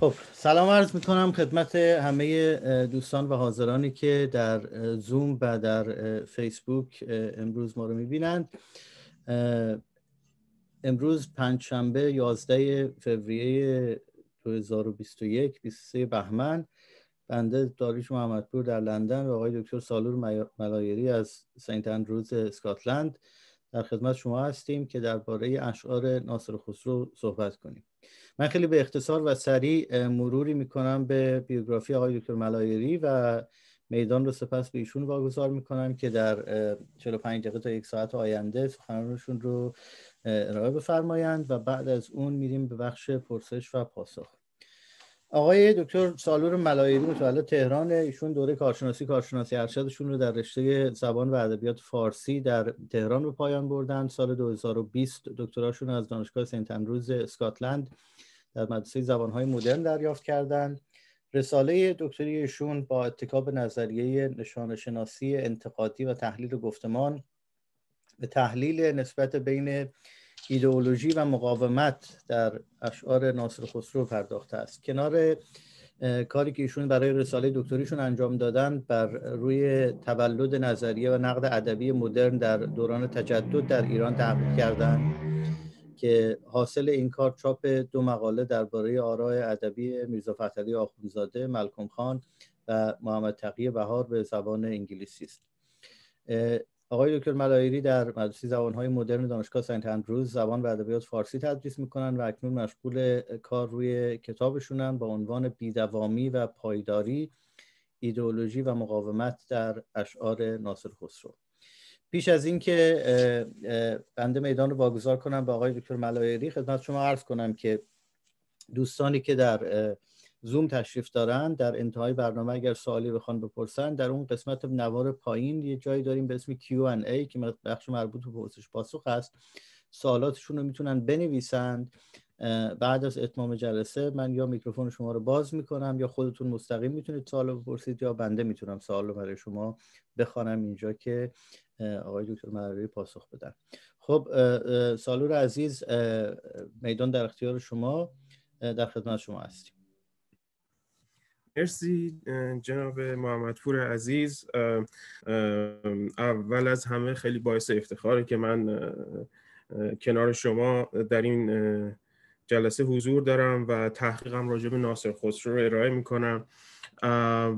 خب سلام عرض می کنم خدمت همه دوستان و حاضرانی که در زوم و در فیسبوک امروز ما رو می بینند امروز پنجشنبه 11 فوریه 2021 23 بهمن بنده داریش محمدپور در لندن و آقای دکتر سالور ملایری از سنت اندروز اسکاتلند در خدمت شما هستیم که درباره اشعار ناصر خسرو صحبت کنیم من خیلی به اختصار و سریع مروری میکنم به بیوگرافی آقای دکتر ملایری و میدان رو سپس به ایشون واگذار میکنم که در 45 دقیقه تا یک ساعت آینده سخنرانشون رو ارائه بفرمایند و بعد از اون میریم به بخش پرسش و پاسخ آقای دکتر سالور ملایری متولد تهران ایشون دوره کارشناسی کارشناسی ارشدشون رو در رشته زبان و ادبیات فارسی در تهران به پایان بردن سال 2020 دکتراشون از دانشگاه سنت اندروز اسکاتلند در مدرسه زبانهای مدرن دریافت کردند رساله دکتریشون با اتکاب نظریه نشان شناسی انتقادی و تحلیل گفتمان به تحلیل نسبت بین ایدئولوژی و مقاومت در اشعار ناصر خسرو پرداخته است کنار کاری که ایشون برای رساله دکتریشون انجام دادن بر روی تولد نظریه و نقد ادبی مدرن در دوران تجدد در ایران تحقیق کردند که حاصل این کار چاپ دو مقاله درباره آرای ادبی میرزا فتحعلی آخونزاده، ملکم خان و محمد تقی بهار به زبان انگلیسی است آقای دکتر ملایری در مدرسه زبانهای مدرن دانشگاه سنت اندروز زبان و ادبیات فارسی تدریس میکنن و اکنون مشغول کار روی کتابشونن با عنوان بیدوامی و پایداری ایدئولوژی و مقاومت در اشعار ناصر خسرو پیش از اینکه بنده میدان رو واگذار کنم به آقای دکتر ملایری خدمت شما عرض کنم که دوستانی که در زوم تشریف دارن در انتهای برنامه اگر سوالی بخوان بپرسن در اون قسمت نوار پایین یه جایی داریم به اسم Q&A که بخش مربوط به پرسش پاسخ هست سوالاتشون رو میتونن بنویسند بعد از اتمام جلسه من یا میکروفون شما رو باز میکنم یا خودتون مستقیم میتونید سوال بپرسید یا بنده میتونم سوال رو برای شما بخوانم اینجا که آقای دکتر مروی پاسخ بدن خب سالور عزیز میدان در اختیار شما در خدمت شما هستیم مرسی جناب محمد عزیز اول از همه خیلی باعث افتخاره که من کنار شما در این جلسه حضور دارم و تحقیقم راجع به ناصر خسرو رو ارائه میکنم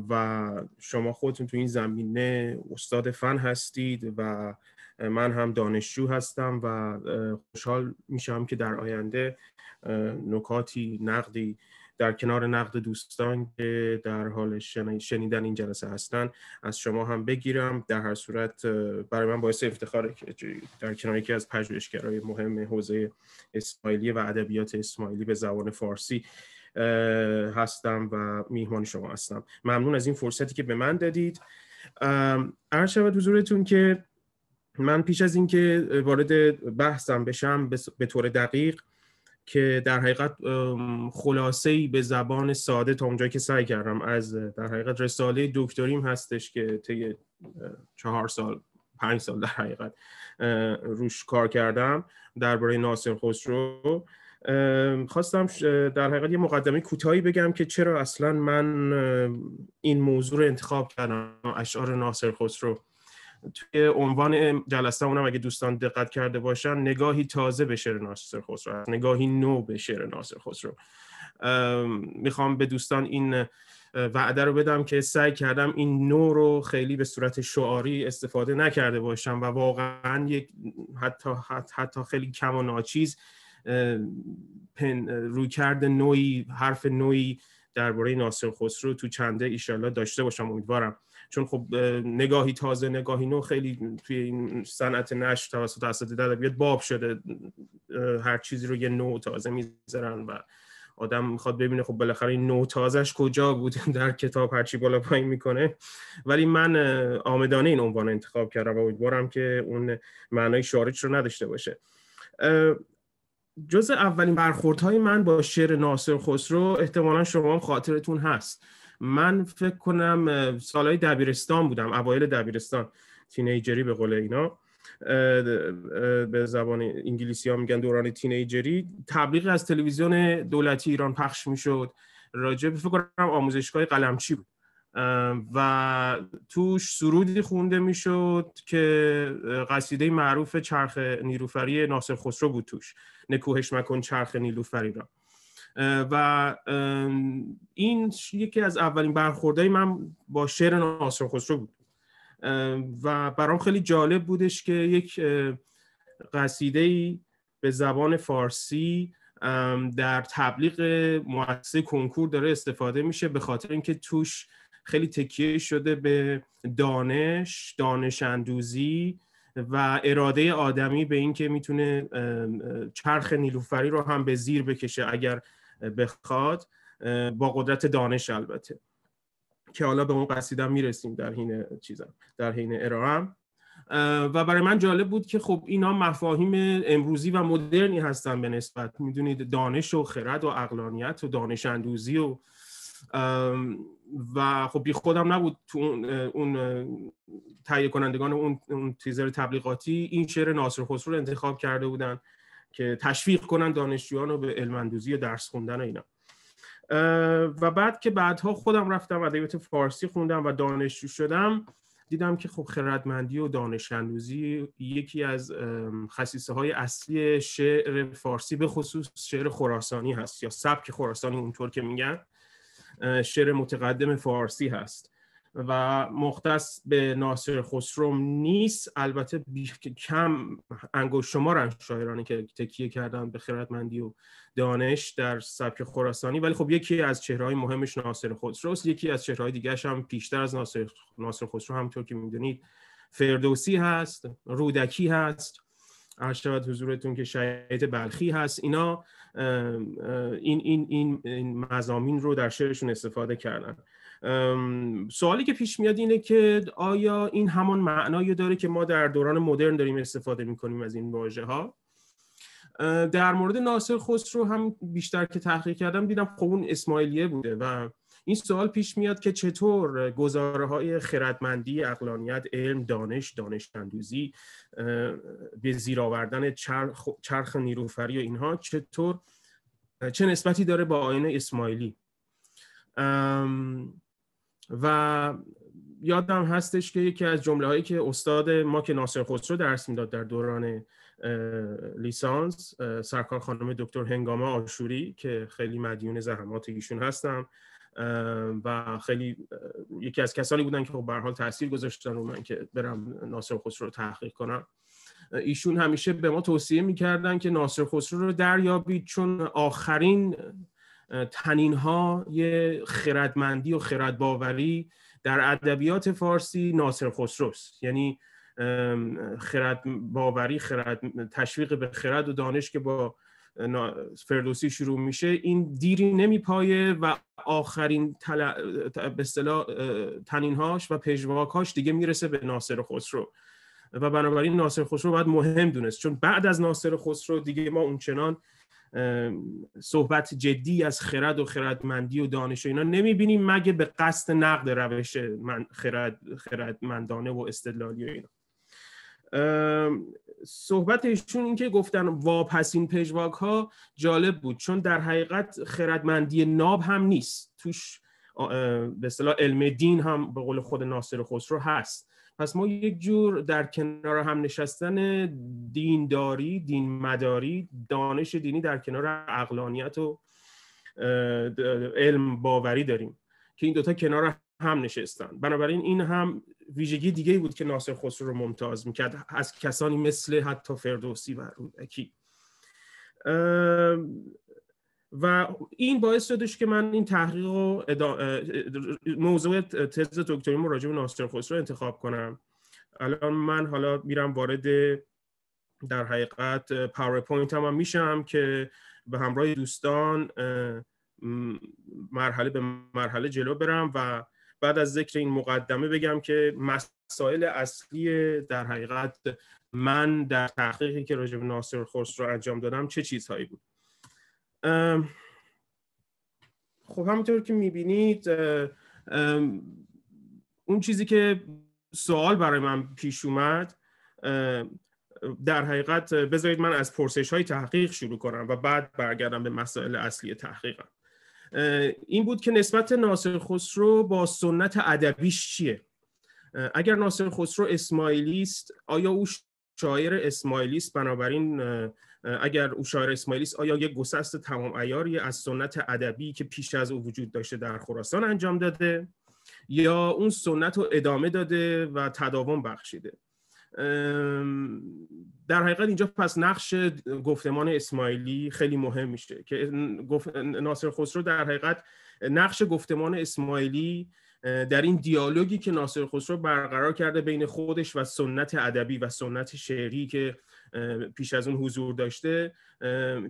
و شما خودتون تو این زمینه استاد فن هستید و من هم دانشجو هستم و خوشحال میشم که در آینده نکاتی نقدی در کنار نقد دوستان که در حال شنیدن این جلسه هستن از شما هم بگیرم در هر صورت برای من باعث افتخار در کنار یکی از پژوهشگرای مهم حوزه اسماعیلی و ادبیات اسماعیلی به زبان فارسی هستم و میهمان شما هستم ممنون از این فرصتی که به من دادید عرض شود حضورتون که من پیش از اینکه وارد بحثم بشم به طور دقیق که در حقیقت خلاصه ای به زبان ساده تا اونجایی که سعی کردم از در حقیقت رساله دکتریم هستش که طی چهار سال پنج سال در حقیقت روش کار کردم درباره ناصر خسرو خواستم در حقیقت یه مقدمه کوتاهی بگم که چرا اصلا من این موضوع رو انتخاب کردم اشعار ناصر خسرو توی عنوان جلسه اونم اگه دوستان دقت کرده باشن نگاهی تازه به شعر ناصر خسرو نگاهی نو به شعر ناصر خسرو میخوام به دوستان این وعده رو بدم که سعی کردم این نو رو خیلی به صورت شعاری استفاده نکرده باشم و واقعا یک حتی, حتی, حتی خیلی کم و ناچیز روی کرده نوعی حرف نوعی درباره ناصر خسرو تو چنده ایشالله داشته باشم امیدوارم چون خب نگاهی تازه نگاهی نو خیلی توی این صنعت نشر توسط اساتید ادبیات باب شده هر چیزی رو یه نوع تازه میذارن و آدم میخواد ببینه خب بالاخره این نوتازش کجا بود در کتاب هرچی بالا پایین میکنه ولی من آمدانه این عنوان انتخاب کردم و امیدوارم که اون معنای شارج رو نداشته باشه جز اولین های من با شعر ناصر خسرو احتمالا شما هم خاطرتون هست من فکر کنم سالهای دبیرستان بودم اوایل دبیرستان تینیجری به قول اینا به زبان انگلیسی ها میگن دوران تینیجری تبلیغ از تلویزیون دولتی ایران پخش میشد راجع به فکر کنم آموزشگاه قلمچی بود و توش سرودی خونده میشد که قصیده معروف چرخ نیروفری ناصر خسرو بود توش نکوهش مکن چرخ نیلوفری را و این یکی از اولین برخوردهای من با شعر ناصر خسرو بود و برام خیلی جالب بودش که یک قصیده ای به زبان فارسی در تبلیغ مؤسسه کنکور داره استفاده میشه به خاطر اینکه توش خیلی تکیه شده به دانش، دانش اندوزی و اراده آدمی به اینکه میتونه چرخ نیلوفری رو هم به زیر بکشه اگر بخواد با قدرت دانش البته که حالا به اون قصیده میرسیم در حین چیزم در حین ارائم و برای من جالب بود که خب اینا مفاهیم امروزی و مدرنی هستن به نسبت میدونید دانش و خرد و اقلانیت و دانش اندوزی و و خب بی خودم نبود تو اون, اون تهیه کنندگان اون, اون تیزر تبلیغاتی این شعر ناصر خسرو رو انتخاب کرده بودن که تشویق کنن دانشجویان رو به علم اندوزی و درس خوندن و اینا و بعد که بعدها خودم رفتم ادبیات فارسی خوندم و دانشجو شدم دیدم که خب خردمندی و دانشاندوزی یکی از خصیصه های اصلی شعر فارسی به خصوص شعر خراسانی هست یا سبک خراسانی اونطور که میگن شعر متقدم فارسی هست و مختص به ناصر خسرو نیست البته کم انگوش شمارن شاعرانی که تکیه کردن به خیراتمندی و دانش در سبک خراسانی ولی خب یکی از چهرهای مهمش ناصر خسرو یکی از چهرهای دیگرش هم پیشتر از ناصر, ناصر خسرو همطور که میدونید فردوسی هست رودکی هست عرض شود حضورتون که شاید بلخی هست اینا این, این, این, این مزامین رو در شعرشون استفاده کردن سوالی که پیش میاد اینه که آیا این همان معنایی داره که ما در دوران مدرن داریم استفاده میکنیم از این واژه ها در مورد ناصر خسرو هم بیشتر که تحقیق کردم دیدم خب اون اسماعیلیه بوده و این سوال پیش میاد که چطور گزاره های خردمندی، اقلانیت، علم، دانش، دانشاندوزی به زیر آوردن چرخ, چرخ نیروفری و اینها چطور چه نسبتی داره با آین اسماعیلی و یادم هستش که یکی از جمله هایی که استاد ما که ناصر خسرو درس میداد در دوران لیسانس سرکار خانم دکتر هنگامه آشوری که خیلی مدیون زحمات ایشون هستم و خیلی یکی از کسانی بودن که خب به حال تاثیر گذاشتن رو من که برم ناصر خسرو رو تحقیق کنم ایشون همیشه به ما توصیه میکردن که ناصر خسرو رو دریابید چون آخرین تنین ها یه خردمندی و خردباوری در ادبیات فارسی ناصر خسروست یعنی خرد باوری خرد تشویق به خرد و دانش که با فردوسی شروع میشه این دیری نمیپایه و آخرین تل... به اصطلاح تنینهاش و پژواکاش دیگه میرسه به ناصر خسرو و بنابراین ناصر خسرو باید مهم دونست چون بعد از ناصر خسرو دیگه ما اونچنان صحبت جدی از خرد و خردمندی و دانش و اینا نمیبینیم مگه به قصد نقد روش من خرد خردمندانه و استدلالی و اینا صحبت ایشون این که گفتن واپسین پژواک ها جالب بود چون در حقیقت خردمندی ناب هم نیست توش به اصطلاح علم دین هم به قول خود ناصر خسرو هست پس ما یک جور در کنار هم نشستن دینداری دین مداری دانش دینی در کنار اقلانیت و علم باوری داریم که این دوتا کنار هم نشستن بنابراین این هم ویژگی دیگه بود که ناصر خسرو رو ممتاز میکرد از کسانی مثل حتی فردوسی و رودکی و این باعث شدش که من این تحقیق و موضوع تز دکتری راجع به ناصر انتخاب کنم الان من حالا میرم وارد در حقیقت پاورپوینت هم, میشم که به همراه دوستان مرحله به مرحله جلو برم و بعد از ذکر این مقدمه بگم که مسائل اصلی در حقیقت من در تحقیقی که راجع به ناصر انجام دادم چه چیزهایی بود خب همونطور که میبینید اون چیزی که سوال برای من پیش اومد در حقیقت بذارید من از پرسش های تحقیق شروع کنم و بعد برگردم به مسائل اصلی تحقیقم این بود که نسبت ناصر خسرو با سنت ادبیش چیه اگر ناصر خسرو است، آیا او شاعر است بنابراین اگر او شاعر اسماعیلی است آیا یک گسست تمام عیاری از سنت ادبی که پیش از او وجود داشته در خراسان انجام داده یا اون سنت رو ادامه داده و تداوم بخشیده در حقیقت اینجا پس نقش گفتمان اسماعیلی خیلی مهم میشه که ناصر خسرو در حقیقت نقش گفتمان اسماعیلی در این دیالوگی که ناصر خسرو برقرار کرده بین خودش و سنت ادبی و سنت شعری که پیش از اون حضور داشته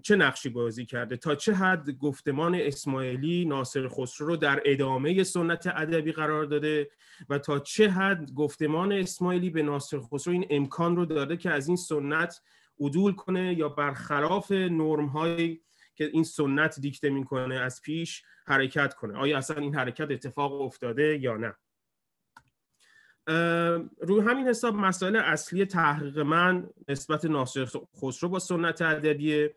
چه نقشی بازی کرده تا چه حد گفتمان اسماعیلی ناصر خسرو رو در ادامه سنت ادبی قرار داده و تا چه حد گفتمان اسماعیلی به ناصر خسرو این امکان رو داده که از این سنت عدول کنه یا برخلاف نرم های که این سنت دیکته میکنه از پیش حرکت کنه آیا اصلا این حرکت اتفاق افتاده یا نه روی همین حساب مسائل اصلی تحقیق من نسبت ناصر خسرو با سنت ادبی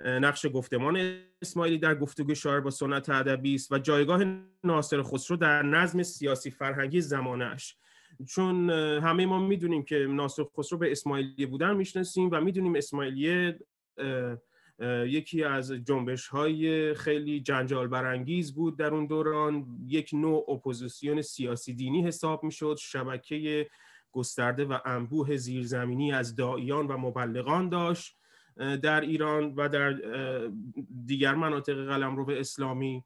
نقش گفتمان اسماعیلی در گفتگو شاعر با سنت ادبی است و جایگاه ناصر خسرو در نظم سیاسی فرهنگی زمانش چون همه ما میدونیم که ناصر خسرو به اسماعیلی بودن میشناسیم و میدونیم اسماعیلیه یکی از جنبش های خیلی جنجال برانگیز بود در اون دوران یک نوع اپوزیسیون سیاسی دینی حساب می شبکه گسترده و انبوه زیرزمینی از دایان و مبلغان داشت در ایران و در دیگر مناطق به اسلامی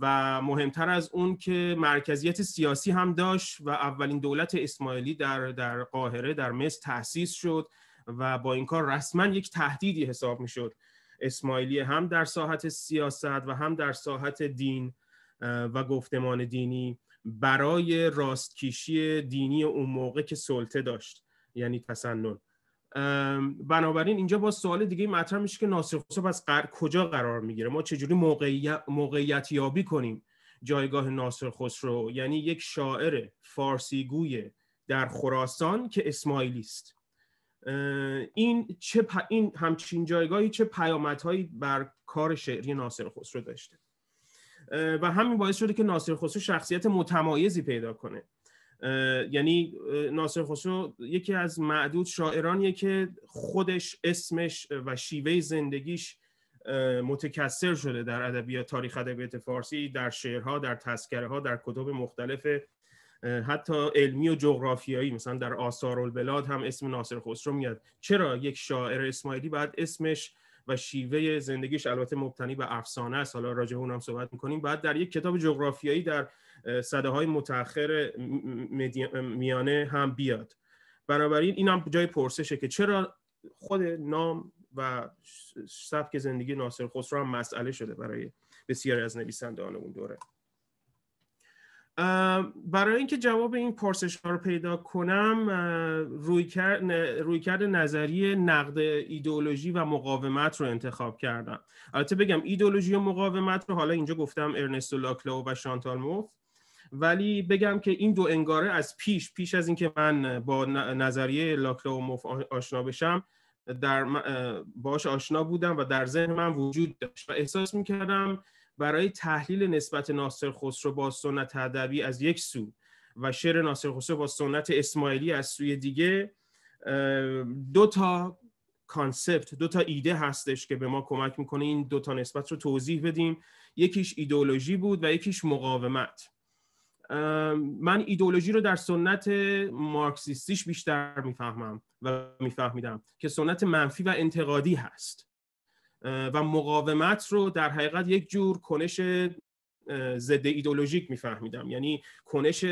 و مهمتر از اون که مرکزیت سیاسی هم داشت و اولین دولت اسماعیلی در در قاهره در مصر تأسیس شد و با این کار رسما یک تهدیدی حساب میشد اسماعیلی هم در ساحت سیاست و هم در ساحت دین و گفتمان دینی برای راستکیشی دینی اون موقع که سلطه داشت یعنی تسنن بنابراین اینجا با سوال دیگه مطرح میشه که ناصر خسرو از قر... کجا قرار میگیره ما چجوری موقعیت... یابی کنیم جایگاه ناصر خسرو یعنی یک شاعر فارسیگوی در خراسان که اسماعیلی است این چه این همچین جایگاهی چه پیامدهایی بر کار شعری ناصر خسرو داشته و همین باعث شده که ناصر خسرو شخصیت متمایزی پیدا کنه یعنی ناصر خسرو یکی از معدود شاعرانیه که خودش اسمش و شیوه زندگیش متکثر شده در ادبیات تاریخ ادبیات فارسی در شعرها در تذکره ها در کتب مختلف حتی علمی و جغرافیایی مثلا در آثار البلاد هم اسم ناصر خسرو میاد چرا یک شاعر اسماعیلی بعد اسمش و شیوه زندگیش البته مبتنی به افسانه است حالا راجع به اونم صحبت میکنیم بعد در یک کتاب جغرافیایی در صده های متأخر میانه هم بیاد بنابراین این هم جای پرسشه که چرا خود نام و سبک زندگی ناصر خسرو هم مسئله شده برای بسیاری از نویسندگان اون دوره برای اینکه جواب این پرسش ها رو پیدا کنم روی نظری نقد ایدئولوژی و مقاومت رو انتخاب کردم البته بگم ایدئولوژی و مقاومت رو حالا اینجا گفتم ارنستو لاکلاو و شانتال موف ولی بگم که این دو انگاره از پیش پیش از اینکه من با نظریه لاکلاو و موف آشنا بشم در باش آشنا بودم و در ذهن من وجود داشت و احساس میکردم برای تحلیل نسبت ناصر خسرو با سنت ادبی از یک سو و شعر ناصر خسرو با سنت اسماعیلی از سوی دیگه دو تا کانسپت دو تا ایده هستش که به ما کمک میکنه این دو تا نسبت رو توضیح بدیم یکیش ایدولوژی بود و یکیش مقاومت من ایدولوژی رو در سنت مارکسیستیش بیشتر میفهمم و میفهمیدم که سنت منفی و انتقادی هست و مقاومت رو در حقیقت یک جور کنش ضد ایدولوژیک میفهمیدم یعنی کنش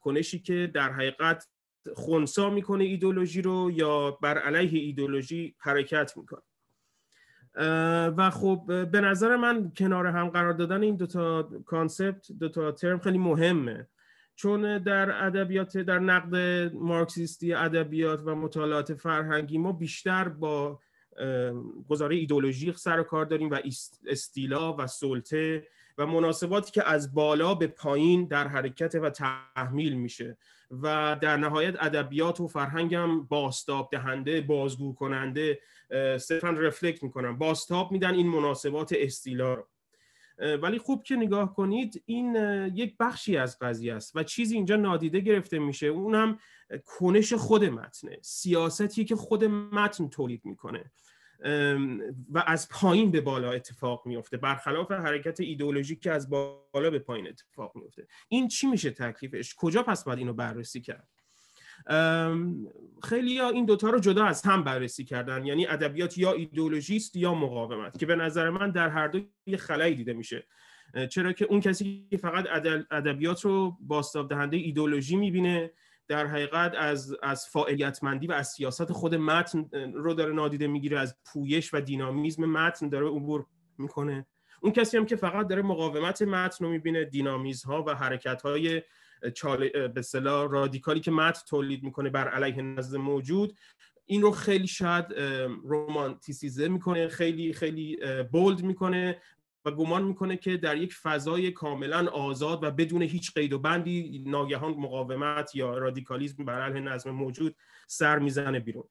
کنشی که در حقیقت خونسا میکنه ایدولوژی رو یا بر علیه ایدولوژی حرکت میکنه و خب به نظر من کنار هم قرار دادن این دوتا کانسپت دوتا ترم خیلی مهمه چون در ادبیات در نقد مارکسیستی ادبیات و مطالعات فرهنگی ما بیشتر با گزاره ایدولوژی سر و کار داریم و استیلا و سلطه و مناسباتی که از بالا به پایین در حرکت و تحمیل میشه و در نهایت ادبیات و فرهنگ هم باستاب دهنده بازگو کننده صرفا رفلکت میکنن باستاب میدن این مناسبات استیلا رو ولی خوب که نگاه کنید این یک بخشی از قضیه است و چیزی اینجا نادیده گرفته میشه اون هم کنش خود متنه سیاستی که خود متن تولید میکنه و از پایین به بالا اتفاق میفته برخلاف حرکت ایدئولوژی که از بالا به پایین اتفاق میفته این چی میشه تکلیفش کجا پس باید اینو بررسی کرد خیلی ها این دوتا رو جدا از هم بررسی کردن یعنی ادبیات یا ایدولوژیست یا مقاومت که به نظر من در هر دو یه خلایی دیده میشه چرا که اون کسی که فقط ادبیات رو باستاب دهنده ایدولوژی میبینه در حقیقت از از و از سیاست خود متن رو داره نادیده میگیره از پویش و دینامیزم متن داره عبور میکنه اون کسی هم که فقط داره مقاومت متن رو میبینه دینامیزها و حرکت های به رادیکالی که متن تولید میکنه بر علیه نظم موجود این رو خیلی شاید رومانتیسیزه میکنه خیلی خیلی بولد میکنه و گمان میکنه که در یک فضای کاملا آزاد و بدون هیچ قید و بندی ناگهان مقاومت یا رادیکالیزم بر علیه نظم موجود سر میزنه بیرون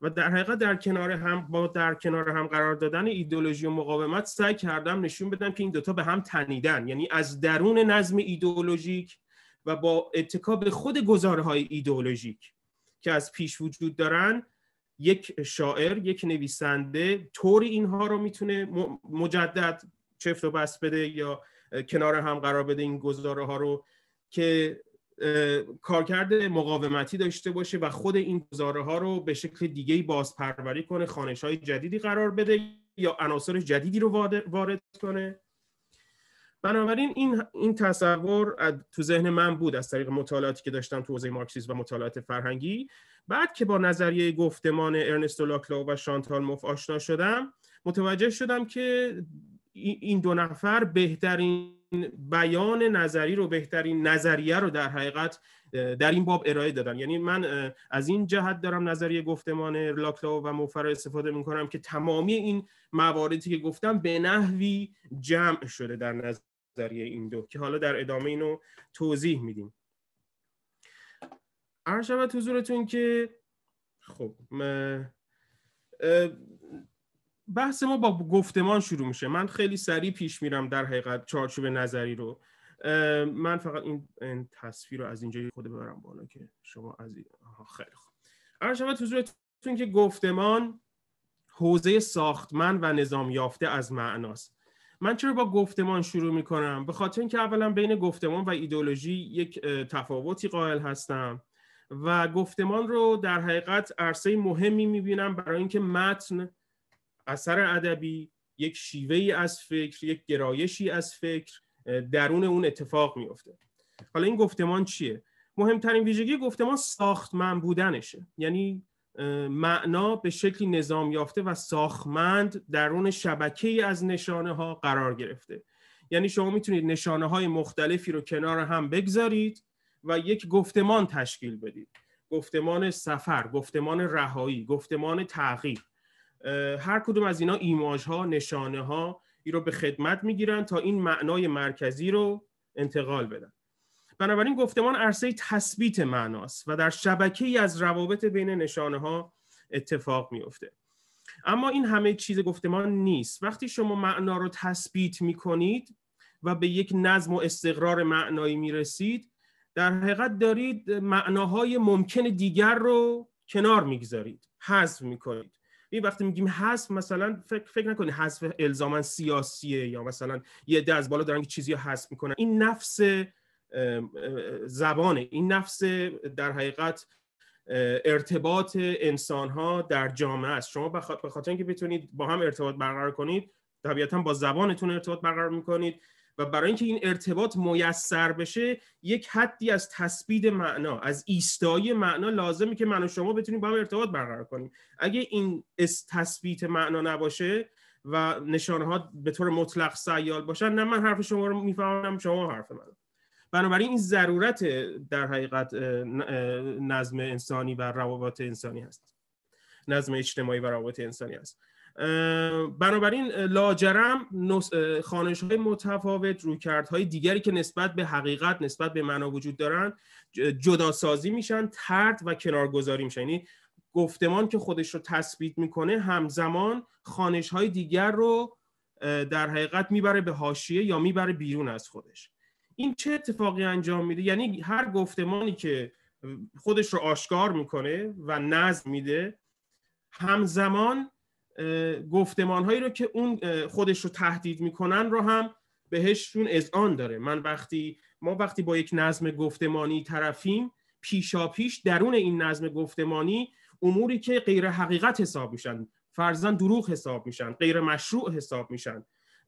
و در حقیقت در کنار هم با در کنار هم قرار دادن ایدولوژی و مقاومت سعی کردم نشون بدم که این دوتا به هم تنیدن یعنی از درون نظم ایدئولوژیک و با اتکا به خود های ایدئولوژیک که از پیش وجود دارن یک شاعر یک نویسنده طوری اینها رو میتونه مجدد چفت و بس بده یا کنار هم قرار بده این گزاره ها رو که کارکرد مقاومتی داشته باشه و خود این گزاره ها رو به شکل دیگه بازپروری کنه خانش های جدیدی قرار بده یا عناصر جدیدی رو وارد کنه بنابراین این, این تصور تو ذهن من بود از طریق مطالعاتی که داشتم تو حوزه مارکسیسم و مطالعات فرهنگی بعد که با نظریه گفتمان ارنستو لاکلاو و شانتال موف آشنا شدم متوجه شدم که این دو نفر بهترین بیان نظری رو بهترین نظریه رو در حقیقت در این باب ارائه دادن یعنی من از این جهت دارم نظریه گفتمان لاکلاو و موف را استفاده می کنم که تمامی این مواردی که گفتم به نحوی جمع شده در نظریه این دو که حالا در ادامه اینو توضیح میدیم عرض شود حضورتون که خب بحث ما با گفتمان شروع میشه من خیلی سریع پیش میرم در حقیقت چارچوب نظری رو من فقط این تصویر رو از اینجا خود ببرم بالا که شما از خیلی خوب عرض شود حضورتون که گفتمان حوزه ساختمن و نظام یافته از معناست من چرا با گفتمان شروع می کنم؟ به خاطر اینکه اولا بین گفتمان و ایدولوژی یک تفاوتی قائل هستم و گفتمان رو در حقیقت عرصه مهمی می بینم برای اینکه متن اثر ادبی یک ای از فکر یک گرایشی از فکر درون اون اتفاق میفته حالا این گفتمان چیه مهمترین ویژگی گفتمان ساختمن بودنشه یعنی معنا به شکلی نظام یافته و ساخمند درون شبکه از نشانه ها قرار گرفته یعنی شما میتونید نشانه های مختلفی رو کنار هم بگذارید و یک گفتمان تشکیل بدید گفتمان سفر، گفتمان رهایی، گفتمان تغییر هر کدوم از اینا ایماج ها، نشانه ها ای رو به خدمت میگیرن تا این معنای مرکزی رو انتقال بدن بنابراین گفتمان عرصه تثبیت معناست و در شبکه ای از روابط بین نشانه ها اتفاق میفته اما این همه چیز گفتمان نیست وقتی شما معنا رو تثبیت می کنید و به یک نظم و استقرار معنایی می رسید در حقیقت دارید معناهای ممکن دیگر رو کنار میگذارید حذف میکنید این وقتی میگیم حذف مثلا فکر, نکنید حذف الزاما سیاسیه یا مثلا یه عده از بالا دارن که چیزی حذف میکنن این نفس زبانه این نفس در حقیقت ارتباط انسان ها در جامعه است شما به خاطر اینکه بتونید با هم ارتباط برقرار کنید طبیعتا با زبانتون ارتباط برقرار میکنید و برای اینکه این ارتباط میسر بشه یک حدی از تثبیت معنا از ایستایی معنا لازمی که من و شما بتونید با هم ارتباط برقرار کنیم اگه این تثبیت معنا نباشه و نشانه ها به طور مطلق سیال باشن نه من حرف شما رو میفهمم شما حرف منو بنابراین این ضرورت در حقیقت نظم انسانی و روابط انسانی هست نظم اجتماعی و روابط انسانی هست بنابراین لاجرم خانش های متفاوت کرد های دیگری که نسبت به حقیقت نسبت به معنا وجود دارن جداسازی میشن ترد و کنارگذاری میشن یعنی گفتمان که خودش رو تثبیت میکنه همزمان خانش های دیگر رو در حقیقت میبره به هاشیه یا میبره بیرون از خودش این چه اتفاقی انجام میده یعنی هر گفتمانی که خودش رو آشکار میکنه و نظم میده همزمان گفتمان هایی رو که اون خودش رو تهدید میکنن رو هم بهشون اذعان داره من وقتی ما وقتی با یک نظم گفتمانی طرفیم پیشا پیش درون این نظم گفتمانی اموری که غیر حقیقت حساب میشن فرزن دروغ حساب میشن غیر مشروع حساب میشن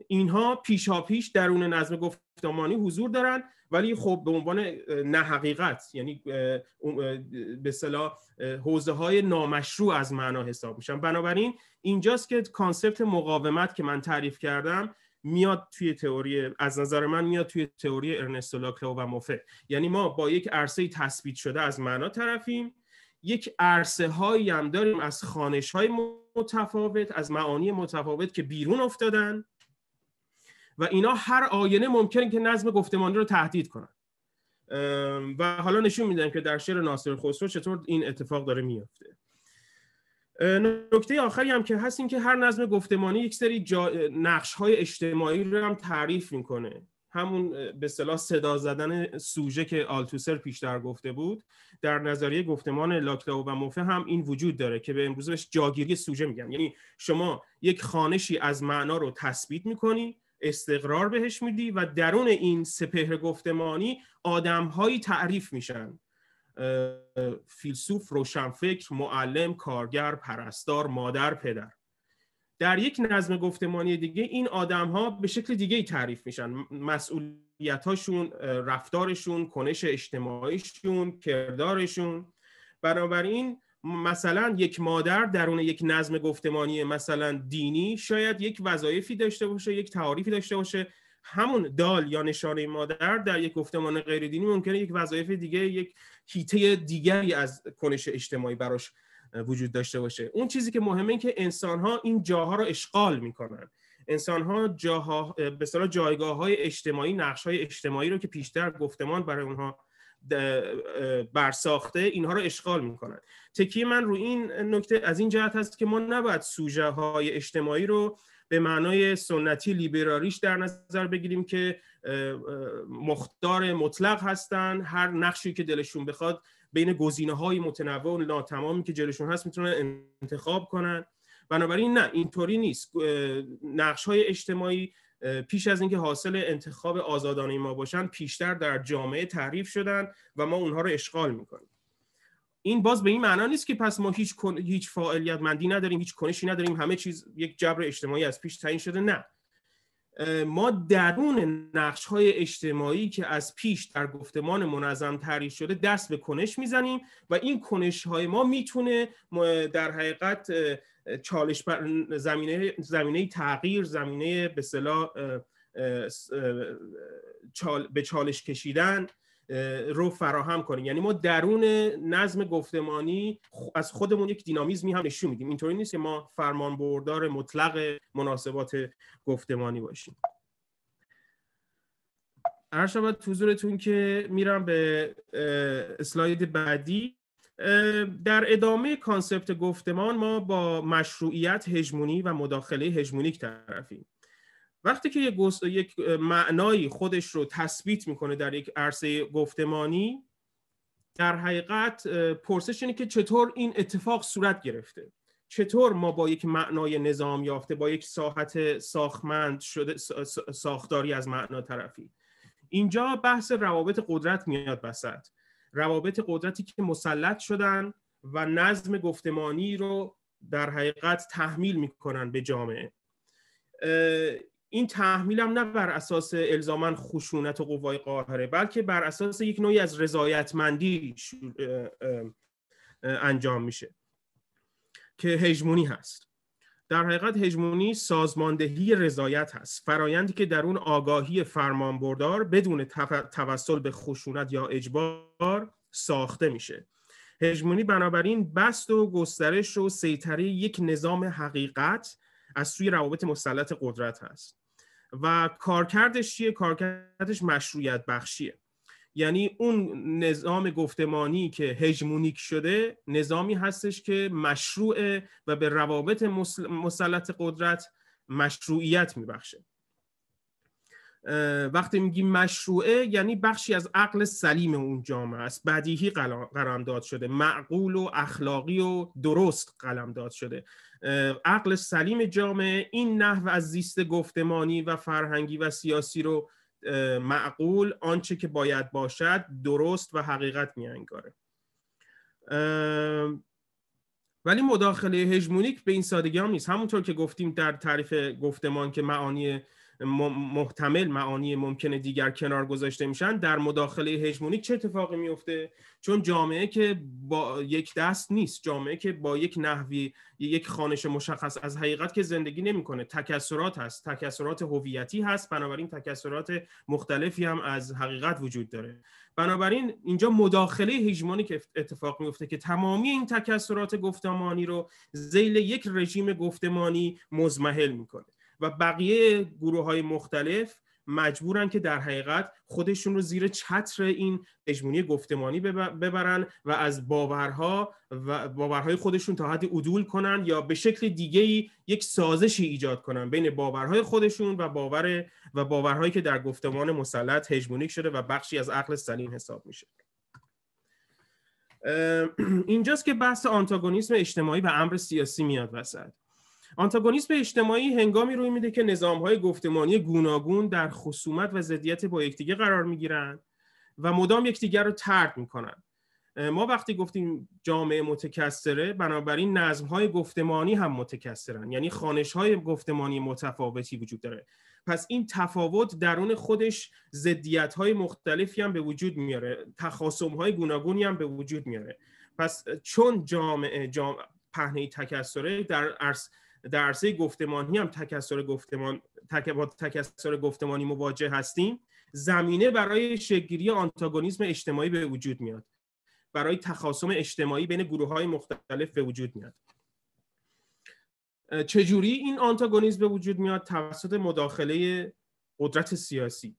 اینها پیشا پیش درون نظم گفتمانی حضور دارند ولی خب به عنوان نه حقیقت یعنی به صلاح حوزه های نامشروع از معنا حساب میشن بنابراین اینجاست که کانسپت مقاومت که من تعریف کردم میاد توی تئوری از نظر من میاد توی تئوری ارنستو لاکلو و موفه یعنی ما با یک عرصه تثبیت شده از معنا طرفیم یک عرصه هایی هم داریم از خانش های متفاوت از معانی متفاوت که بیرون افتادن و اینا هر آینه ممکنه که نظم گفتمانی رو تهدید کنن و حالا نشون میدم که در شعر ناصر خسرو چطور این اتفاق داره میفته نکته آخری هم که هست این که هر نظم گفتمانی یک سری نقش های اجتماعی رو هم تعریف میکنه همون به صلاح صدا زدن سوژه که آلتوسر پیشتر گفته بود در نظریه گفتمان لاکلاو و موفه هم این وجود داره که به امروز جاگیری سوژه میگن یعنی شما یک خانشی از معنا رو تثبیت میکنی استقرار بهش میدی و درون این سپهر گفتمانی آدمهایی تعریف میشن فیلسوف، روشنفکر، معلم، کارگر، پرستار، مادر، پدر در یک نظم گفتمانی دیگه این آدم ها به شکل دیگه ای تعریف میشن مسئولیت هاشون، رفتارشون، کنش اجتماعیشون، کردارشون بنابراین مثلا یک مادر درون یک نظم گفتمانی مثلا دینی شاید یک وظایفی داشته باشه یک تعاریفی داشته باشه همون دال یا نشانه مادر در یک گفتمان غیر دینی ممکنه یک وظایف دیگه یک هیته دیگری از کنش اجتماعی براش وجود داشته باشه اون چیزی که مهمه این که انسان ها این جاها رو اشغال میکنن انسان ها جاها به جایگاه های اجتماعی نقش های اجتماعی رو که پیشتر گفتمان برای اونها برساخته اینها رو اشغال میکنن تکیه من رو این نکته از این جهت هست که ما نباید سوژه های اجتماعی رو به معنای سنتی لیبرالیش در نظر بگیریم که مختار مطلق هستن هر نقشی که دلشون بخواد بین گزینه های متنوع و ناتمامی که جلشون هست میتونن انتخاب کنن بنابراین نه اینطوری نیست نقش های اجتماعی پیش از اینکه حاصل انتخاب آزادانه ما باشن پیشتر در جامعه تعریف شدن و ما اونها رو اشغال میکنیم این باز به این معنا نیست که پس ما هیچ کن... هیچ فعالیت مندی نداریم هیچ کنشی نداریم همه چیز یک جبر اجتماعی از پیش تعیین شده نه ما درون نقش های اجتماعی که از پیش در گفتمان منظم تعریف شده دست به کنش میزنیم و این کنش های ما میتونه در حقیقت چالش بر زمینه زمینه تغییر زمینه به به چالش کشیدن رو فراهم کنیم یعنی ما درون نظم گفتمانی از خودمون یک دینامیزمی هم نشون میدیم اینطوری نیست که ما فرمان بردار مطلق مناسبات گفتمانی باشیم هر شود حضورتون که میرم به اسلاید بعدی در ادامه کانسپت گفتمان ما با مشروعیت هژمونی و مداخله هژمونیک طرفیم وقتی که یک, گس... یک معنایی خودش رو تثبیت میکنه در یک عرصه گفتمانی در حقیقت پرسش اینه که چطور این اتفاق صورت گرفته چطور ما با یک معنای نظام یافته با یک ساحت ساختمند شده ساختاری از معنا طرفی اینجا بحث روابط قدرت میاد وسط روابط قدرتی که مسلط شدن و نظم گفتمانی رو در حقیقت تحمیل میکنن به جامعه این تحمیل هم نه بر اساس الزامن خشونت و قوای قاهره بلکه بر اساس یک نوعی از رضایتمندی انجام میشه که هژمونی هست در حقیقت هژمونی سازماندهی رضایت هست فرایندی که در اون آگاهی فرمانبردار بدون توسل به خشونت یا اجبار ساخته میشه هجمونی بنابراین بست و گسترش و سیطره یک نظام حقیقت از سوی روابط مسلط قدرت هست و کارکردش چیه کارکردش مشروعیت بخشیه یعنی اون نظام گفتمانی که هژمونیک شده نظامی هستش که مشروع و به روابط مسلط قدرت مشروعیت میبخشه وقتی میگیم مشروعه یعنی بخشی از عقل سلیم اون جامعه است بدیهی قلمداد شده معقول و اخلاقی و درست قلمداد شده عقل سلیم جامعه این نحو از زیست گفتمانی و فرهنگی و سیاسی رو معقول آنچه که باید باشد درست و حقیقت میانگاره ولی مداخله هژمونیک به این سادگی هم نیست همونطور که گفتیم در تعریف گفتمان که معانی محتمل معانی ممکن دیگر کنار گذاشته میشن در مداخله هژمونیک چه اتفاقی میفته چون جامعه که با یک دست نیست جامعه که با یک نحوی یک خانش مشخص از حقیقت که زندگی نمیکنه تکسرات هست تکسرات هویتی هست بنابراین تکسرات مختلفی هم از حقیقت وجود داره بنابراین اینجا مداخله هژمونیک اتفاق میفته که تمامی این تکسرات گفتمانی رو زیل یک رژیم گفتمانی مزمحل میکنه و بقیه گروه های مختلف مجبورن که در حقیقت خودشون رو زیر چتر این هژمونی گفتمانی ببرن و از باورها و باورهای خودشون تا حد عدول کنن یا به شکل دیگه ای یک سازشی ایجاد کنن بین باورهای خودشون و باور و باورهایی که در گفتمان مسلط هژمونیک شده و بخشی از عقل سلیم حساب میشه اینجاست که بحث آنتاگونیسم اجتماعی و امر سیاسی میاد وسط آنتاگونیسم اجتماعی هنگامی روی میده که های گفتمانی گوناگون در خصومت و ضدیت با یکدیگه قرار میگیرند و مدام یکدیگر رو ترد میکنن ما وقتی گفتیم جامعه متکثره بنابراین نظم های گفتمانی هم متکثرن یعنی خانش های گفتمانی متفاوتی وجود داره پس این تفاوت درون خودش زدیت های مختلفی هم به وجود میاره تخاصم های گوناگونی هم به وجود میاره پس چون جامعه جامعه پهنه تکثره در در عرصه گفتمانی هم تکسر گفتمان تک... با تکثر گفتمانی مواجه هستیم زمینه برای شگیری آنتاگونیسم اجتماعی به وجود میاد برای تخاصم اجتماعی بین گروه های مختلف به وجود میاد چجوری این آنتاگونیسم به وجود میاد توسط مداخله قدرت سیاسی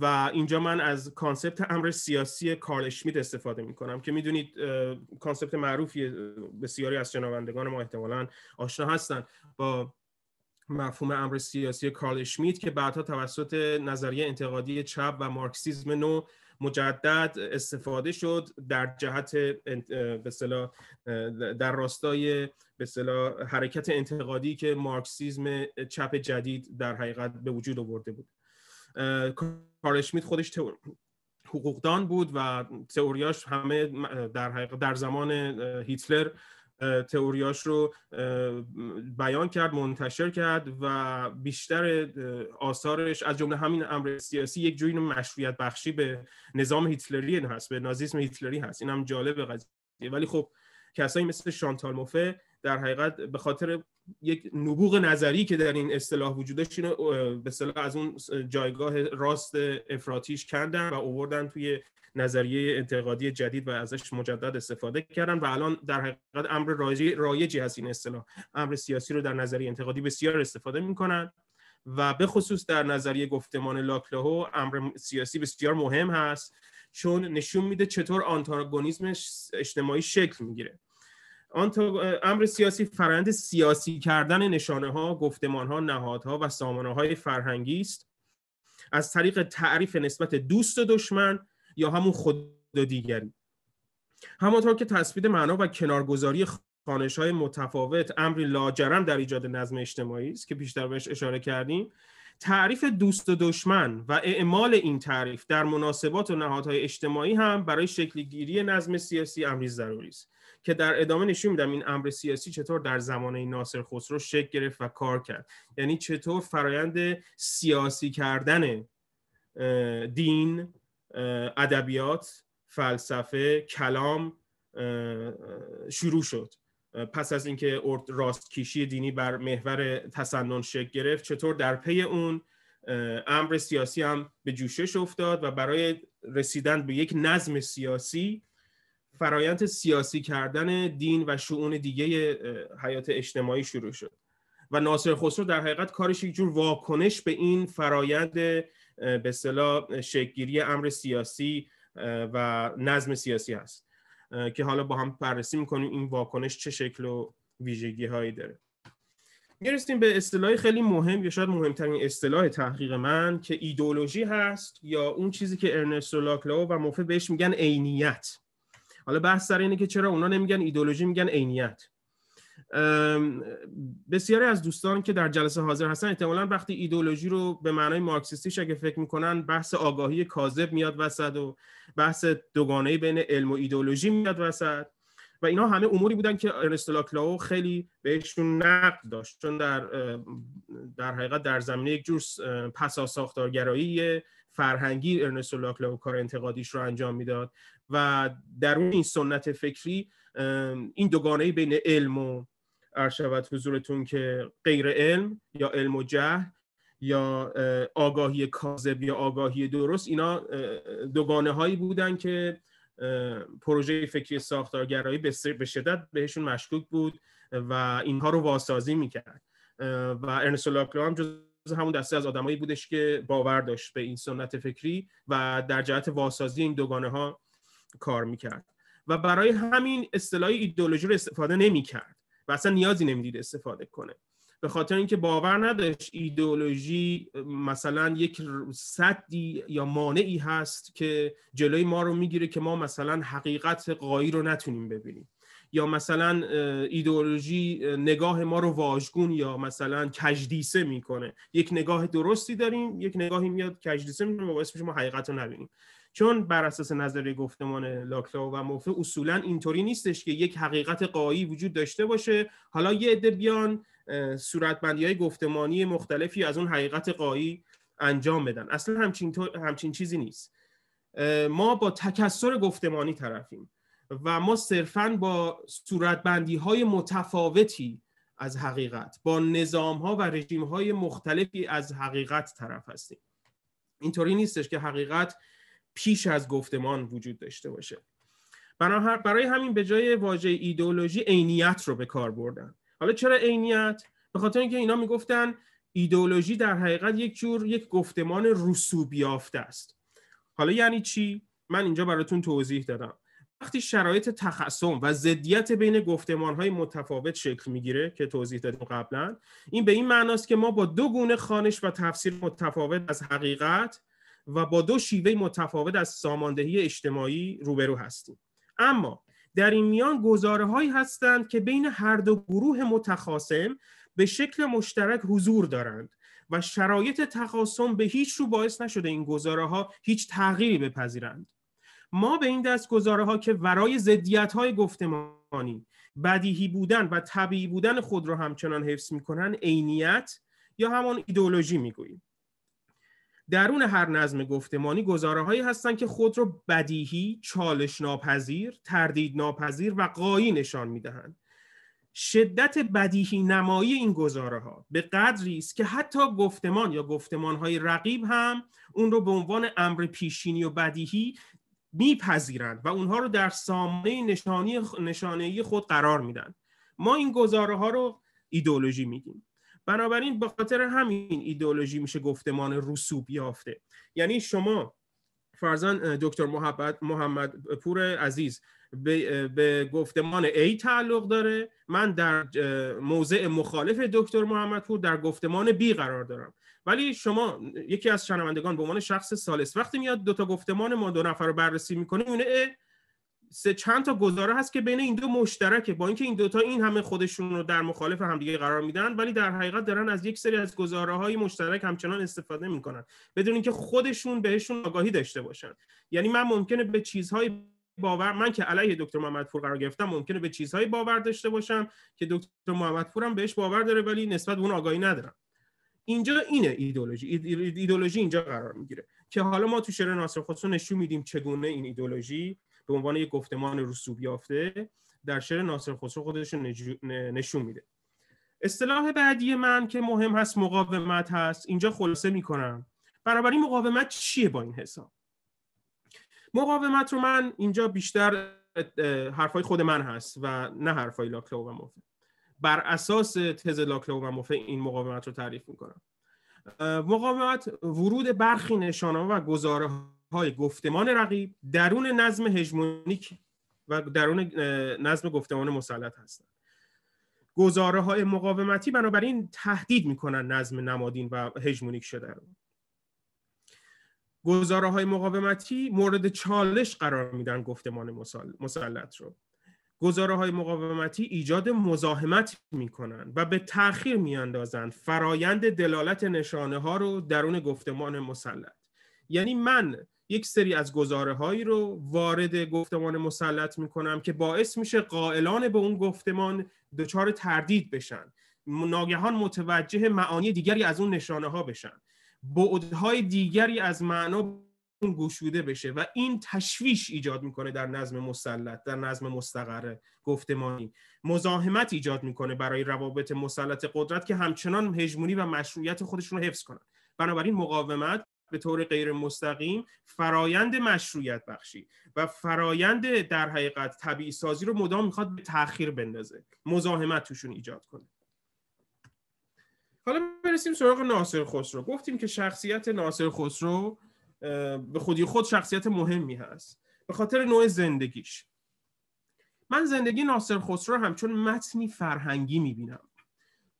و اینجا من از کانسپت امر سیاسی کارل شمید استفاده می کنم که میدونید کانسپت معروفی بسیاری از شنوندگان ما احتمالا آشنا هستن با مفهوم امر سیاسی کارل شمید که بعدها توسط نظریه انتقادی چپ و مارکسیزم نو مجدد استفاده شد در جهت به در راستای به حرکت انتقادی که مارکسیزم چپ جدید در حقیقت به وجود آورده بود کارشمیت خودش حقوقدان بود و تئوریاش همه در در زمان هیتلر تئوریاش رو بیان کرد منتشر کرد و بیشتر آثارش از جمله همین امر سیاسی یک جوری مشروعیت بخشی به نظام هیتلری هست به نازیسم هیتلری هست این هم جالب قضیه ولی خب کسایی مثل شانتال موفه در حقیقت به خاطر یک نبوغ نظری که در این اصطلاح وجود داشت به اصطلاح از اون جایگاه راست افراتیش کندن و اووردن توی نظریه انتقادی جدید و ازش مجدد استفاده کردن و الان در حقیقت امر رایجی هست این اصطلاح امر سیاسی رو در نظریه انتقادی بسیار استفاده میکنن و به خصوص در نظریه گفتمان لاکلاهو امر سیاسی بسیار مهم هست چون نشون میده چطور آنتاگونیسم اجتماعی شکل میگیره آن امر سیاسی فرند سیاسی کردن نشانه ها، گفتمان ها، نهاد ها و سامانه های فرهنگی است از طریق تعریف نسبت دوست و دشمن یا همون خود و دیگری همانطور که تثبیت معنا و کنارگذاری خانش های متفاوت امری لاجرم در ایجاد نظم اجتماعی است که بیشتر بهش اشاره کردیم تعریف دوست و دشمن و اعمال این تعریف در مناسبات و نهادهای اجتماعی هم برای شکل گیری نظم سیاسی امری ضروری است که در ادامه نشون میدم این امر سیاسی چطور در زمانه ناصر خسرو شکل گرفت و کار کرد یعنی چطور فرایند سیاسی کردن دین ادبیات فلسفه کلام شروع شد پس از اینکه کیشی دینی بر محور تسنن شکل گرفت چطور در پی اون امر سیاسی هم به جوشش افتاد و برای رسیدن به یک نظم سیاسی فرایند سیاسی کردن دین و شعون دیگه حیات اجتماعی شروع شد و ناصر خسرو در حقیقت کارش یک جور واکنش به این فرایند به اصطلاح شکلگیری امر سیاسی و نظم سیاسی هست که حالا با هم بررسی میکنیم این واکنش چه شکل و ویژگی هایی داره میرسیم به اصطلاح خیلی مهم یا شاید مهمترین اصطلاح تحقیق من که ایدولوژی هست یا اون چیزی که ارنستو لاکلاو و موفه بهش میگن عینیت حالا بحث سر اینه که چرا اونا نمیگن ایدولوژی میگن عینیت بسیاری از دوستان که در جلسه حاضر هستن احتمالا وقتی ایدولوژی رو به معنای مارکسیستیش اگه فکر میکنن بحث آگاهی کاذب میاد وسط و بحث دوگانه بین علم و ایدولوژی میاد وسط و اینا همه اموری بودن که ارنست کلاو خیلی بهشون نقد داشت چون در در حقیقت در زمینه یک جور پسا ساختارگرایی فرهنگی ارنست کلاو کار انتقادیش رو انجام میداد و درون این سنت فکری این دوگانه بین علم و شود حضورتون که غیر علم یا علم و جهل یا آگاهی کاذب یا آگاهی درست اینا دوگانه هایی بودن که پروژه فکری ساختارگرایی به شدت بهشون مشکوک بود و اینها رو واسازی میکرد و ارنست لاکلو هم جز همون دسته از آدمایی بودش که باور داشت به این سنت فکری و در جهت واسازی این دوگانه ها کار میکرد و برای همین اصطلاح ایدئولوژی رو استفاده نمیکرد و اصلا نیازی نمیدید استفاده کنه به خاطر اینکه باور نداشت ایدئولوژی مثلا یک صدی یا مانعی هست که جلوی ما رو میگیره که ما مثلا حقیقت قایی رو نتونیم ببینیم یا مثلا ایدئولوژی نگاه ما رو واژگون یا مثلا کجدیسه میکنه یک نگاه درستی داریم یک نگاهی میاد کجدیسه میکنه باعث میشه ما حقیقت رو نبینیم چون بر اساس نظریه گفتمان لاکلاو و موفه اصولا اینطوری نیستش که یک حقیقت قایی وجود داشته باشه حالا یه عده بیان صورتبندی های گفتمانی مختلفی از اون حقیقت قایی انجام بدن اصلا همچین, همچین چیزی نیست ما با تکسر گفتمانی طرفیم و ما صرفا با صورتبندی های متفاوتی از حقیقت با نظام ها و رژیم های مختلفی از حقیقت طرف هستیم اینطوری نیستش که حقیقت پیش از گفتمان وجود داشته باشه برای همین به جای واژه ایدئولوژی عینیت رو به کار بردن حالا چرا عینیت به خاطر اینکه اینا میگفتن ایدئولوژی در حقیقت یک جور یک گفتمان رسوب یافته است حالا یعنی چی من اینجا براتون توضیح دادم وقتی شرایط تخصم و ضدیت بین گفتمان های متفاوت شکل میگیره که توضیح دادیم قبلا این به این معناست که ما با دو گونه خانش و تفسیر متفاوت از حقیقت و با دو شیوه متفاوت از ساماندهی اجتماعی روبرو هستیم اما در این میان گزاره هایی هستند که بین هر دو گروه متخاصم به شکل مشترک حضور دارند و شرایط تخاصم به هیچ رو باعث نشده این گزاره ها هیچ تغییری بپذیرند ما به این دست گزاره ها که ورای زدیت های گفتمانی بدیهی بودن و طبیعی بودن خود را همچنان حفظ می عینیت یا همان ایدولوژی میگوییم. درون هر نظم گفتمانی گزاره هایی هستند که خود را بدیهی، چالش ناپذیر، تردید ناپذیر و قایی نشان میدهند. شدت بدیهی نمایی این گزاره ها به قدری است که حتی گفتمان یا گفتمان های رقیب هم اون رو به عنوان امر پیشینی و بدیهی میپذیرند و اونها رو در سامانه نشانی نشانه خود قرار میدن ما این گزاره ها رو ایدولوژی میگیم بنابراین با خاطر همین ایدئولوژی میشه گفتمان رسوب یافته یعنی شما فرزن دکتر محبت محمد پور عزیز به،, گفتمان A تعلق داره من در موضع مخالف دکتر محمد پور در گفتمان B قرار دارم ولی شما یکی از شنوندگان به عنوان شخص سالس وقتی میاد دوتا گفتمان ما دو نفر رو بررسی میکنه اون سه چند تا گزاره هست که بین این دو مشترکه با اینکه این دوتا این همه خودشون رو در مخالف همدیگه قرار میدن ولی در حقیقت دارن از یک سری از گزاره های مشترک همچنان استفاده میکنن بدون اینکه خودشون بهشون آگاهی داشته باشن یعنی من ممکنه به چیزهای باور من که علیه دکتر محمد پور قرار گرفتم ممکنه به چیزهای باور داشته باشم که دکتر محمد هم بهش باور داره ولی نسبت به اون آگاهی ندارم اینجا اینه ایدولوژی ایدولوژی اینجا قرار میگیره که حالا ما تو شعر ناصر خسرو نشون میدیم چگونه این ایدولوژی به عنوان یک گفتمان رسوب یافته در شعر ناصر خسرو خودش نشون میده اصطلاح بعدی من که مهم هست مقاومت هست اینجا خلاصه میکنم برابری مقاومت چیه با این حساب مقاومت رو من اینجا بیشتر حرفای خود من هست و نه حرفای لاکلو و موفه بر اساس تز لاکلو و موفه این مقاومت رو تعریف میکنم مقاومت ورود برخی نشانه و گزاره های گفتمان رقیب درون نظم هژمونیک و درون نظم گفتمان مسلط هستند گزاره های مقاومتی بنابراین تهدید میکنن نظم نمادین و هژمونیک شده رو گزاره های مقاومتی مورد چالش قرار میدن گفتمان مسلط رو گزاره های مقاومتی ایجاد مزاحمت میکنن و به تاخیر میاندازند فرایند دلالت نشانه ها رو درون گفتمان مسلط یعنی من یک سری از گزاره هایی رو وارد گفتمان مسلط میکنم که باعث میشه قائلان به اون گفتمان دچار تردید بشن ناگهان متوجه معانی دیگری از اون نشانه ها بشن بعدهای دیگری از معنا گشوده بشه و این تشویش ایجاد میکنه در نظم مسلط در نظم مستقر گفتمانی مزاحمت ایجاد میکنه برای روابط مسلط قدرت که همچنان هژمونی و مشروعیت خودشون رو حفظ کنن بنابراین مقاومت به طور غیر مستقیم فرایند مشروعیت بخشی و فرایند در حقیقت طبیعی سازی رو مدام میخواد به تاخیر بندازه مزاحمت توشون ایجاد کنه حالا برسیم سراغ ناصر خسرو گفتیم که شخصیت ناصر خسرو به خودی خود شخصیت مهمی هست به خاطر نوع زندگیش من زندگی ناصر خسرو همچون متنی فرهنگی میبینم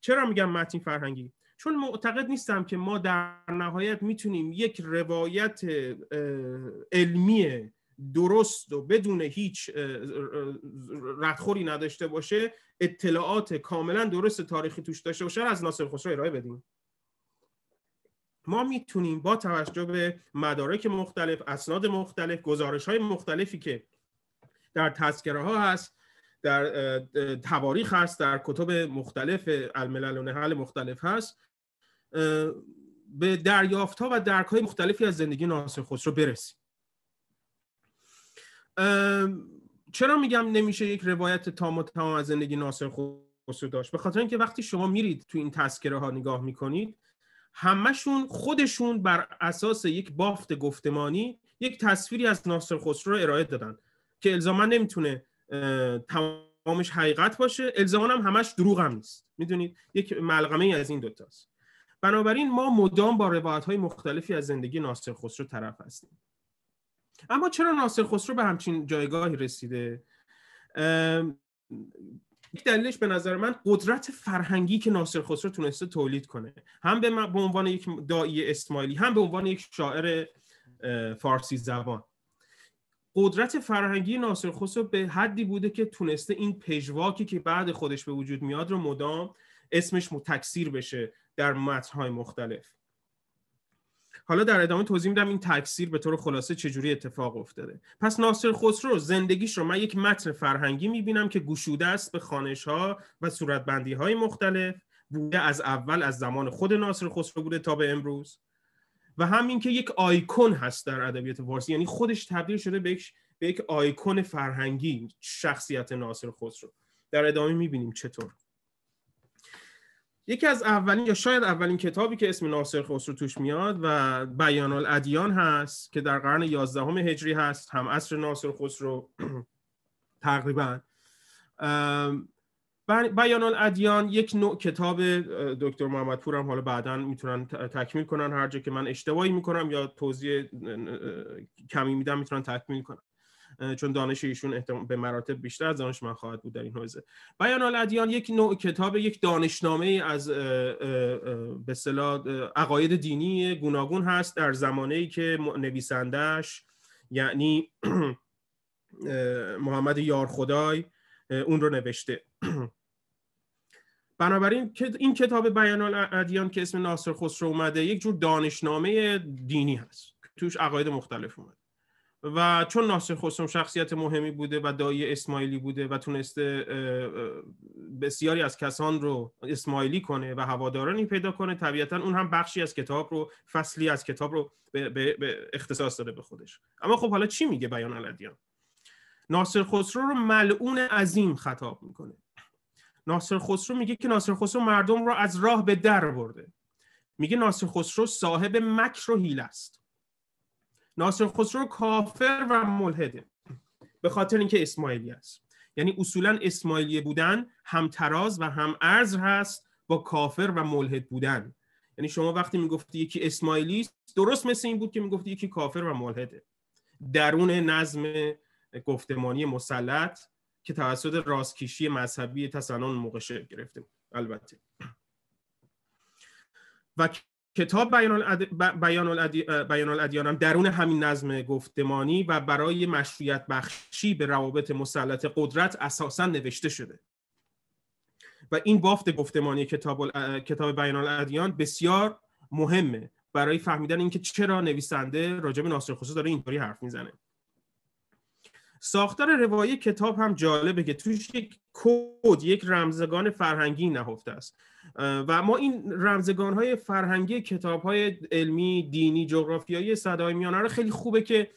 چرا میگم متنی فرهنگی چون معتقد نیستم که ما در نهایت میتونیم یک روایت علمی درست و بدون هیچ ردخوری نداشته باشه اطلاعات کاملا درست تاریخی توش داشته باشه از ناصر خسرو ارائه بدیم ما میتونیم با توجه به مدارک مختلف اسناد مختلف گزارش های مختلفی که در تذکره ها هست در تواریخ هست در کتب مختلف الملل و نهل مختلف هست به دریافت ها و درک های مختلفی از زندگی ناصر خسرو برسیم چرا میگم نمیشه یک روایت تام و تمام از زندگی ناصر خسرو داشت به خاطر اینکه وقتی شما میرید تو این تذکره ها نگاه میکنید همشون خودشون بر اساس یک بافت گفتمانی یک تصویری از ناصر خسرو رو ارائه دادن که الزاما نمیتونه تمامش حقیقت باشه الزامان هم همش دروغ هم نیست میدونید یک ملغمه ای از این دوتاست بنابراین ما مدام با روایت های مختلفی از زندگی ناصر خسرو طرف هستیم اما چرا ناصر خسرو به همچین جایگاهی رسیده یک دلیلش به نظر من قدرت فرهنگی که ناصر خسرو تونسته تولید کنه هم به, عنوان یک دایی اسماعیلی هم به عنوان یک شاعر فارسی زبان قدرت فرهنگی ناصر خسرو به حدی بوده که تونسته این پژواکی که بعد خودش به وجود میاد رو مدام اسمش تکثیر بشه در متنهای مختلف حالا در ادامه توضیح میدم این تکثیر به طور خلاصه چجوری اتفاق افتاده پس ناصر خسرو زندگیش رو من یک متن فرهنگی میبینم که گشوده است به خانش ها و صورتبندی های مختلف بوده از اول از زمان خود ناصر خسرو بوده تا به امروز و همین که یک آیکون هست در ادبیات فارسی یعنی خودش تبدیل شده به یک به یک آیکون فرهنگی شخصیت ناصر خسرو در ادامه میبینیم چطور یکی از اولین یا شاید اولین کتابی که اسم ناصر خسرو توش میاد و بیان الادیان هست که در قرن 11 هجری هست هم عصر ناصر خسرو تقریبا بیان الادیان یک نوع کتاب دکتر محمد پورم حالا بعدا میتونن تکمیل کنن هر جا که من اشتباهی میکنم یا توضیح کمی میدم میتونن تکمیل کنن چون دانش ایشون به مراتب بیشتر از دانش من خواهد بود در این حوزه بیان الادیان یک نوع کتاب یک دانشنامه از به اصطلاح عقاید دینی گوناگون هست در زمانه ای که نویسندش یعنی محمد یارخدای اون رو نوشته بنابراین این کتاب بیان الادیان که اسم ناصر خسرو اومده یک جور دانشنامه دینی هست توش عقاید مختلف اومده و چون ناصر خسرو شخصیت مهمی بوده و دایی اسماعیلی بوده و تونسته بسیاری از کسان رو اسماعیلی کنه و هوادارانی پیدا کنه طبیعتا اون هم بخشی از کتاب رو فصلی از کتاب رو به, به،, به اختصاص داده به خودش اما خب حالا چی میگه بیان الادیان ناصر خسرو رو ملعون عظیم خطاب میکنه ناصر خسرو میگه که ناصر خسرو مردم را از راه به در برده میگه ناصر خسرو صاحب مکر و است ناصر خسرو کافر و ملحده به خاطر اینکه اسماعیلی است یعنی اصولا اسماعیلی بودن همتراز و هم ارز هست با کافر و ملحد بودن یعنی شما وقتی میگفتی یکی اسماعیلی است درست مثل این بود که میگفتی یکی کافر و ملحده درون نظم گفتمانی مسلط که توسط راستکیشی مذهبی تسنن موقع شکل گرفته البته و کتاب بیان, الادیان هم درون همین نظم گفتمانی و برای مشروعیت بخشی به روابط مسلط قدرت اساسا نوشته شده و این بافت گفتمانی کتاب, کتاب بیان الادیان بسیار مهمه برای فهمیدن اینکه چرا نویسنده راجب ناصر خصوص داره اینطوری حرف میزنه ساختار روایی کتاب هم جالبه که توش یک کود، یک رمزگان فرهنگی نهفته است و ما این رمزگان های فرهنگی کتاب های علمی دینی جغرافیایی صدای میانه رو خیلی خوبه که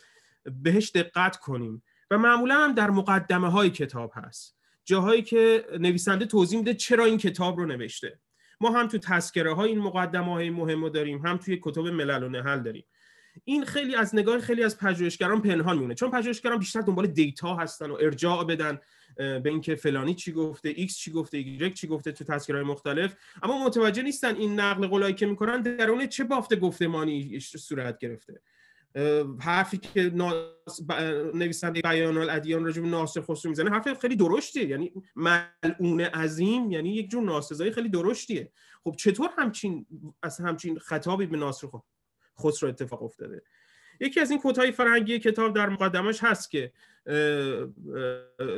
بهش دقت کنیم و معمولا هم در مقدمه های کتاب هست جاهایی که نویسنده توضیح میده چرا این کتاب رو نوشته ما هم تو تذکره های این مقدمه های مهم رو داریم هم توی کتاب ملل و نهل داریم این خیلی از نگاه خیلی از پژوهشگران پنهان میونه چون پژوهشگران بیشتر دنبال دیتا هستن و ارجاع بدن به اینکه فلانی چی گفته ایکس چی گفته ایگرگ چی گفته تو تذکرهای مختلف اما متوجه نیستن این نقل قولایی که میکنن درون چه بافت گفتمانی صورت گرفته حرفی که ناس ب... نویسنده بیان الادیان راجع ناصر خسرو میزنه حرف خیلی درشته یعنی ملعون عظیم یعنی یک جور ناسزایی خیلی درشتیه خب چطور همچین از همچین خطابی به ناصر خسرو اتفاق افتاده یکی از این کتای فرهنگی کتاب در مقدمش هست که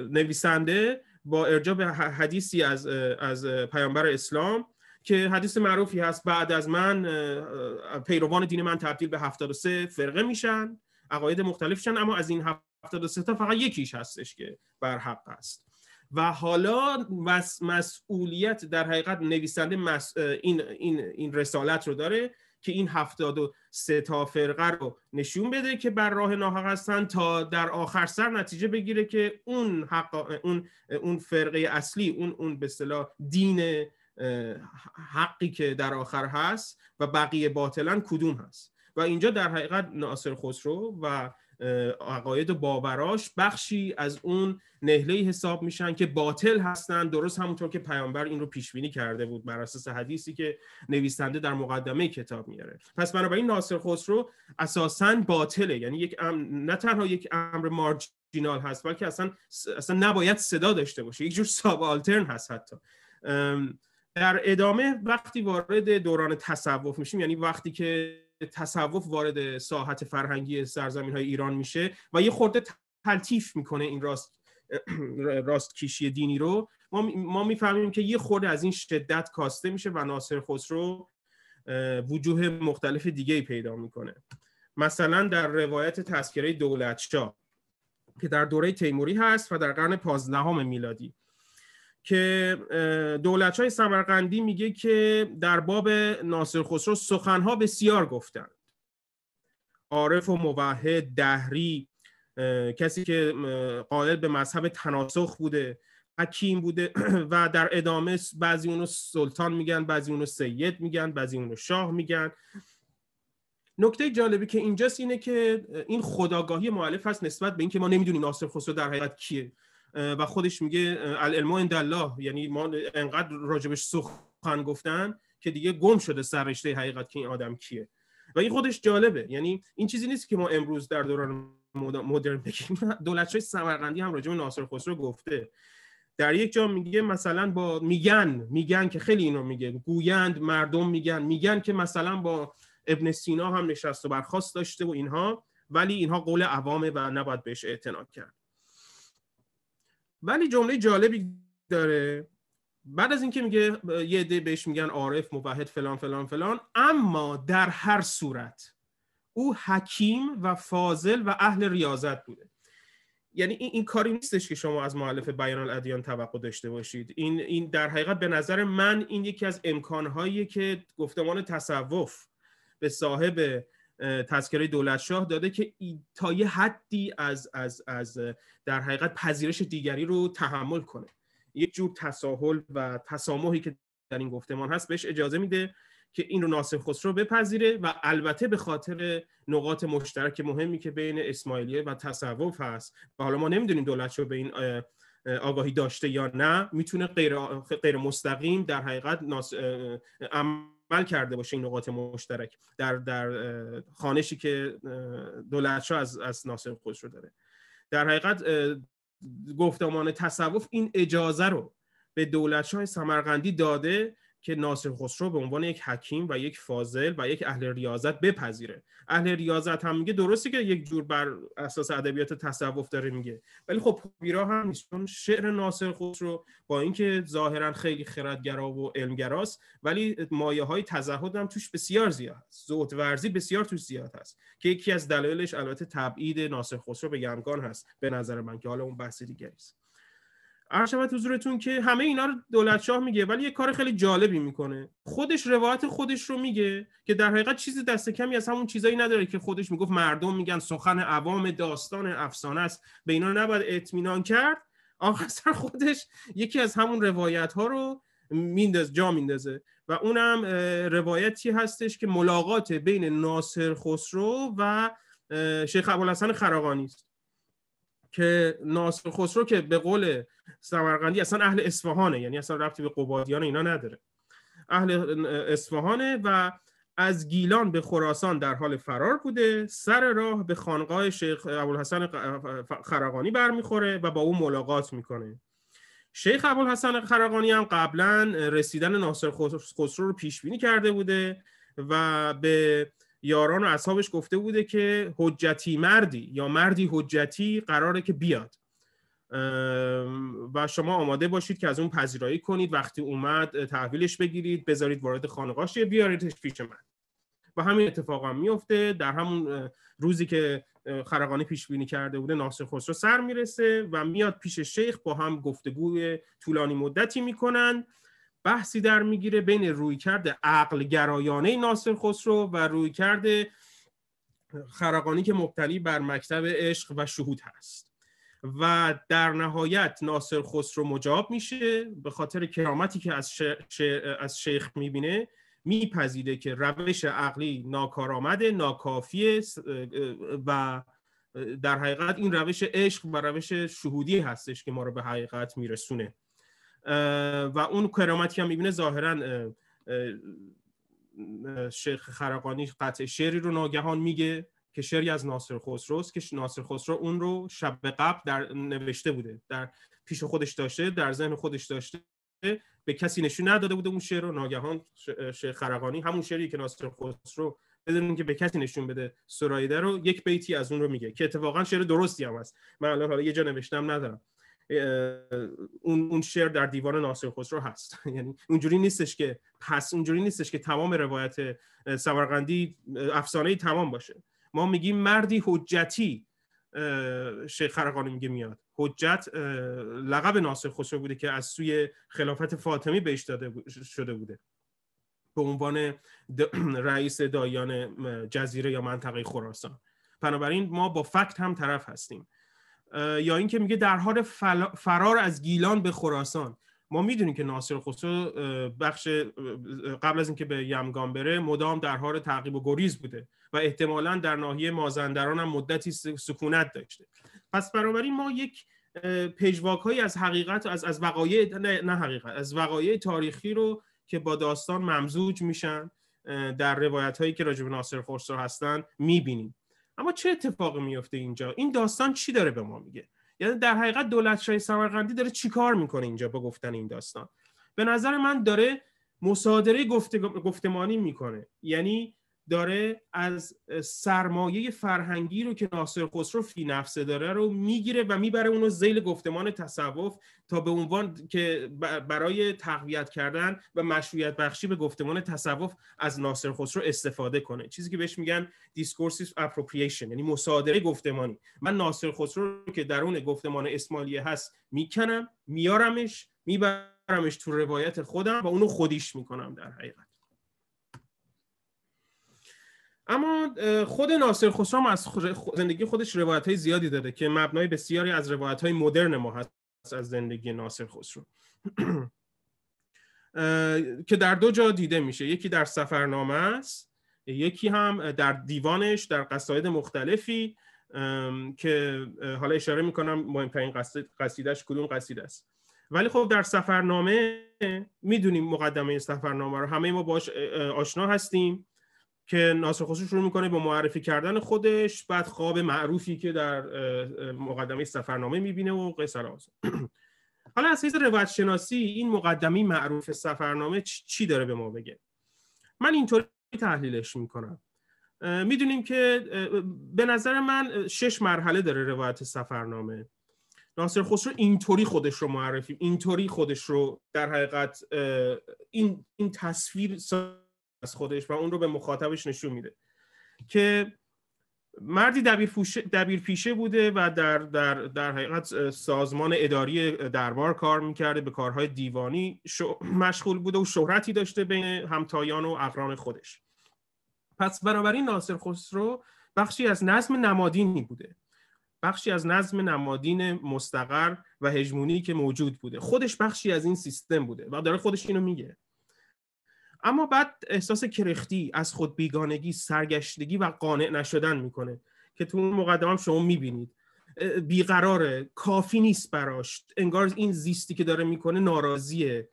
نویسنده با ارجاع به حدیثی از, از پیامبر اسلام که حدیث معروفی هست بعد از من پیروان دین من تبدیل به 73 فرقه میشن عقاید شن اما از این 73 تا فقط یکیش هستش که بر حق است و حالا مسئولیت در حقیقت نویسنده این... این... این رسالت رو داره که این سه تا فرقه رو نشون بده که بر راه ناحق هستن تا در آخر سر نتیجه بگیره که اون حق اون اون فرقه اصلی اون اون به اصطلاح دین حقی که در آخر هست و بقیه باطلا کدوم هست و اینجا در حقیقت ناصر خسرو و عقاید و باوراش بخشی از اون نهله حساب میشن که باطل هستن درست همونطور که پیامبر این رو پیش بینی کرده بود بر حدیثی که نویسنده در مقدمه کتاب میاره پس بنابراین ناصر خسرو اساسا باطله یعنی یک نه تنها یک امر مارجینال هست بلکه اصلا اصلا نباید صدا داشته باشه یک جور ساب آلترن هست حتی در ادامه وقتی وارد دوران تصوف میشیم یعنی وقتی که تصوف وارد ساحت فرهنگی سرزمین های ایران میشه و یه خورده تلطیف میکنه این راست راست دینی رو ما, میفهمیم که یه خورده از این شدت کاسته میشه و ناصر خسرو وجوه مختلف دیگه ای پیدا میکنه مثلا در روایت تذکره دولتشاه که در دوره تیموری هست و در قرن پازدهم میلادی که دولت های سمرقندی میگه که در باب ناصر خسرو سخنها بسیار گفتند عارف و موحد دهری کسی که قائل به مذهب تناسخ بوده حکیم بوده و در ادامه بعضی اونو سلطان میگن بعضی اونو سید میگن بعضی اونو شاه میگن نکته جالبی که اینجاست اینه که این خداگاهی معلف هست نسبت به اینکه ما نمیدونیم ناصر خسرو در حقیقت کیه و خودش میگه العلم عند الله یعنی ما انقدر راجبش سخن گفتن که دیگه گم شده سرشته حقیقت که این آدم کیه و این خودش جالبه یعنی این چیزی نیست که ما امروز در دوران مدرن بگیم های سمرقندی هم راجب ناصر خسرو گفته در یک جا میگه مثلا با میگن میگن که خیلی اینو میگه گویند مردم میگن میگن که مثلا با ابن سینا هم نشست و برخواست داشته و اینها ولی اینها قول عوامه و نباید بهش اعتناع کرد ولی جمله جالبی داره بعد از اینکه میگه یه عده بهش میگن عارف موحد فلان فلان فلان اما در هر صورت او حکیم و فاضل و اهل ریاضت بوده یعنی این, این کاری نیستش که شما از معلف بیان الادیان توقع داشته باشید این این در حقیقت به نظر من این یکی از امکانهایی که گفتمان تصوف به صاحب تذکره دولت شاه داده که تا یه حدی از, از, از در حقیقت پذیرش دیگری رو تحمل کنه یه جور تساهل و تسامحی که در این گفتمان هست بهش اجازه میده که این رو ناصر خسرو بپذیره و البته به خاطر نقاط مشترک مهمی که بین اسماعیلیه و تصوف هست و حالا ما نمیدونیم دولت شاه به این آگاهی داشته یا نه میتونه غیر, غیر مستقیم در حقیقت ناس... عمل کرده باشه این نقاط مشترک در در خانشی که دولتشاه از از ناصر رو داره در حقیقت گفتمان تصوف این اجازه رو به دولتشاه سمرقندی داده که ناصر خسرو به عنوان یک حکیم و یک فاضل و یک اهل ریاضت بپذیره اهل ریاضت هم میگه درسته که یک جور بر اساس ادبیات تصوف داره میگه ولی خب پویرا هم نیست چون شعر ناصر خسرو با اینکه ظاهرا خیلی خردگرا و علمگراست ولی مایه های تزهد هم توش بسیار زیاد هست زهد ورزی بسیار توش زیاد هست که یکی از دلایلش البته تبعید ناصر خسرو به یمگان هست به نظر من که حالا اون بحث دیگه است عرض حضورتون که همه اینا رو دولت شاه میگه ولی یه کار خیلی جالبی میکنه خودش روایت خودش رو میگه که در حقیقت چیزی دست کمی از همون چیزایی نداره که خودش میگفت مردم میگن سخن عوام داستان افسانه است به اینا نباید اطمینان کرد آخر خودش یکی از همون روایت ها رو میندازه جا میندازه و اونم روایتی هستش که ملاقات بین ناصر خسرو و شیخ ابوالحسن خراقانی است که ناصر خسرو که به قول سمرقندی اصلا اهل اصفهانه یعنی اصلا رفتی به قبادیان اینا نداره اهل اصفهانه و از گیلان به خراسان در حال فرار بوده سر راه به خانقاه شیخ ابوالحسن خرقانی برمیخوره و با او ملاقات میکنه شیخ ابوالحسن خرقانی هم قبلا رسیدن ناصر خسرو رو پیش بینی کرده بوده و به یاران و اصحابش گفته بوده که حجتی مردی یا مردی حجتی قراره که بیاد و شما آماده باشید که از اون پذیرایی کنید وقتی اومد تحویلش بگیرید بذارید وارد خانقاش بیاریدش پیش من و همین اتفاق هم میفته در همون روزی که خرقانی پیش بینی کرده بوده ناصر خسرو سر میرسه و میاد پیش شیخ با هم گفتگوی طولانی مدتی میکنن بحثی در میگیره بین رویکرد عقل گرایانه ناصر خسرو و رویکرد خرقانی که مبتنی بر مکتب عشق و شهود هست و در نهایت ناصر خسرو مجاب میشه به خاطر کرامتی که از, از شیخ میبینه میپذیره که روش عقلی ناکارآمده ناکافیه و در حقیقت این روش عشق و روش شهودی هستش که ما رو به حقیقت میرسونه و اون کرامتی هم میبینه ظاهرا شیخ خرقانی قطع شعری رو ناگهان میگه که شعری از ناصر خسروست که ناصر خسرو اون رو شب قبل در نوشته بوده در پیش خودش داشته در ذهن خودش داشته به کسی نشون نداده بوده اون شعر رو ناگهان شیخ خرقانی همون شعری که ناصر خسرو بدون که به کسی نشون بده سرایده رو یک بیتی از اون رو میگه که اتفاقا شعر درستی هم هست من الان حالا یه جا نوشتم ندارم اون اون شعر در دیوان ناصر خسرو هست یعنی اونجوری نیستش که پس اونجوری نیستش که تمام روایت سمرقندی افسانه تمام باشه ما میگیم مردی حجتی شیخ خرقانی میگه میاد حجت لقب ناصر خسرو بوده که از سوی خلافت فاطمی بهش داده شده بوده به عنوان رئیس دایان جزیره یا منطقه خراسان بنابراین ما با فکت هم طرف هستیم یا اینکه میگه در حال فرار از گیلان به خراسان ما میدونیم که ناصر خسرو بخش قبل از اینکه به یمگان بره مدام در حال تعقیب و گریز بوده و احتمالا در ناحیه مازندران هم مدتی سکونت داشته پس بنابراین ما یک پژواک از حقیقت از از وقایع نه،, نه حقیقت از وقایع تاریخی رو که با داستان ممزوج میشن در روایت هایی که راجع به ناصر خسرو هستن میبینیم اما چه اتفاقی میفته اینجا این داستان چی داره به ما میگه یعنی در حقیقت دولت شای سمرقندی داره چیکار میکنه اینجا با گفتن این داستان به نظر من داره مصادره گفتمانی میکنه یعنی داره از سرمایه فرهنگی رو که ناصر خسرو فی نفسه داره رو میگیره و میبره اونو زیل گفتمان تصوف تا به عنوان که برای تقویت کردن و مشروعیت بخشی به گفتمان تصوف از ناصر خسرو استفاده کنه چیزی که بهش میگن دیسکورسیس اپروپریشن یعنی مصادره گفتمانی من ناصر خسرو که درون گفتمان اسمالیه هست میکنم میارمش میبرمش تو روایت خودم و اونو خودیش میکنم در حقیقت اما خود ناصر هم از زندگی خودش روایت های زیادی داره که مبنای بسیاری از روایت های مدرن ما هست از زندگی ناصر خسرو که در دو جا دیده میشه یکی در سفرنامه است یکی هم در دیوانش در قصاید مختلفی که حالا اشاره میکنم مهمترین قصیدش کدوم قصیده است ولی خب در سفرنامه میدونیم مقدمه سفرنامه رو همه ما باش آشنا هستیم که ناصر خسرو شروع میکنه با معرفی کردن خودش بعد خواب معروفی که در مقدمه سفرنامه میبینه و قصر آزم حالا از حیث روایت شناسی این مقدمه معروف سفرنامه چی داره به ما بگه من اینطوری تحلیلش میکنم میدونیم که به نظر من شش مرحله داره روایت سفرنامه ناصر خسرو اینطوری خودش رو معرفی اینطوری خودش رو در حقیقت این, این تصویر از خودش و اون رو به مخاطبش نشون میده که مردی دبیر, دبیر پیشه بوده و در, در, در حقیقت سازمان اداری دربار کار میکرده به کارهای دیوانی مشغول بوده و شهرتی داشته بین همتایان و اقران خودش پس بنابراین ناصر خسرو بخشی از نظم نمادینی بوده بخشی از نظم نمادین مستقر و هجمونی که موجود بوده خودش بخشی از این سیستم بوده و داره خودش اینو میگه اما بعد احساس کرختی از خود بیگانگی سرگشتگی و قانع نشدن میکنه که تو اون مقدمه هم شما میبینید بیقراره کافی نیست براش انگار این زیستی که داره میکنه ناراضیه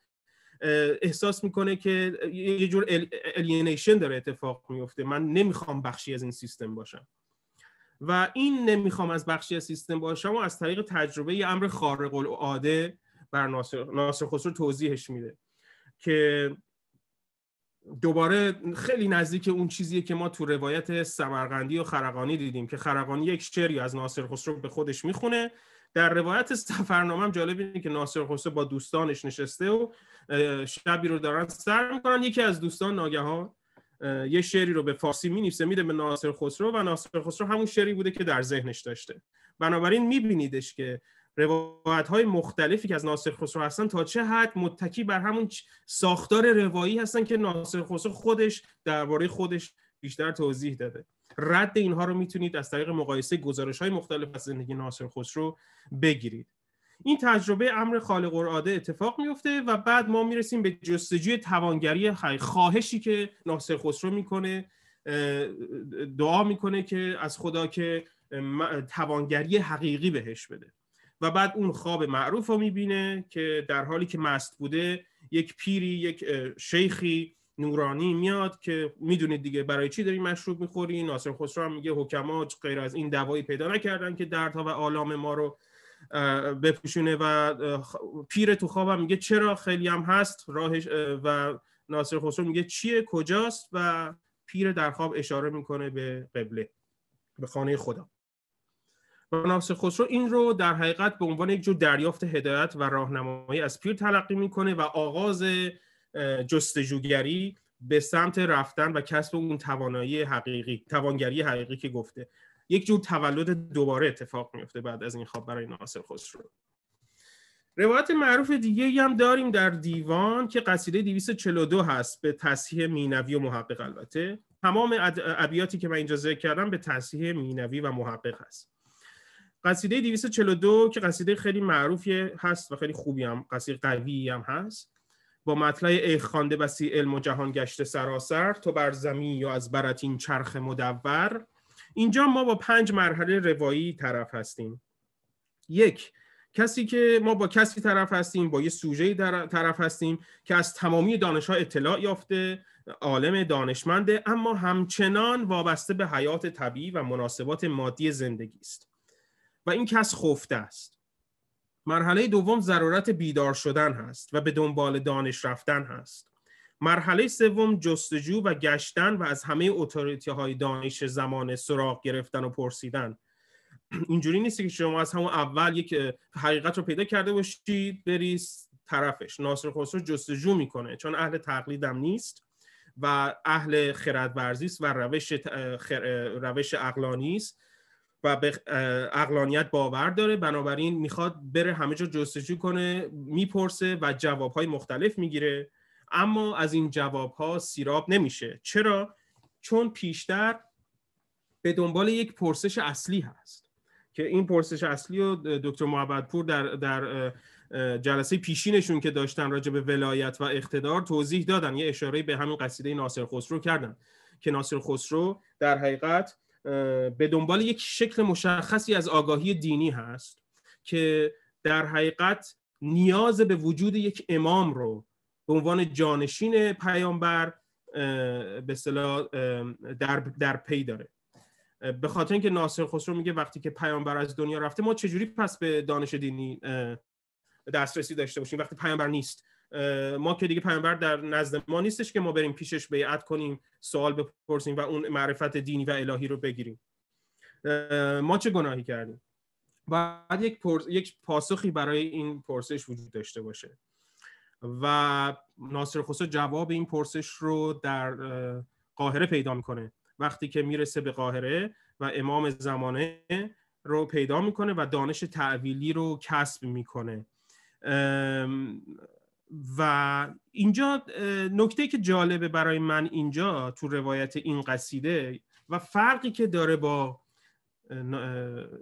احساس میکنه که یه جور الینیشن داره اتفاق میفته من نمیخوام بخشی از این سیستم باشم و این نمیخوام از بخشی از سیستم باشم و از طریق تجربه یه امر خارق العاده بر ناصر, ناصر خسرو توضیحش میده که دوباره خیلی نزدیک اون چیزیه که ما تو روایت سمرقندی و خرقانی دیدیم که خرقانی یک شعری از ناصر خسرو به خودش میخونه در روایت سفرنامه هم جالب اینه که ناصر خسرو با دوستانش نشسته و شبی رو دارن سر میکنن یکی از دوستان ناگهان یه شعری رو به فارسی مینیسه میده به ناصر خسرو و ناصر خسرو همون شعری بوده که در ذهنش داشته بنابراین میبینیدش که روایت های مختلفی که از ناصر خسرو هستن تا چه حد متکی بر همون ساختار روایی هستن که ناصر خسرو خودش درباره خودش بیشتر توضیح داده رد اینها رو میتونید از طریق مقایسه گزارش های مختلف از زندگی ناصر خسرو بگیرید این تجربه امر خالق العاده اتفاق میفته و بعد ما میرسیم به جستجوی توانگری خواهشی که ناصر خسرو میکنه دعا میکنه که از خدا که توانگری حقیقی بهش بده و بعد اون خواب معروف رو میبینه که در حالی که مست بوده یک پیری یک شیخی نورانی میاد که میدونید دیگه برای چی داری مشروب میخوری ناصر خسرو هم میگه حکما غیر از این دوایی پیدا نکردن که دردها و آلام ما رو بپوشونه و پیر تو خوابم میگه چرا خیلی هم هست راهش و ناصر خسرو میگه چیه کجاست و پیر در خواب اشاره میکنه به قبله به خانه خدا و ناصر خسرو این رو در حقیقت به عنوان یک جور دریافت هدایت و راهنمایی از پیر تلقی میکنه و آغاز جستجوگری به سمت رفتن و کسب اون توانایی حقیقی توانگری حقیقی که گفته یک جور تولد دوباره اتفاق میفته بعد از این خواب برای ناصر خسرو روایت معروف دیگه هم داریم در دیوان که قصیده 242 هست به تصحیح مینوی و محقق البته تمام ابیاتی که من اینجا ذکر کردم به تصحیح مینوی و محقق هست قصیده 242 که قصیده خیلی معروفی هست و خیلی خوبی هم قصیده قوی هم هست با مطلع ای خانده بسی علم و جهان گشته سراسر تو بر زمین یا از برت چرخ مدور اینجا ما با پنج مرحله روایی طرف هستیم یک کسی که ما با کسی طرف هستیم با یه سوژه طرف هستیم که از تمامی دانشها اطلاع یافته عالم دانشمنده اما همچنان وابسته به حیات طبیعی و مناسبات مادی زندگی است و این کس خفته است مرحله دوم ضرورت بیدار شدن هست و به دنبال دانش رفتن هست مرحله سوم جستجو و گشتن و از همه اتوریتی های دانش زمان سراغ گرفتن و پرسیدن اینجوری نیست که شما از همون اول یک حقیقت رو پیدا کرده باشید بری طرفش ناصر خسرو جستجو میکنه چون اهل تقلیدم نیست و اهل خردورزی است و روش روش عقلانی است و به اقلانیت باور داره بنابراین میخواد بره همه جا جستجو کنه میپرسه و جوابهای مختلف میگیره اما از این جوابها سیراب نمیشه چرا؟ چون پیشتر به دنبال یک پرسش اصلی هست که این پرسش اصلی رو دکتر معبدپور در, در جلسه پیشینشون که داشتن راجع به ولایت و اقتدار توضیح دادن یه اشاره به همین قصیده ناصر خسرو کردن که ناصر خسرو در حقیقت به دنبال یک شکل مشخصی از آگاهی دینی هست که در حقیقت نیاز به وجود یک امام رو به عنوان جانشین پیامبر به صلاح در, در پی داره به خاطر اینکه ناصر خسرو میگه وقتی که پیامبر از دنیا رفته ما چجوری پس به دانش دینی دسترسی داشته باشیم وقتی پیامبر نیست ما که دیگه پیامبر در نزد ما نیستش که ما بریم پیشش بیعت کنیم سوال بپرسیم و اون معرفت دینی و الهی رو بگیریم ما چه گناهی کردیم بعد یک, یک پاسخی برای این پرسش وجود داشته باشه و ناصر خسرو جواب این پرسش رو در قاهره پیدا میکنه وقتی که میرسه به قاهره و امام زمانه رو پیدا میکنه و دانش تعویلی رو کسب میکنه و اینجا نکته که جالبه برای من اینجا تو روایت این قصیده و فرقی که داره با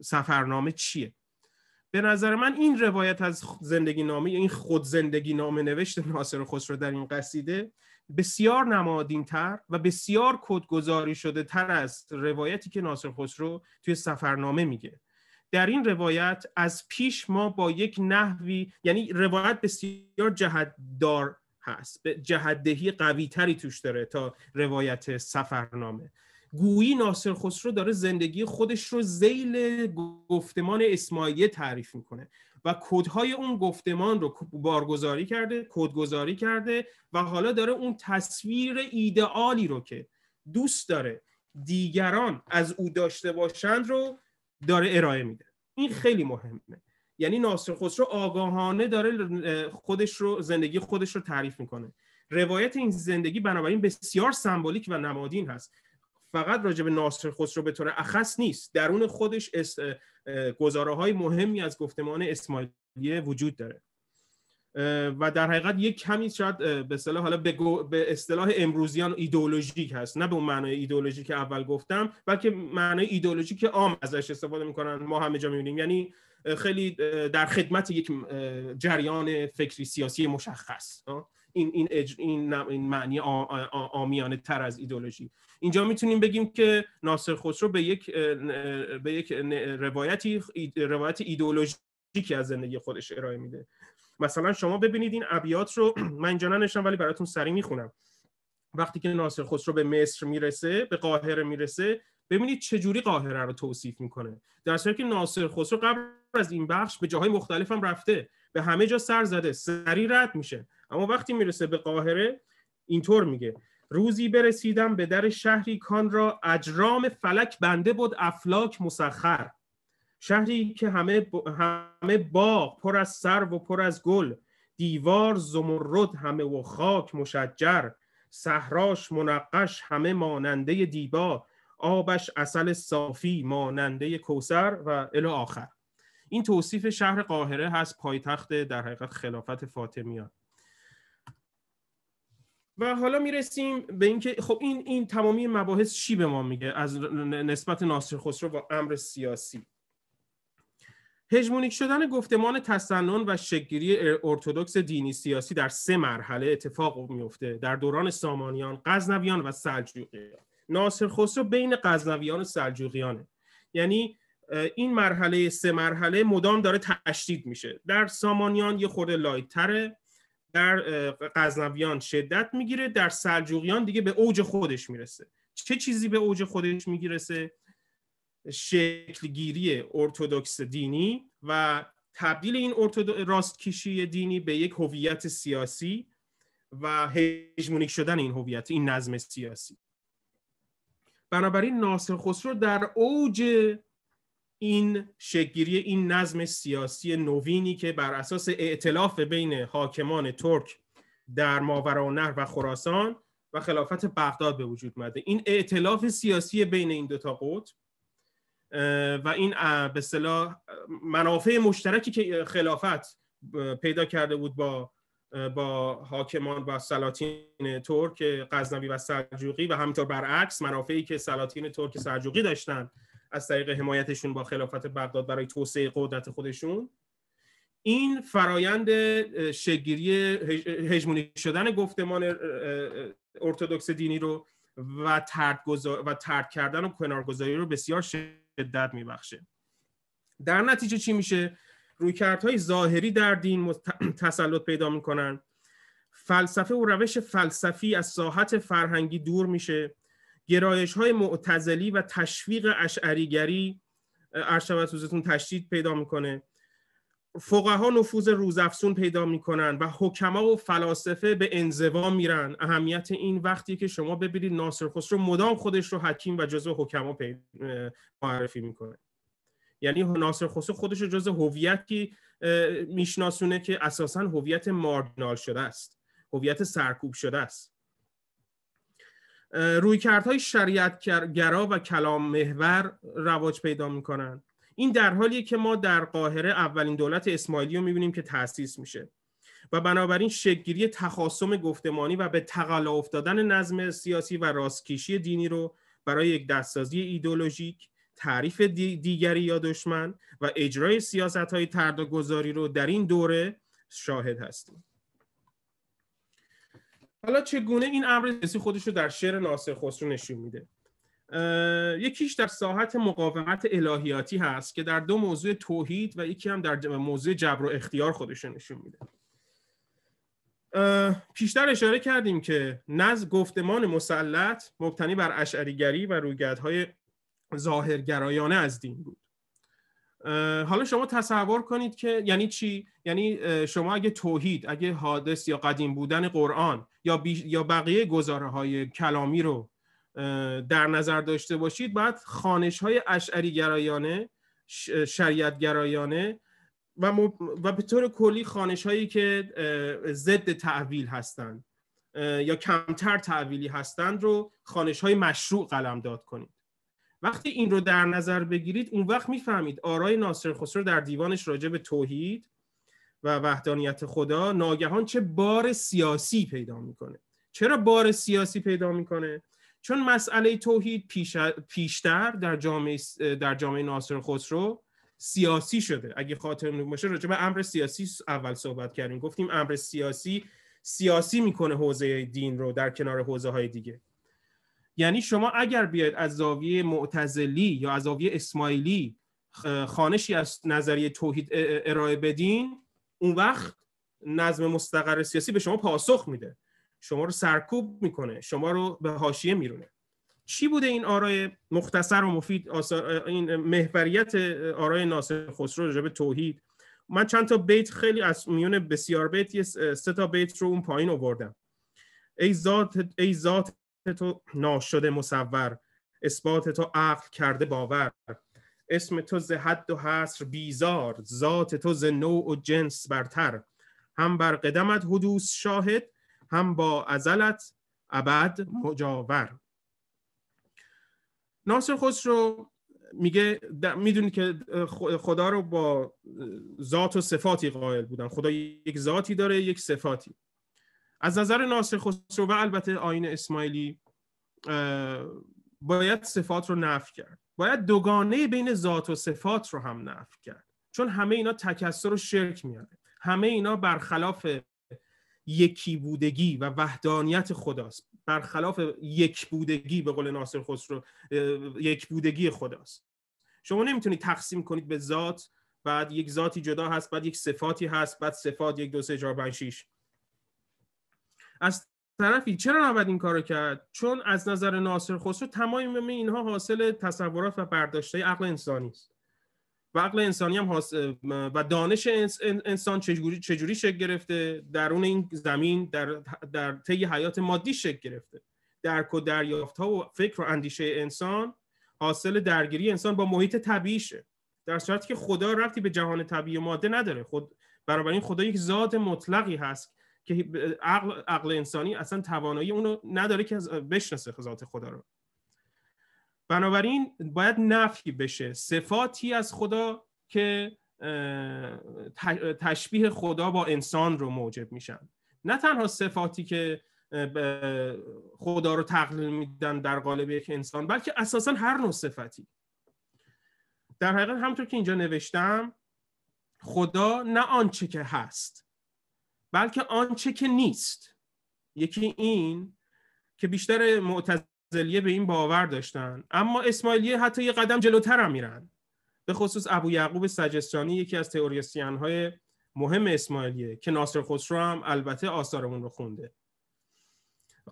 سفرنامه چیه به نظر من این روایت از زندگی نامه یا این خود زندگی نامه نوشت ناصر خسرو در این قصیده بسیار نمادین تر و بسیار کدگذاری شده تر از روایتی که ناصر خسرو توی سفرنامه میگه در این روایت از پیش ما با یک نحوی یعنی روایت بسیار جهتدار هست جهدهی قوی تری توش داره تا روایت سفرنامه گویی ناصر خسرو داره زندگی خودش رو زیل گفتمان اسماعیلیه تعریف میکنه و کودهای اون گفتمان رو بارگذاری کرده کدگذاری کرده و حالا داره اون تصویر ایدئالی رو که دوست داره دیگران از او داشته باشند رو داره ارائه میده این خیلی مهمه یعنی ناصر خسرو آگاهانه داره خودش رو زندگی خودش رو تعریف میکنه روایت این زندگی بنابراین بسیار سمبولیک و نمادین هست فقط راجع به ناصر خسرو به طور اخص نیست درون خودش گزاره های مهمی از گفتمان اسماعیلیه وجود داره و در حقیقت یک کمی شاید به اصطلاح حالا به, اصطلاح امروزیان ایدولوژیک هست نه به اون معنای ایدئولوژی که اول گفتم بلکه معنای ایدئولوژی که عام ازش استفاده میکنن ما همه جا میبینیم یعنی خیلی در خدمت یک جریان فکری سیاسی مشخص این این, این, معنی آمیانه تر از ایدولوژی اینجا میتونیم بگیم که ناصر خسرو به یک به یک روایتی روایت ایدئولوژیکی از زندگی خودش ارائه میده مثلا شما ببینید این ابیات رو من اینجا ننشم ولی براتون سری میخونم وقتی که ناصر خسرو به مصر میرسه به قاهره میرسه ببینید چه جوری قاهره رو توصیف میکنه در صورتی که ناصر خسرو قبل از این بخش به جاهای مختلفم رفته به همه جا سر زده سری رد میشه اما وقتی میرسه به قاهره اینطور میگه روزی برسیدم به در شهری کان را اجرام فلک بنده بود افلاک مسخر شهری که همه, همه باغ پر از سر و پر از گل دیوار زمرد همه و خاک مشجر صحراش منقش همه ماننده دیبا آبش اصل صافی ماننده کوسر و الی آخر این توصیف شهر قاهره هست پایتخت در حقیقت خلافت فاطمیان و حالا میرسیم به اینکه خب این این تمامی مباحث چی به ما میگه از نسبت ناصر خسرو و امر سیاسی هژمونیک شدن گفتمان تسنن و شگیری ارتودکس دینی سیاسی در سه مرحله اتفاق میفته در دوران سامانیان، غزنویان و سلجوقیان. ناصر خسرو بین غزنویان و سلجوقیانه. یعنی این مرحله سه مرحله مدام داره تشدید میشه. در سامانیان یه خورده لایتره، در غزنویان شدت میگیره، در سلجوقیان دیگه به اوج خودش میرسه. چه چیزی به اوج خودش میگیرسه؟ شکلگیری ارتودکس دینی و تبدیل این راستکشی دینی به یک هویت سیاسی و هژمونیک شدن این هویت این نظم سیاسی بنابراین ناصر خسرو در اوج این شکلگیری این نظم سیاسی نوینی که بر اساس ائتلاف بین حاکمان ترک در ماورا و خراسان و خلافت بغداد به وجود مده این ائتلاف سیاسی بین این دوتا قطب و این به صلاح منافع مشترکی که خلافت پیدا کرده بود با با حاکمان و سلاطین ترک غزنوی و سلجوقی و همینطور برعکس منافعی که سلاطین ترک سلجوقی داشتن از طریق حمایتشون با خلافت بغداد برای توسعه قدرت خودشون این فرایند شگیری هژمونی شدن گفتمان ارتدکس دینی رو و ترک, و ترک کردن و کنارگذاری رو بسیار شدت میبخشه در نتیجه چی میشه رویکردهای ظاهری در دین تسلط پیدا میکنن فلسفه و روش فلسفی از ساحت فرهنگی دور میشه گرایش های معتزلی و تشویق اشعریگری عرشبت روزتون تشدید پیدا میکنه فقها نفوذ روزافسون پیدا میکنن و حکما و فلاسفه به انزوا میرن اهمیت این وقتی که شما ببینید ناصر خسرو مدام خودش رو حکیم و جزو حکما معرفی میکنه یعنی ناصر خسرو خودش رو جزو هویتی میشناسونه که اساسا هویت مارجینال شده است هویت سرکوب شده است رویکردهای شریعتگرا و کلام محور رواج پیدا میکنن این در حالیه که ما در قاهره اولین دولت اسماعیلی رو میبینیم که تأسیس میشه و بنابراین شکلگیری تخاصم گفتمانی و به تقلا افتادن نظم سیاسی و راستکیشی دینی رو برای یک دستسازی ایدولوژیک تعریف دیگری یا دشمن و اجرای سیاست های تردگذاری رو در این دوره شاهد هستیم حالا چگونه این امر سیاسی خودش رو در شعر ناصر خسرو نشون میده یکیش در ساحت مقاومت الهیاتی هست که در دو موضوع توحید و یکی هم در موضوع جبر و اختیار خودش نشون میده پیشتر اشاره کردیم که نزد گفتمان مسلط مبتنی بر اشعریگری و رویگردهای ظاهرگرایانه از دین بود حالا شما تصور کنید که یعنی چی یعنی شما اگه توحید اگه حادث یا قدیم بودن قرآن یا, یا بقیه گزاره های کلامی رو در نظر داشته باشید باید خانش های اشعری گرایانه شریعت گرایانه و, و به طور کلی خانش هایی که ضد تعویل هستند یا کمتر تعویلی هستند رو خانش های مشروع قلم داد کنید وقتی این رو در نظر بگیرید اون وقت میفهمید آرای ناصر خسرو در دیوانش راجع به توحید و وحدانیت خدا ناگهان چه بار سیاسی پیدا میکنه چرا بار سیاسی پیدا میکنه چون مسئله توحید پیشتر در جامعه در جامعه ناصر خسرو سیاسی شده اگه خاطرتون باشه راجع به امر سیاسی اول صحبت کردیم گفتیم امر سیاسی سیاسی میکنه حوزه دین رو در کنار حوزه های دیگه یعنی شما اگر بیاید از زاویه معتزلی یا از زاویه اسماعیلی خانشی از نظریه توحید ارائه بدین اون وقت نظم مستقر سیاسی به شما پاسخ میده شما رو سرکوب میکنه شما رو به حاشیه میرونه چی بوده این آرای مختصر و مفید این محوریت آرای ناصر خسرو راجع به توحید من چند تا بیت خیلی از میون بسیار بیت سه تا بیت رو اون پایین آوردم ای ذات ای ذات تو ناشده مصور اثبات تو عقل کرده باور اسم تو ز حد و حصر بیزار ذات تو ز نوع و جنس برتر هم بر قدمت حدوث شاهد هم با ازلت ابد مجاور ناصر خسرو میگه میدونید که خدا رو با ذات و صفاتی قائل بودن خدا یک ذاتی داره یک صفاتی از نظر ناصر خسرو و البته آین اسماعیلی باید صفات رو نفی کرد باید دوگانه بین ذات و صفات رو هم نفی کرد چون همه اینا تکسر و شرک میاره همه اینا برخلاف یکی بودگی و وحدانیت خداست برخلاف یک بودگی به قول ناصر خسرو یک بودگی خداست شما نمیتونید تقسیم کنید به ذات بعد یک ذاتی جدا هست بعد یک صفاتی هست بعد صفات یک دو سه چهار پنج از طرفی چرا نباید این کارو کرد چون از نظر ناصر خسرو تمام اینها حاصل تصورات و برداشتهای عقل انسانی است و عقل انسانی هم و دانش انسان چجوری, چجوری شکل گرفته درون این زمین در در طی حیات مادی شکل گرفته درک و دریافت ها و فکر و اندیشه انسان حاصل درگیری انسان با محیط طبیعیشه در صورتی که خدا رفتی به جهان طبیعی ماده نداره خود این خدا یک ذات مطلقی هست که عقل, عقل انسانی اصلا توانایی اونو نداره که بشناسه ذات خدا رو بنابراین باید نفی بشه صفاتی از خدا که تشبیه خدا با انسان رو موجب میشن نه تنها صفاتی که خدا رو تقلیل میدن در قالب یک انسان بلکه اساسا هر نوع صفتی در حقیقت همطور که اینجا نوشتم خدا نه آنچه که هست بلکه آنچه که نیست یکی این که بیشتر معتز معتزلیه به این باور داشتن اما اسماعیلیه حتی یه قدم جلوتر هم میرن به خصوص ابو یعقوب سجستانی یکی از تئوریسین های مهم اسماعیلیه که ناصر خسرو هم البته آثارمون رو خونده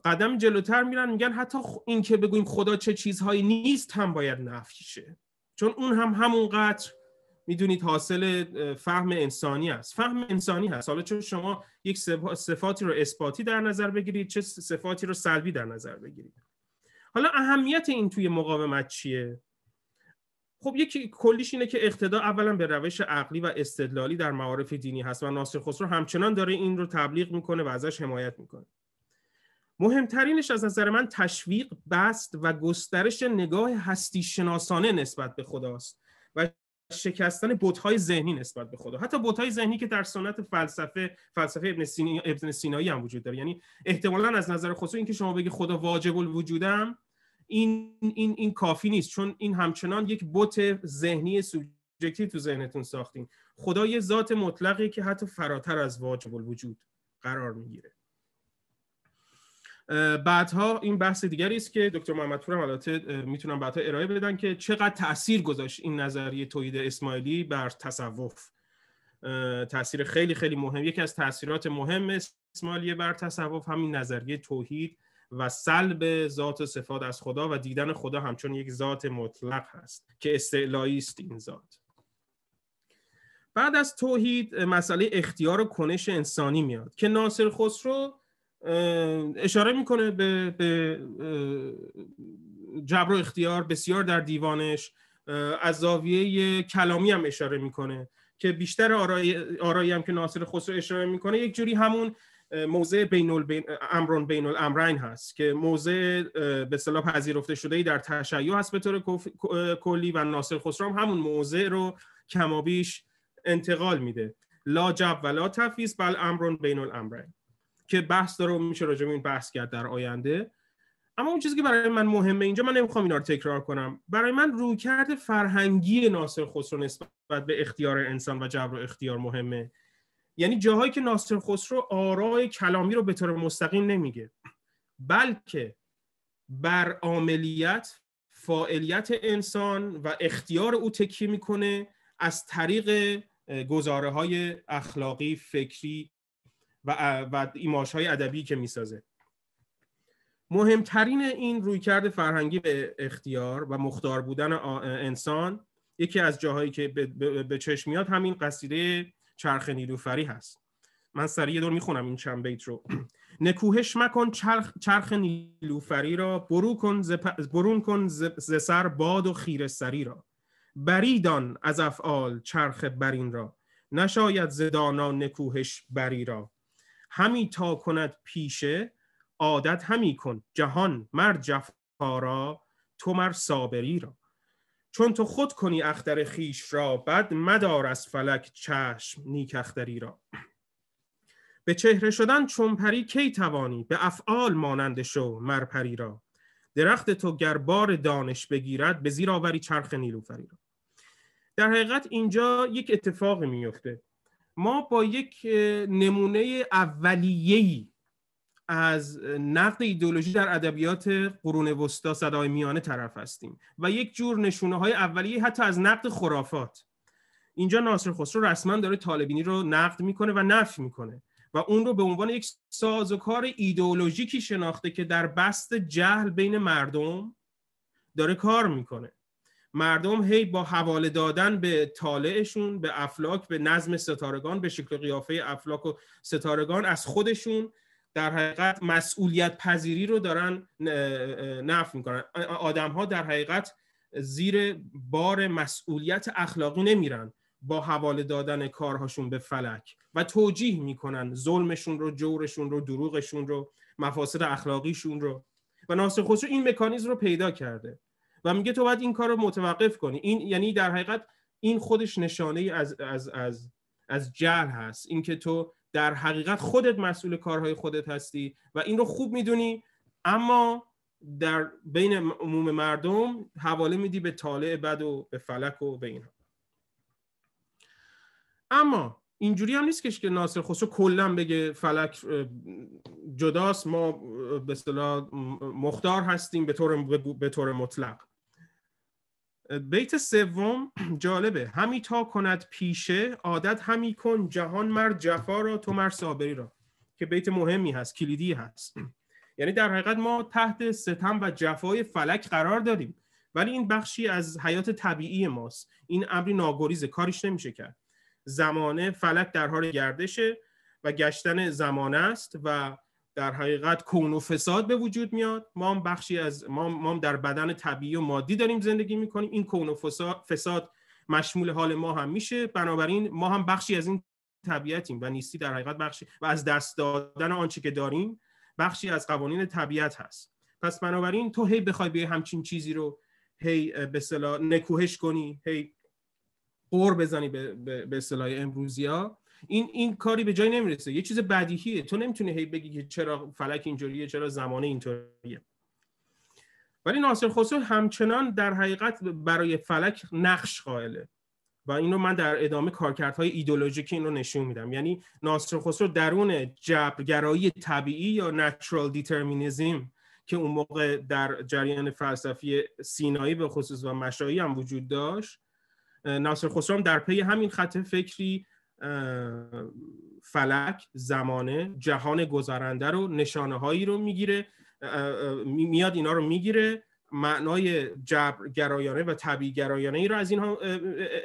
قدم جلوتر میرن میگن حتی این که بگویم خدا چه چیزهایی نیست هم باید نفیشه. چون اون هم همونقدر میدونید حاصل فهم انسانی است فهم انسانی هست حالا چون شما یک صفاتی رو اثباتی در نظر بگیرید چه صفاتی رو سلبی در نظر بگیرید حالا اهمیت این توی مقاومت چیه خب یکی کلیش اینه که اقتدا اولا به روش عقلی و استدلالی در معارف دینی هست و ناصر خسرو همچنان داره این رو تبلیغ میکنه و ازش حمایت میکنه مهمترینش از نظر من تشویق بست و گسترش نگاه هستی شناسانه نسبت به خداست و شکستن بت‌های ذهنی نسبت به خدا حتی بت‌های ذهنی که در سنت فلسفه فلسفه ابن, ابن سینایی هم وجود داره یعنی احتمالا از نظر خصوص اینکه شما بگی خدا واجب الوجودم این این این کافی نیست چون این همچنان یک بت ذهنی سوبژکتیو تو ذهنتون ساختین خدا یه ذات مطلقی که حتی فراتر از واجب الوجود قرار میگیره بعدها این بحث دیگری است که دکتر محمد هم البته میتونم بعدها ارائه بدن که چقدر تاثیر گذاشت این نظریه توحید اسماعیلی بر تصوف تاثیر خیلی خیلی مهم یکی از تاثیرات مهم اسماعیلی بر تصوف همین نظریه توحید و سلب ذات و صفات از خدا و دیدن خدا همچون یک ذات مطلق هست که استعلایی است این ذات بعد از توحید مسئله اختیار و کنش انسانی میاد که ناصر خسرو اشاره میکنه به, جبر و اختیار بسیار در دیوانش از زاویه کلامی هم اشاره میکنه که بیشتر آرایی, هم که ناصر خسرو اشاره میکنه یک جوری همون موضع بین امرون بین الامرین هست که موضع به صلاح پذیرفته شده در تشیع هست به طور کلی و ناصر خسرو همون موضع رو کمابیش انتقال میده لا جب و لا تفیز بل امرون بین الامرین که بحث داره و میشه راجع این بحث کرد در آینده اما اون چیزی که برای من مهمه اینجا من نمیخوام اینا رو تکرار کنم برای من رویکرد فرهنگی ناصر خسرو نسبت به اختیار انسان و جبر و اختیار مهمه یعنی جاهایی که ناصر خسرو آرای کلامی رو به طور مستقیم نمیگه بلکه بر عاملیت فاعلیت انسان و اختیار او تکیه میکنه از طریق گزاره های اخلاقی فکری و, و ایماش های ادبی که میسازه مهمترین این رویکرد فرهنگی به اختیار و مختار بودن انسان یکی از جاهایی که به چشم میاد همین قصیده چرخ نیلوفری هست من سریع دور میخونم این چند بیت رو نکوهش مکن چرخ, چرخ نیلوفری را برو کن برون کن ز سر باد و خیر سری را بریدان از افعال چرخ برین را نشاید زدانا نکوهش بری را همی تا کند پیشه عادت همی کن جهان مر جفارا تو مر صابری را چون تو خود کنی اختر خیش را بد مدار از فلک چشم نیک اختری را به چهره شدن چون پری کی توانی به افعال مانند شو مر پری را درخت تو گر بار دانش بگیرد به زیر آوری چرخ نیلوفری را در حقیقت اینجا یک اتفاق میفته ما با یک نمونه اولیه‌ای از نقد ایدئولوژی در ادبیات قرون وسطا صدای میانه طرف هستیم و یک جور نشونه های اولیه حتی از نقد خرافات اینجا ناصر خسرو رسما داره طالبینی رو نقد میکنه و نفی میکنه و اون رو به عنوان یک سازوکار ایدئولوژیکی شناخته که در بست جهل بین مردم داره کار میکنه مردم هی با حواله دادن به طالعشون به افلاک به نظم ستارگان به شکل قیافه افلاک و ستارگان از خودشون در حقیقت مسئولیت پذیری رو دارن نف میکنن آدم ها در حقیقت زیر بار مسئولیت اخلاقی نمیرن با حواله دادن کارهاشون به فلک و توجیه میکنن ظلمشون رو جورشون رو دروغشون رو مفاسد اخلاقیشون رو و ناصر خسرو این مکانیزم رو پیدا کرده و میگه تو باید این کار رو متوقف کنی این یعنی در حقیقت این خودش نشانه از از از از جهل هست اینکه تو در حقیقت خودت مسئول کارهای خودت هستی و این رو خوب میدونی اما در بین عموم مردم حواله میدی به طالع بد و به فلک و به اینها اما اینجوری هم نیست که ناصر خسرو کلا بگه فلک جداست ما به اصطلاح مختار هستیم به طور به طور مطلق بیت سوم جالبه همی تا کند پیشه عادت همی کن جهان مرد جفا را تو مر صابری را که بیت مهمی هست کلیدی هست یعنی در حقیقت ما تحت ستم و جفای فلک قرار داریم ولی این بخشی از حیات طبیعی ماست این امری ناگریزه کارش نمیشه کرد زمانه فلک در حال گردشه و گشتن زمانه است و در حقیقت کون و فساد به وجود میاد ما هم بخشی از ما, ما هم در بدن طبیعی و مادی داریم زندگی میکنیم این کون و فساد مشمول حال ما هم میشه بنابراین ما هم بخشی از این طبیعتیم و نیستی در حقیقت بخشی و از دست دادن آنچه که داریم بخشی از قوانین طبیعت هست پس بنابراین تو هی بخوای به همچین چیزی رو هی به نکوهش کنی هی قور بزنی به, به, امروزی این این کاری به جای نمیرسه یه چیز بدیهیه تو نمیتونی هی بگی که چرا فلک اینجوریه چرا زمانه اینطوریه ولی ناصر خسرو همچنان در حقیقت برای فلک نقش قائله و اینو من در ادامه کارکردهای ایدولوژیکی اینو نشون میدم یعنی ناصر خسرو درون جبرگرایی طبیعی یا نچرال دیترمینیزم که اون موقع در جریان فلسفی سینایی به خصوص و مشایی هم وجود داشت ناصر خسرو هم در پی همین خط فکری فلک زمانه جهان گذرنده رو نشانه هایی رو میگیره میاد اینا رو میگیره معنای جبر گرایانه و طبیع گرایانه ای رو از اینها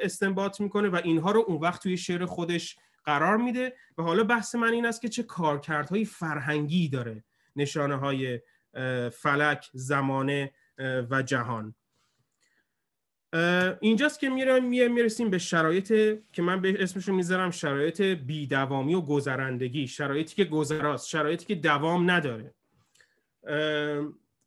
استنباط میکنه و اینها رو اون وقت توی شعر خودش قرار میده و حالا بحث من این است که چه کارکردهای فرهنگی داره نشانه های فلک زمانه و جهان اینجاست که میرم میرسیم میرسیم به شرایط که من به اسمشو میذارم شرایط بیدوامی و گذرندگی شرایطی که گذراست شرایطی که دوام نداره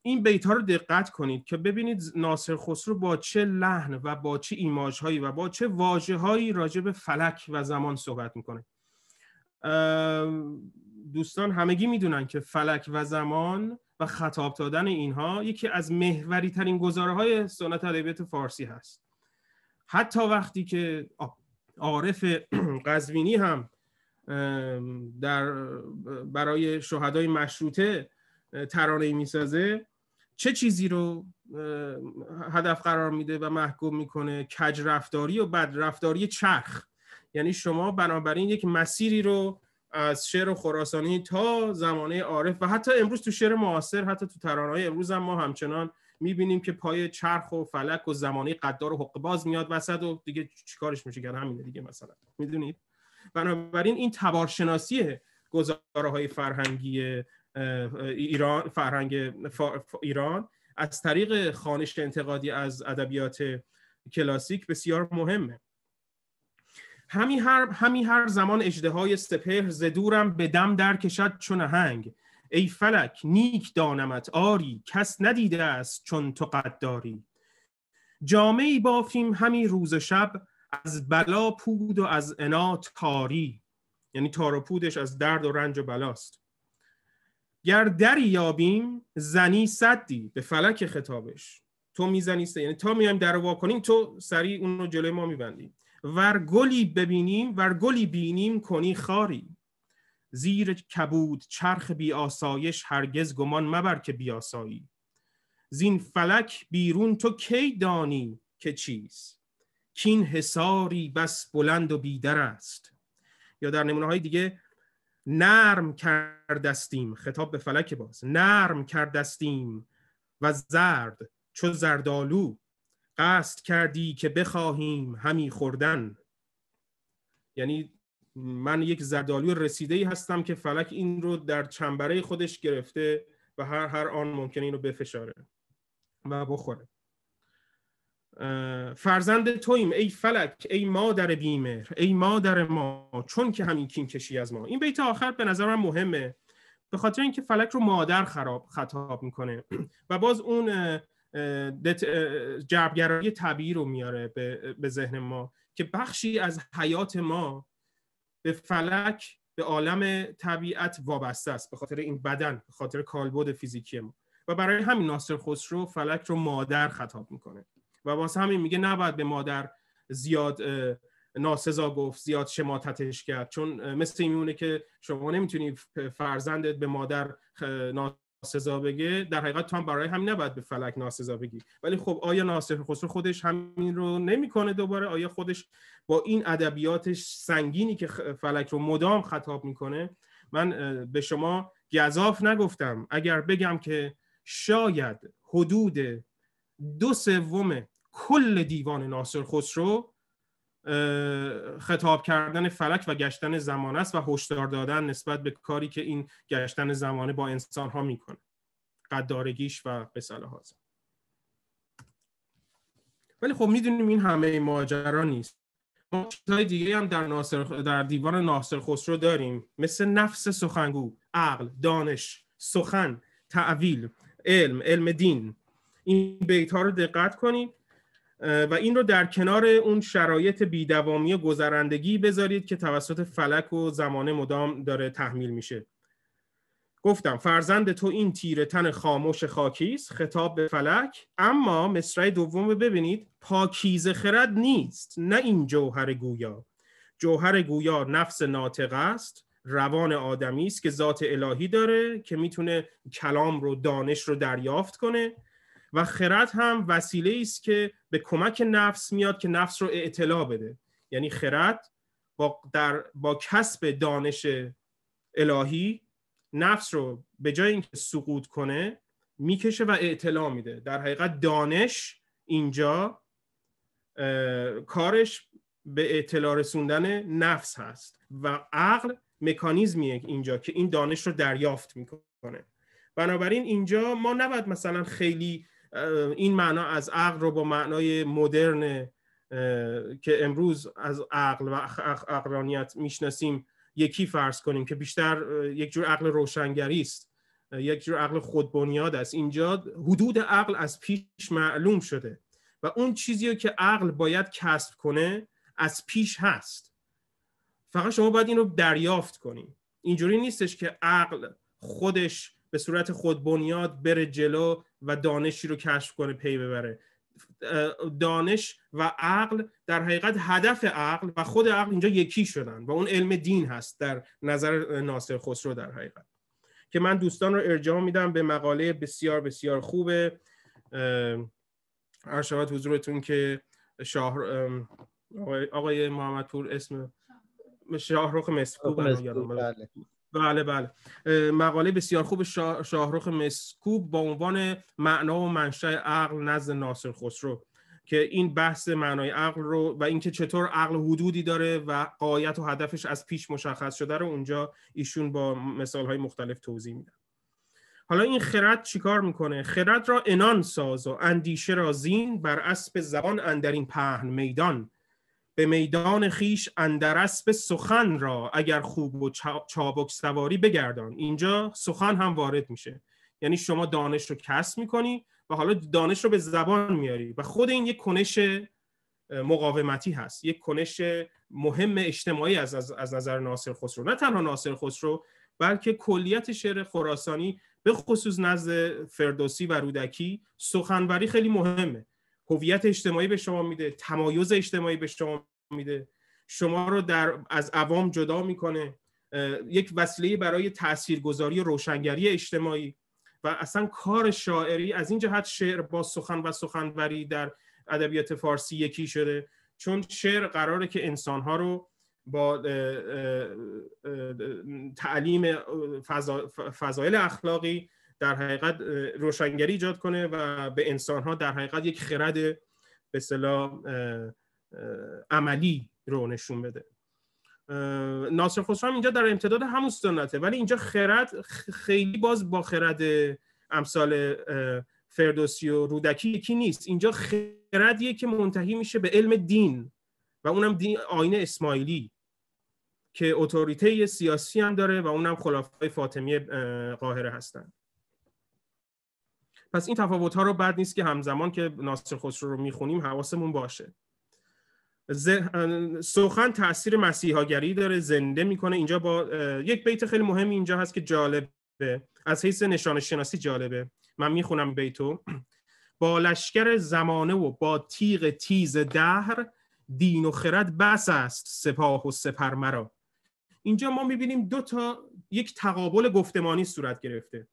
این بیت ها رو دقت کنید که ببینید ناصر خسرو با چه لحن و با چه ایماج هایی و با چه واژه هایی راجع به فلک و زمان صحبت میکنه دوستان همگی میدونن که فلک و زمان و خطاب دادن اینها یکی از محوری ترین گزاره های سنت ادبیات فارسی هست حتی وقتی که عارف قزوینی هم در برای شهدای مشروطه ترانه می سازه چه چیزی رو هدف قرار میده و محکوم میکنه کج رفتاری و بد رفتاری چرخ یعنی شما بنابراین یک مسیری رو از شعر خراسانی تا زمانه عارف و حتی امروز تو شعر معاصر حتی تو ترانه‌های امروز هم ما همچنان میبینیم که پای چرخ و فلک و زمانه قدار و حق باز میاد وسط و دیگه چیکارش میشه کرد یعنی همینه دیگه مثلا میدونید بنابراین این تبارشناسی گزاره های فرهنگی ایران فرهنگ ایران از طریق خانش انتقادی از ادبیات کلاسیک بسیار مهمه همی هر, همی هر زمان اجده سپهر زدورم به دم در کشد چون هنگ ای فلک نیک دانمت آری کس ندیده است چون تو قد داری جامعی بافیم همی روز شب از بلا پود و از انا تاری یعنی تار و پودش از درد و رنج و بلاست گر دری یابیم زنی صدی به فلک خطابش تو میزنی یعنی تا میایم در واکنیم تو سریع اونو رو جلوی ما میبندیم ور گلی ببینیم ور گلی بینیم کنی خاری زیر کبود چرخ بی آسایش هرگز گمان مبر که آسایی زین فلک بیرون تو کی دانی که چیز کین حساری بس بلند و بیدر است یا در نمونه های دیگه نرم کردستیم خطاب به فلک باز نرم کردستیم و زرد چو زردالو قصد کردی که بخواهیم همی خوردن یعنی من یک زردالو رسیده ای هستم که فلک این رو در چنبره خودش گرفته و هر هر آن ممکنه این رو بفشاره و بخوره فرزند تویم ای فلک ای مادر بیمر ای مادر ما چون که همین کین کشی از ما این بیت آخر به نظر من مهمه به خاطر اینکه فلک رو مادر خراب خطاب میکنه و باز اون جبرگرایی طبیعی رو میاره به،, به ذهن ما که بخشی از حیات ما به فلک به عالم طبیعت وابسته است به خاطر این بدن به خاطر کالبد فیزیکی ما و برای همین ناصر خسرو فلک رو مادر خطاب میکنه و واسه همین میگه نباید به مادر زیاد ناسزا گفت زیاد شماتتش کرد چون مثل این میمونه که شما نمیتونی فرزندت به مادر ناسزا بگه در حقیقت هم برای همین نباید به فلک ناسزا بگی ولی خب آیا ناصر خسرو خودش همین رو نمیکنه دوباره آیا خودش با این ادبیاتش سنگینی که فلک رو مدام خطاب میکنه من به شما گذاف نگفتم اگر بگم که شاید حدود دو سوم کل دیوان ناصر خسرو خطاب کردن فلک و گشتن زمان است و هشدار دادن نسبت به کاری که این گشتن زمانه با انسان ها میکنه قدارگیش و قصاله ها ولی خب میدونیم این همه ماجرا نیست ما چیزهای دیگه هم در, ناصر در دیوان ناصر خسرو داریم مثل نفس سخنگو عقل دانش سخن تعویل علم علم دین این بیت ها رو دقت کنید و این رو در کنار اون شرایط بیدوامی گذرندگی بذارید که توسط فلک و زمانه مدام داره تحمیل میشه گفتم فرزند تو این تیره تن خاموش خاکی است خطاب به فلک اما مصرع دوم ببینید پاکیز خرد نیست نه این جوهر گویا جوهر گویا نفس ناطق است روان آدمی است که ذات الهی داره که میتونه کلام رو دانش رو دریافت کنه و خرد هم وسیله است که به کمک نفس میاد که نفس رو اطلاع بده یعنی خرد با, در با کسب دانش الهی نفس رو به جای اینکه سقوط کنه میکشه و اطلاع میده در حقیقت دانش اینجا کارش به اطلاع رسوندن نفس هست و عقل مکانیزمیه اینجا که این دانش رو دریافت میکنه بنابراین اینجا ما نباید مثلا خیلی این معنا از عقل رو با معنای مدرن که امروز از عقل و عقلانیت میشناسیم یکی فرض کنیم که بیشتر یک جور عقل روشنگری است یک جور عقل خودبنیاد است اینجا حدود عقل از پیش معلوم شده و اون چیزی که عقل باید کسب کنه از پیش هست فقط شما باید این رو دریافت کنیم اینجوری نیستش که عقل خودش به صورت بنیاد بره جلو و دانشی رو کشف کنه پی ببره دانش و عقل در حقیقت هدف عقل و خود عقل اینجا یکی شدن و اون علم دین هست در نظر ناصر خسرو در حقیقت که من دوستان رو ارجاع میدم به مقاله بسیار بسیار خوبه ارشاد حضورتون که شاه آقای, محمد پور اسم شاهرخ بله. بله بله مقاله بسیار خوب شاهرخ مسکوب با عنوان معنا و منشأ عقل نزد ناصر خسرو که این بحث معنای عقل رو و اینکه چطور عقل حدودی داره و قایت و هدفش از پیش مشخص شده رو اونجا ایشون با مثال های مختلف توضیح میده حالا این خرد چیکار میکنه خرد را انان ساز و اندیشه را زین بر اسب زبان اندرین پهن میدان به میدان خیش اندرسب سخن را اگر خوب و چابک سواری بگردان اینجا سخن هم وارد میشه یعنی شما دانش رو کسب میکنی و حالا دانش رو به زبان میاری و خود این یک کنش مقاومتی هست یک کنش مهم اجتماعی از, از, نظر ناصر خسرو نه تنها ناصر خسرو بلکه کلیت شعر خراسانی به خصوص نزد فردوسی و رودکی سخنوری خیلی مهمه هویت اجتماعی به شما میده تمایز اجتماعی به شما میده شما رو در از عوام جدا میکنه یک وسیله برای تاثیرگذاری روشنگری اجتماعی و اصلا کار شاعری از این جهت شعر با سخن و سخنوری در ادبیات فارسی یکی شده چون شعر قراره که انسانها رو با تعلیم فضایل اخلاقی در حقیقت روشنگری ایجاد کنه و به انسانها در حقیقت یک خرد به صلاح عملی رو نشون بده ناصر خسرو هم اینجا در امتداد همون سنته ولی اینجا خرد خیلی باز با خرد امثال فردوسی و رودکی یکی نیست اینجا خردیه که منتهی میشه به علم دین و اونم دین آین اسماعیلی که اتوریته سیاسی هم داره و اونم خلافای فاطمی قاهره هستن پس این تفاوت ها رو بد نیست که همزمان که ناصر خسرو رو میخونیم حواسمون باشه سخن تاثیر مسیحاگری داره زنده میکنه اینجا با یک بیت خیلی مهمی اینجا هست که جالبه از حیث نشان شناسی جالبه من میخونم بیتو با لشکر زمانه و با تیغ تیز دهر دین و خرد بس است سپاه و سپر مرا اینجا ما میبینیم دو تا یک تقابل گفتمانی صورت گرفته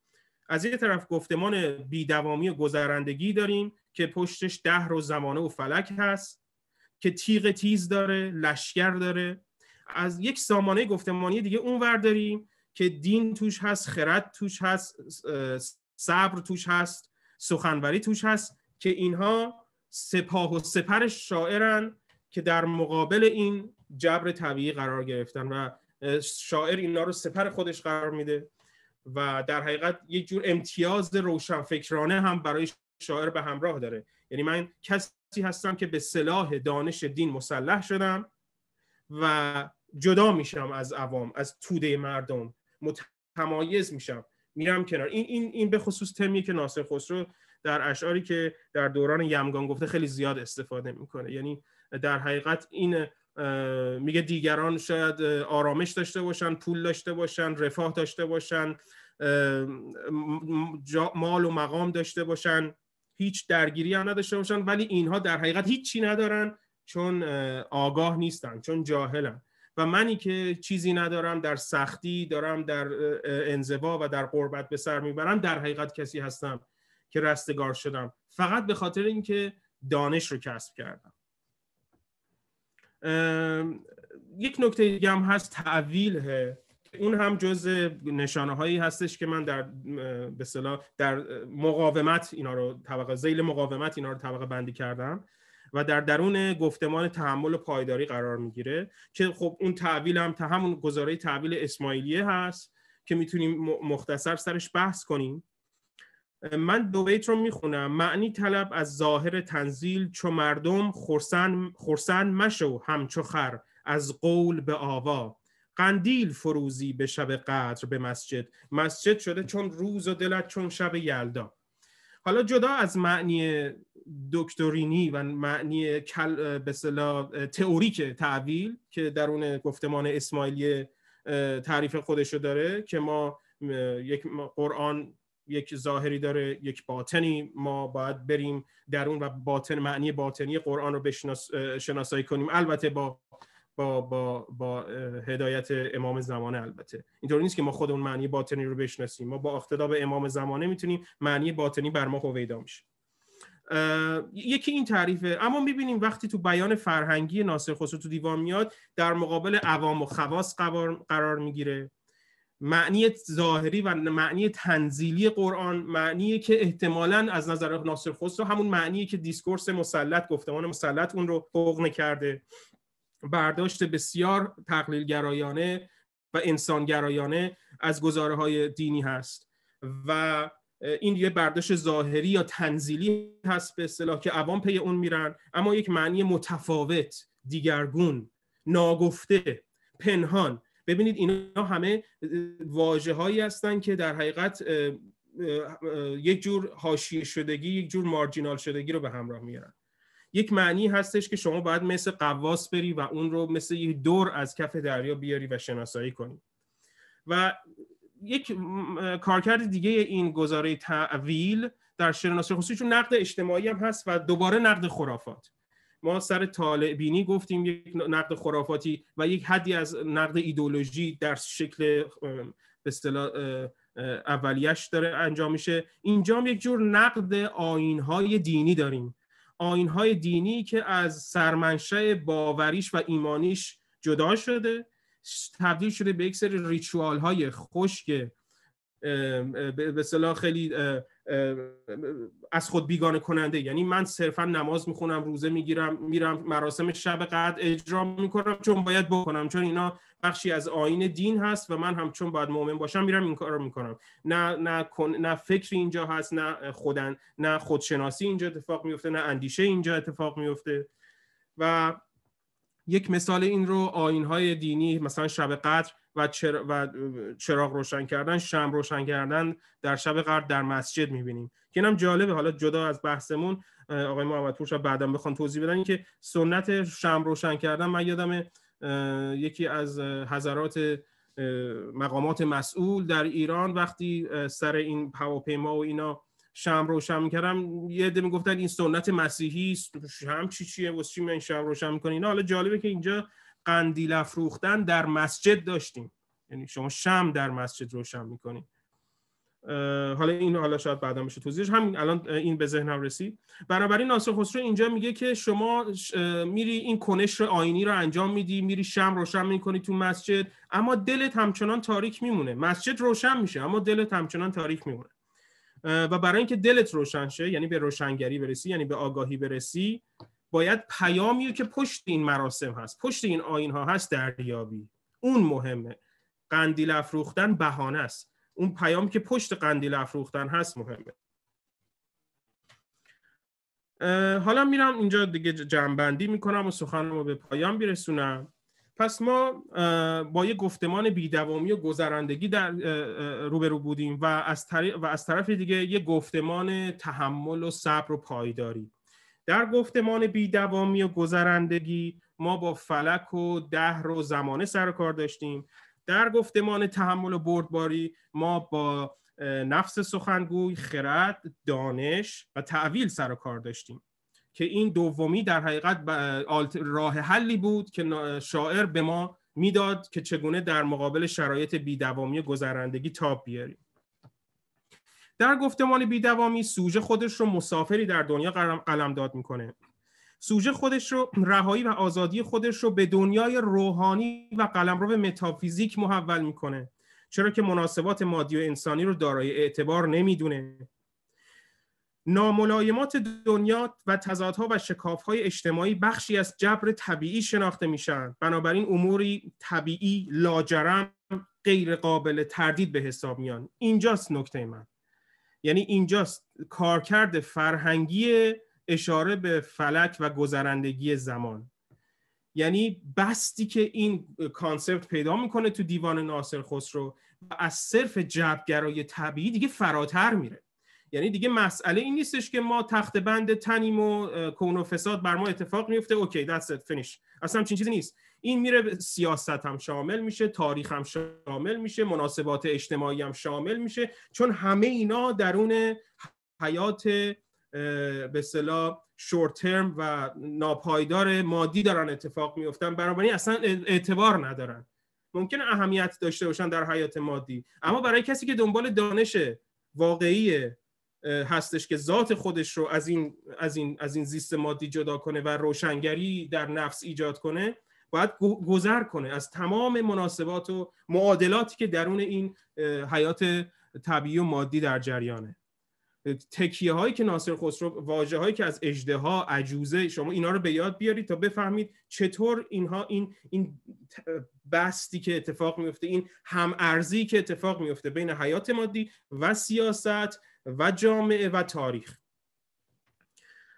از یه طرف گفتمان بیدوامی و گذرندگی داریم که پشتش دهر و زمانه و فلک هست که تیغ تیز داره لشکر داره از یک سامانه گفتمانی دیگه اونور داریم که دین توش هست خرد توش هست صبر توش هست سخنوری توش هست که اینها سپاه و سپر شاعرن که در مقابل این جبر طبیعی قرار گرفتن و شاعر اینا رو سپر خودش قرار میده و در حقیقت یک جور امتیاز روشنفکرانه هم برای شاعر به همراه داره یعنی من کسی کسی هستم که به صلاح دانش دین مسلح شدم و جدا میشم از عوام از توده مردم متمایز میشم میرم کنار این این این به خصوص تمیه که ناصر خسرو در اشعاری که در دوران یمگان گفته خیلی زیاد استفاده میکنه یعنی در حقیقت این میگه دیگران شاید آرامش داشته باشن پول داشته باشن رفاه داشته باشن مال و مقام داشته باشن هیچ درگیری هم نداشته باشن ولی اینها در حقیقت هیچی ندارن چون آگاه نیستن چون جاهلن و منی که چیزی ندارم در سختی دارم در انزوا و در قربت به سر میبرم در حقیقت کسی هستم که رستگار شدم فقط به خاطر اینکه دانش رو کسب کردم یک نکته دیگه هم هست تعویله. اون هم جز نشانه هایی هستش که من در به در مقاومت اینا رو طبقه زیل مقاومت اینا رو طبقه بندی کردم و در درون گفتمان تحمل و پایداری قرار میگیره که خب اون تعویل هم تا همون گزاره تعویل اسماعیلیه هست که میتونیم مختصر سرش بحث کنیم من دو بیت رو میخونم معنی طلب از ظاهر تنزیل چو مردم خرسن, خرسن مشو همچو خر از قول به آوا قندیل فروزی به شب قدر به مسجد مسجد شده چون روز و دلت چون شب یلدا حالا جدا از معنی دکتورینی و معنی کل به تئوریک تعویل که درون گفتمان اسماعیلی تعریف خودشو داره که ما یک قرآن یک ظاهری داره یک باطنی ما باید بریم درون و باطن معنی باطنی قرآن رو شناسایی کنیم البته با با, با, با هدایت امام زمانه البته اینطور نیست که ما خودمون معنی باطنی رو بشناسیم ما با اقتدا به امام زمانه میتونیم معنی باطنی بر ما هویدا میشه یکی این تعریفه اما میبینیم وقتی تو بیان فرهنگی ناصر خسرو تو دیوان میاد در مقابل عوام و خواص قرار میگیره معنی ظاهری و معنی تنزیلی قرآن معنی که احتمالا از نظر ناصر خسرو همون معنی که دیسکورس مسلط گفتمان مسلط اون رو فوق کرده برداشت بسیار تقلیل و انسانگرایانه از گزاره های دینی هست و این یه برداشت ظاهری یا تنزیلی هست به اصطلاح که عوام پی اون میرن اما یک معنی متفاوت دیگرگون ناگفته پنهان ببینید اینا همه واجه هایی هستن که در حقیقت یک جور حاشیه شدگی یک جور مارجینال شدگی رو به همراه میارن یک معنی هستش که شما باید مثل قواس بری و اون رو مثل یه دور از کف دریا بیاری و شناسایی کنی و یک کارکرد دیگه این گزاره تعویل در شناسایی خصوصی چون نقد اجتماعی هم هست و دوباره نقد خرافات ما سر طالبینی گفتیم یک نقد خرافاتی و یک حدی از نقد ایدولوژی در شکل به اصطلاح داره انجام میشه اینجا هم یک جور نقد آینهای دینی داریم آینهای دینی که از سرمنشه باوریش و ایمانیش جدا شده تبدیل شده به یک سری ریچوال های خشک به صلاح خیلی از خود بیگانه کننده یعنی من صرفا نماز میخونم روزه میگیرم میرم مراسم شب قدر اجرا میکنم چون باید بکنم چون اینا بخشی از آین دین هست و من هم چون باید مؤمن باشم میرم این کار رو میکنم نه نه نه فکر اینجا هست نه خودن نه خودشناسی اینجا اتفاق میفته نه اندیشه اینجا اتفاق میفته و یک مثال این رو آین های دینی مثلا شب قدر و, و چراغ روشن کردن شم روشن کردن در شب قدر در مسجد میبینیم که اینم جالبه حالا جدا از بحثمون آقای محمد پور بعدا بخوان توضیح بدن که سنت شم روشن کردن من یادمه یکی از حضرات مقامات مسئول در ایران وقتی سر این هواپیما و اینا شم روشن کردم یه عده میگفتن این سنت مسیحی است شم چی چیه واسه چی من شم روشن میکنین حالا جالبه که اینجا قندیل افروختن در مسجد داشتیم یعنی شما شم در مسجد روشن میکنین حالا این حالا شاید بعدا بشه توضیحش همین الان این به ذهنم رسید بنابراین ناصر خسرو اینجا میگه که شما میری این کنش آینی رو انجام میدی میری شم روشن میکنی تو مسجد اما دلت همچنان تاریک میمونه مسجد روشن میشه اما دلت همچنان تاریک میمونه و برای اینکه دلت روشن شه یعنی به روشنگری برسی یعنی به آگاهی برسی باید پیامی که پشت این مراسم هست پشت این آین ها هست دریابی اون مهمه قندیل افروختن بهانه است اون پیامی که پشت قندیل افروختن هست مهمه حالا میرم اینجا دیگه جمعبندی میکنم و سخنم رو به پایان میرسونم پس ما با یه گفتمان بیدوامی و گذرندگی در روبرو بودیم و از, طرف و از طرف دیگه یه گفتمان تحمل و صبر و پایداری در گفتمان بیدوامی و گذرندگی ما با فلک و دهر و زمانه سر کار داشتیم در گفتمان تحمل و بردباری ما با نفس سخنگوی خرد دانش و تعویل سر و کار داشتیم که این دومی در حقیقت راه حلی بود که شاعر به ما میداد که چگونه در مقابل شرایط بیدوامی گذرندگی تاب بیاریم در گفتمان بیدوامی سوژه خودش رو مسافری در دنیا قلمداد میکنه سوژه خودش رو رهایی و آزادی خودش رو به دنیای روحانی و قلمرو متافیزیک محول میکنه چرا که مناسبات مادی و انسانی رو دارای اعتبار نمیدونه ناملایمات دنیا و تضادها و شکافهای اجتماعی بخشی از جبر طبیعی شناخته میشن بنابراین اموری طبیعی لاجرم غیر قابل تردید به حساب میان اینجاست نکته من یعنی اینجاست کارکرد فرهنگی اشاره به فلک و گذرندگی زمان یعنی بستی که این کانسپت پیدا میکنه تو دیوان ناصر خسرو و از صرف جبگرای طبیعی دیگه فراتر میره یعنی دیگه مسئله این نیستش که ما تخت بند تنیم و کون و فساد بر ما اتفاق میفته اوکی دست فنیش اصلا چنین چیزی نیست این میره سیاست هم شامل میشه تاریخ هم شامل میشه مناسبات اجتماعی هم شامل میشه چون همه اینا درون حیات به صلاح شورت ترم و ناپایدار مادی دارن اتفاق میفتن بنابراین اصلا اعتبار ندارن ممکن اهمیت داشته باشن در حیات مادی اما برای کسی که دنبال دانش واقعی هستش که ذات خودش رو از این, از این, از این زیست مادی جدا کنه و روشنگری در نفس ایجاد کنه باید گذر کنه از تمام مناسبات و معادلاتی که درون این حیات طبیعی و مادی در جریانه تکیه هایی که ناصر خسرو واژه هایی که از ها عجوزه شما اینا رو به یاد بیارید تا بفهمید چطور اینها این این بستی که اتفاق میفته این هم ارزی که اتفاق میفته بین حیات مادی و سیاست و جامعه و تاریخ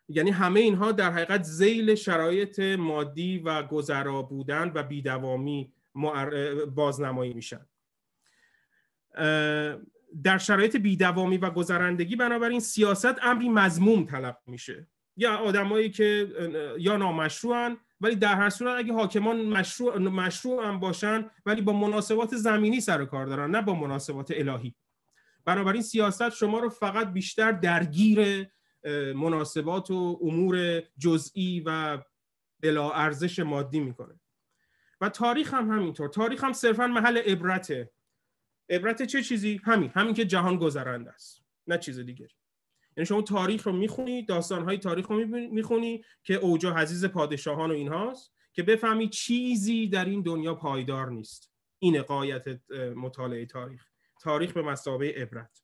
یعنی همه اینها در حقیقت زیل شرایط مادی و گذرا بودن و بیدوامی بازنمایی میشن در شرایط بیدوامی و گذرندگی بنابراین سیاست امری مضموم طلب میشه یا آدمایی که یا نامشروعن ولی در هر صورت اگه حاکمان مشروع مشروع هم باشن ولی با مناسبات زمینی سر کار دارن نه با مناسبات الهی بنابراین سیاست شما رو فقط بیشتر درگیر مناسبات و امور جزئی و بلا ارزش مادی میکنه و تاریخ هم همینطور تاریخ هم صرفا محل عبرته عبرت چه چیزی همین همین که جهان گذرند است نه چیز دیگری یعنی شما تاریخ رو میخونی های تاریخ رو میخونی که اوجا عزیز پادشاهان و اینهاست که بفهمی چیزی در این دنیا پایدار نیست این قایت مطالعه تاریخ تاریخ به مسابه عبرت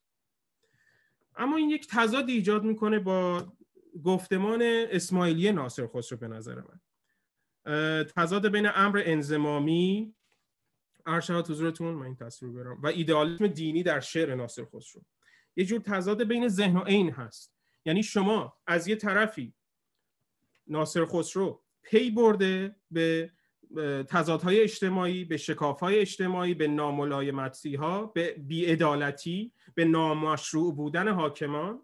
اما این یک تضاد ایجاد میکنه با گفتمان اسماعیلی ناصر خسرو به نظر من تضاد بین امر انزمامی ارشاد حضورتون من این تصویر برام و ایدئالیسم دینی در شعر ناصر خسرو یه جور تضاد بین ذهن و عین هست یعنی شما از یه طرفی ناصر خسرو پی برده به تضادهای اجتماعی به شکافهای اجتماعی به ناملایمتی ها به بیعدالتی به نامشروع بودن حاکمان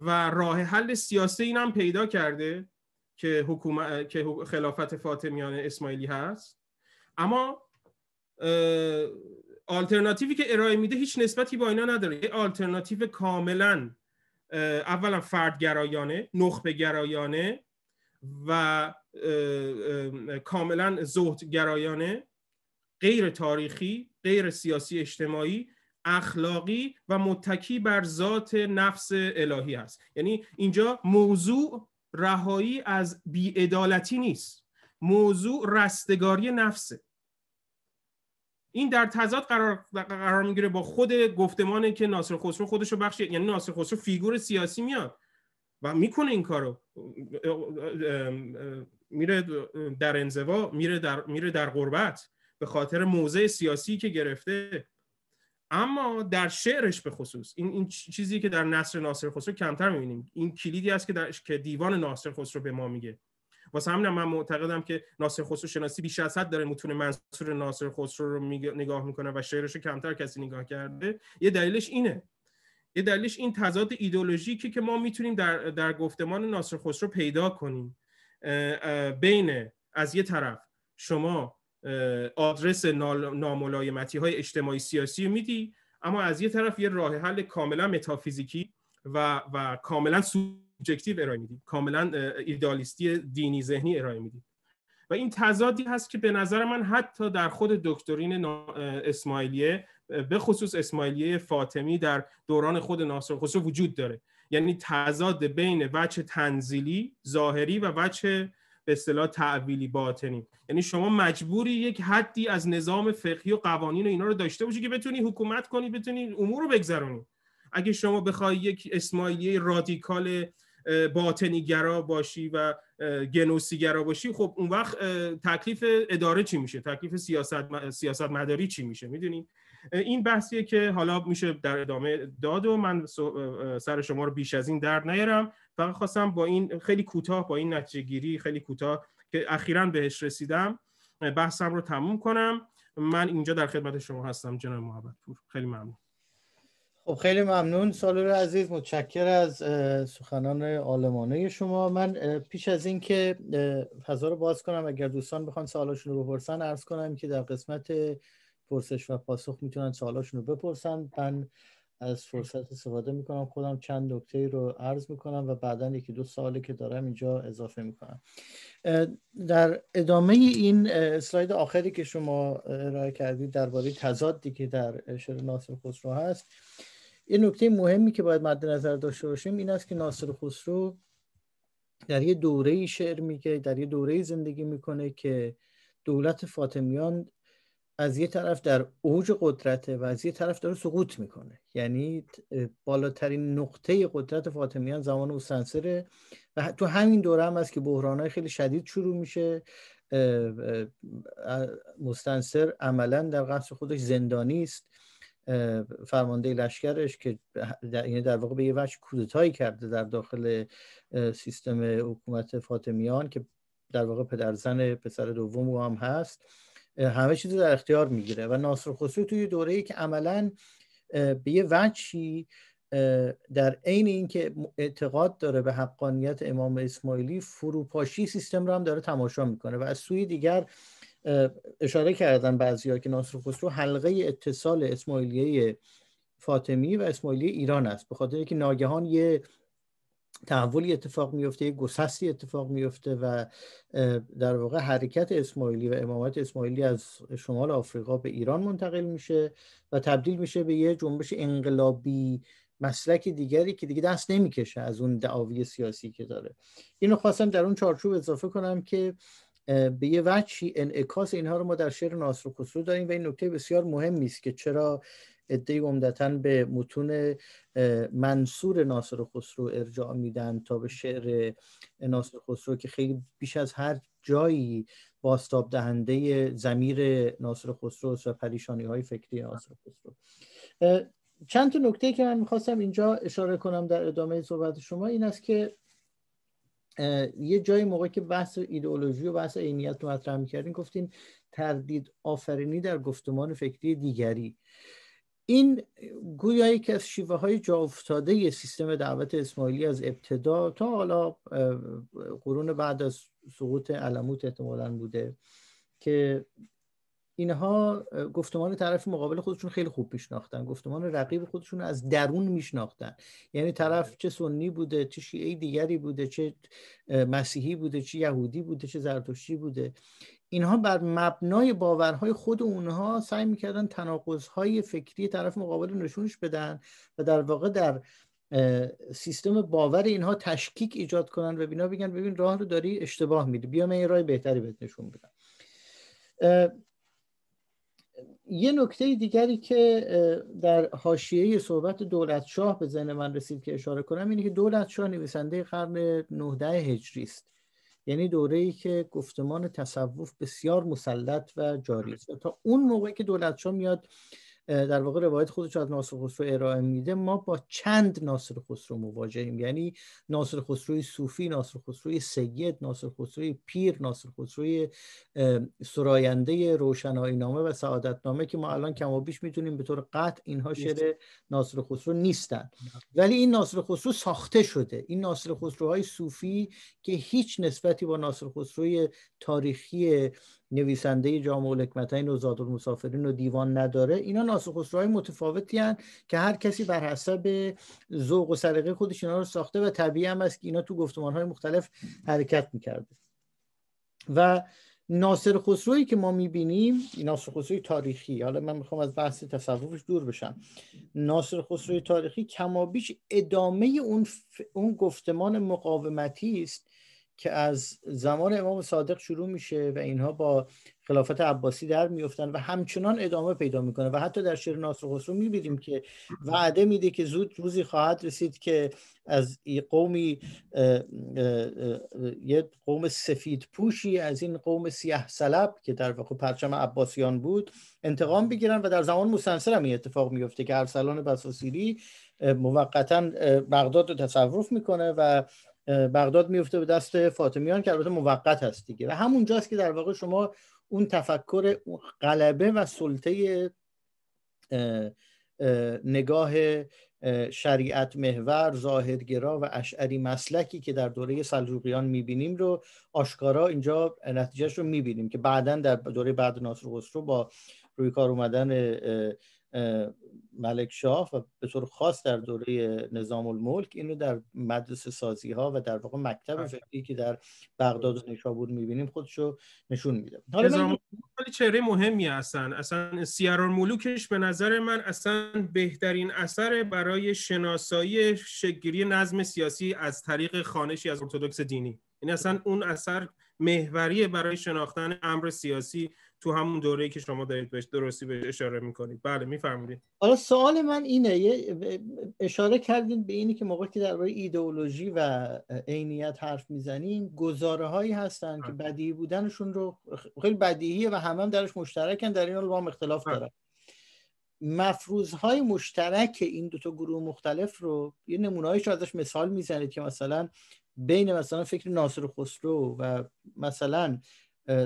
و راه حل سیاسی این هم پیدا کرده که, حکومت، که خلافت فاطمیان اسماعیلی هست اما آلترناتیوی که ارائه میده هیچ نسبتی با اینا نداره یه آلترناتیو کاملا اولا فردگرایانه نخبه گرایانه و کاملا زهد گرایانه غیر تاریخی غیر سیاسی اجتماعی اخلاقی و متکی بر ذات نفس الهی است یعنی اینجا موضوع رهایی از بیعدالتی نیست موضوع رستگاری نفسه این در تضاد قرار قرار میگیره با خود گفتمانه که ناصر خسرو خودشو بخش یعنی ناصر خسرو فیگور سیاسی میاد و میکنه این کارو میره در انزوا میره در میره در غربت به خاطر موضع سیاسی که گرفته اما در شعرش به خصوص این, این چیزی که در نصر ناصر خسرو کمتر میبینیم این کلیدی است که, که دیوان ناصر خسرو به ما میگه واسه همینم من معتقدم که ناصر خسرو شناسی بیش از حد داره متون منصور ناصر خسرو رو نگاه میکنه و شعرش رو کمتر کسی نگاه کرده یه دلیلش اینه یه دلیلش این تضاد ایدولوژیکی که ما میتونیم در, در گفتمان ناصر خسرو پیدا کنیم بین از یه طرف شما آدرس ناملایمتی های اجتماعی سیاسی میدی اما از یه طرف یه راه حل کاملا متافیزیکی و, و کاملا ابجکتیو ارائه کاملا ایدالیستی دینی ذهنی ارائه میدید و این تضادی هست که به نظر من حتی در خود دکترین اسماعیلیه به خصوص اسماعیلیه فاطمی در دوران خود ناصر خسرو وجود داره یعنی تضاد بین وجه تنزیلی ظاهری و وجه به اصطلاح تعویلی باطنی یعنی شما مجبوری یک حدی از نظام فقهی و قوانین و اینا رو داشته باشی که بتونی حکومت کنی بتونی امور رو بگذرونی اگه شما بخوای یک اسماعیلی رادیکال باطنیگرا باشی و گنوسیگرا باشی خب اون وقت تکلیف اداره چی میشه تکلیف سیاست, سیاست مداری چی میشه میدونید این بحثیه که حالا میشه در ادامه داد و من سر شما رو بیش از این درد نیارم فقط خواستم با این خیلی کوتاه با این نتیجه گیری خیلی کوتاه که اخیرا بهش رسیدم بحثم رو تموم کنم من اینجا در خدمت شما هستم جناب محبت پور خیلی ممنون خب خیلی ممنون سالور عزیز متشکر از سخنان آلمانه شما من پیش از اینکه فضا رو باز کنم اگر دوستان بخوان سوالاشون رو بپرسن عرض کنم که در قسمت پرسش و پاسخ میتونن سوالاشون رو بپرسن من از فرصت استفاده میکنم خودم چند دکتری رو عرض میکنم و بعدا یکی دو سالی که دارم اینجا اضافه میکنم در ادامه این اسلاید آخری که شما ارائه کردید درباره تضادی که در شعر ناصر خسرو هست یه نکته مهمی که باید مد نظر داشته باشیم این است که ناصر خسرو در یه دوره شعر میگه در یه دوره زندگی میکنه که دولت فاطمیان از یه طرف در اوج قدرته و از یه طرف داره سقوط میکنه یعنی بالاترین نقطه قدرت فاطمیان زمان سنسره و تو همین دوره هم است که بحرانهای خیلی شدید شروع میشه مستنصر عملا در قصر خودش زندانی است فرمانده لشکرش که در, یعنی در واقع به یه وجه کودتایی کرده در داخل سیستم حکومت فاطمیان که در واقع پدرزن پسر دوم او هم هست همه چیز در اختیار میگیره و ناصر خسرو توی دوره ای که عملا به یه وجهی در عین اینکه اعتقاد داره به حقانیت امام اسماعیلی فروپاشی سیستم رو هم داره تماشا میکنه و از سوی دیگر اشاره کردن ها که ناصر خسرو حلقه اتصال اسماعیلیه فاطمی و اسماعیلی ایران است به خاطر که ناگهان یه تحولی اتفاق میفته یه گسستی اتفاق میفته و در واقع حرکت اسماعیلی و امامت اسماعیلی از شمال آفریقا به ایران منتقل میشه و تبدیل میشه به یه جنبش انقلابی مسلک دیگری که دیگه دست نمیکشه از اون دعاوی سیاسی که داره اینو خواستم در اون چارچوب اضافه کنم که به یه وجهی انعکاس اینها رو ما در شعر ناصر خسرو داریم و این نکته بسیار مهمی است که چرا ادهی عمدتا به متون منصور ناصر خسرو ارجاع میدن تا به شعر ناصر خسرو که خیلی بیش از هر جایی باستاب دهنده زمیر ناصر خسرو و پریشانی های فکری ناصر خسرو چند تا نکته که من میخواستم اینجا اشاره کنم در ادامه صحبت شما این است که یه جایی موقع که بحث ایدئولوژی و بحث عینیت رو مطرح میکردین گفتین تردید آفرینی در گفتمان فکری دیگری این گویا یکی از شیوه های جا افتاده سیستم دعوت اسماعیلی از ابتدا تا حالا قرون بعد از سقوط علموت احتمالا بوده که اینها گفتمان طرف مقابل خودشون خیلی خوب میشناختن گفتمان رقیب خودشون از درون میشناختن یعنی طرف بله. چه سنی بوده چه شیعه دیگری بوده چه مسیحی بوده چه یهودی بوده چه زرتشتی بوده اینها بر مبنای باورهای خود اونها سعی میکردن تناقضهای فکری طرف مقابل نشونش بدن و در واقع در سیستم باور اینها تشکیک ایجاد کنن و بینا بگن ببین راه رو داری اشتباه میدی بیا من یه بهتری بهت نشون بدم یه نکته دیگری که در حاشیه صحبت دولت شاه به ذهن من رسید که اشاره کنم اینه که دولت شاه نویسنده قرن 19 هجری است یعنی دوره ای که گفتمان تصوف بسیار مسلط و جاری است تا اون موقع که دولت شاه میاد در واقع روایت خودش از ناصر خسرو ارائه میده ما با چند ناصر خسرو مواجهیم یعنی ناصر خسروی صوفی ناصر خسروی سید ناصر خسروی پیر ناصر خسروی سراینده روشنایی نامه و سعادت نامه که ما الان کم و میتونیم به طور قطع اینها شعر ناصر خسرو نیستن ولی این ناصر خسرو ساخته شده این ناصر خسروهای صوفی که هیچ نسبتی با ناصر خسروی تاریخی نویسنده جامع الحکمتین و زاد المسافرین و دیوان نداره اینا ناسخ های متفاوتی هن که هر کسی بر حسب ذوق و سلیقه خودش اینا رو ساخته و طبیعی هم است که اینا تو گفتمان های مختلف حرکت میکرده و ناصر خسروی که ما میبینیم ناصر خسروی تاریخی حالا من میخوام از بحث تصوفش دور بشم ناصر خسروی تاریخی کمابیش ادامه اون, اون گفتمان مقاومتی است که از زمان امام صادق شروع میشه و اینها با خلافت عباسی در میفتن و همچنان ادامه پیدا میکنه و حتی در شعر ناصر خسرو میبینیم که وعده میده که زود روزی خواهد رسید که از قومی یه قوم سفید پوشی از این قوم سیاه سلب که در واقع پرچم عباسیان بود انتقام بگیرن و در زمان مستنصر هم این اتفاق میفته که ارسلان بساسیری موقتا بغداد رو تصرف میکنه و بغداد میفته به دست فاطمیان که البته موقت هست دیگه و همونجاست که در واقع شما اون تفکر غلبه و سلطه نگاه شریعت محور ظاهرگرا و اشعری مسلکی که در دوره سلجوقیان میبینیم رو آشکارا اینجا نتیجهش رو میبینیم که بعدا در دوره بعد ناصر خسرو با روی کار اومدن ملک شاه و به طور خاص در دوره نظام الملک اینو در مدرسه سازی ها و در واقع مکتب فکری که در بغداد و نیشابور میبینیم خودشو نشون میده حالا نظام من... چهره مهمی هستن اصلا سیار ملوکش به نظر من اصلا بهترین اثر برای شناسایی شگیری نظم سیاسی از طریق خانشی از ارتودکس دینی این یعنی اصلا اون اثر محوری برای شناختن امر سیاسی تو همون دوره‌ای که شما دارید بهش درستی به اشاره میکنید بله میفهمید حالا سوال من اینه یه اشاره کردین به اینی که موقعی که درباره ایدئولوژی و عینیت حرف میزنیم گزاره هایی هستن که بدیهی بودنشون رو خیلی بدیهیه و همه هم درش مشترکن در این حال با هم اختلاف دارن مفروض های مشترک این دوتا گروه مختلف رو یه نمونه رو ازش مثال میزنید که مثلا بین مثلا فکر ناصر خسرو و مثلا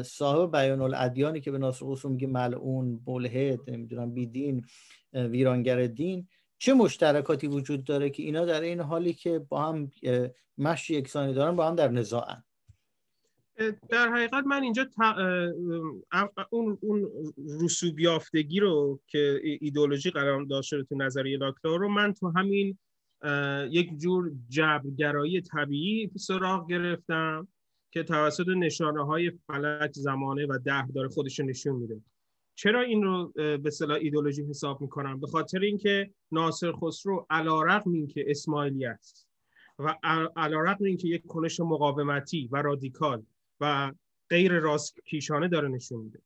صاحب بیان الادیانی که به ناصر قصور میگه ملعون بلهد نمیدونم بیدین ویرانگر دین چه مشترکاتی وجود داره که اینا در این حالی که با هم مشی یکسانی دارن با هم در نزاعن در حقیقت من اینجا اون اون یافتگی رو که ایدئولوژی قرار داشت رو تو نظریه لاکلار رو من تو همین یک جور جبرگرایی طبیعی سراغ گرفتم که توسط نشانه های فلک زمانه و ده داره خودشون نشون میده چرا این رو به صلاح ایدولوژی حساب میکنم به خاطر اینکه ناصر خسرو علا رقم اینکه اسماعیلی است و علا رقم اینکه یک کنش مقاومتی و رادیکال و غیر راست کیشانه داره نشون میده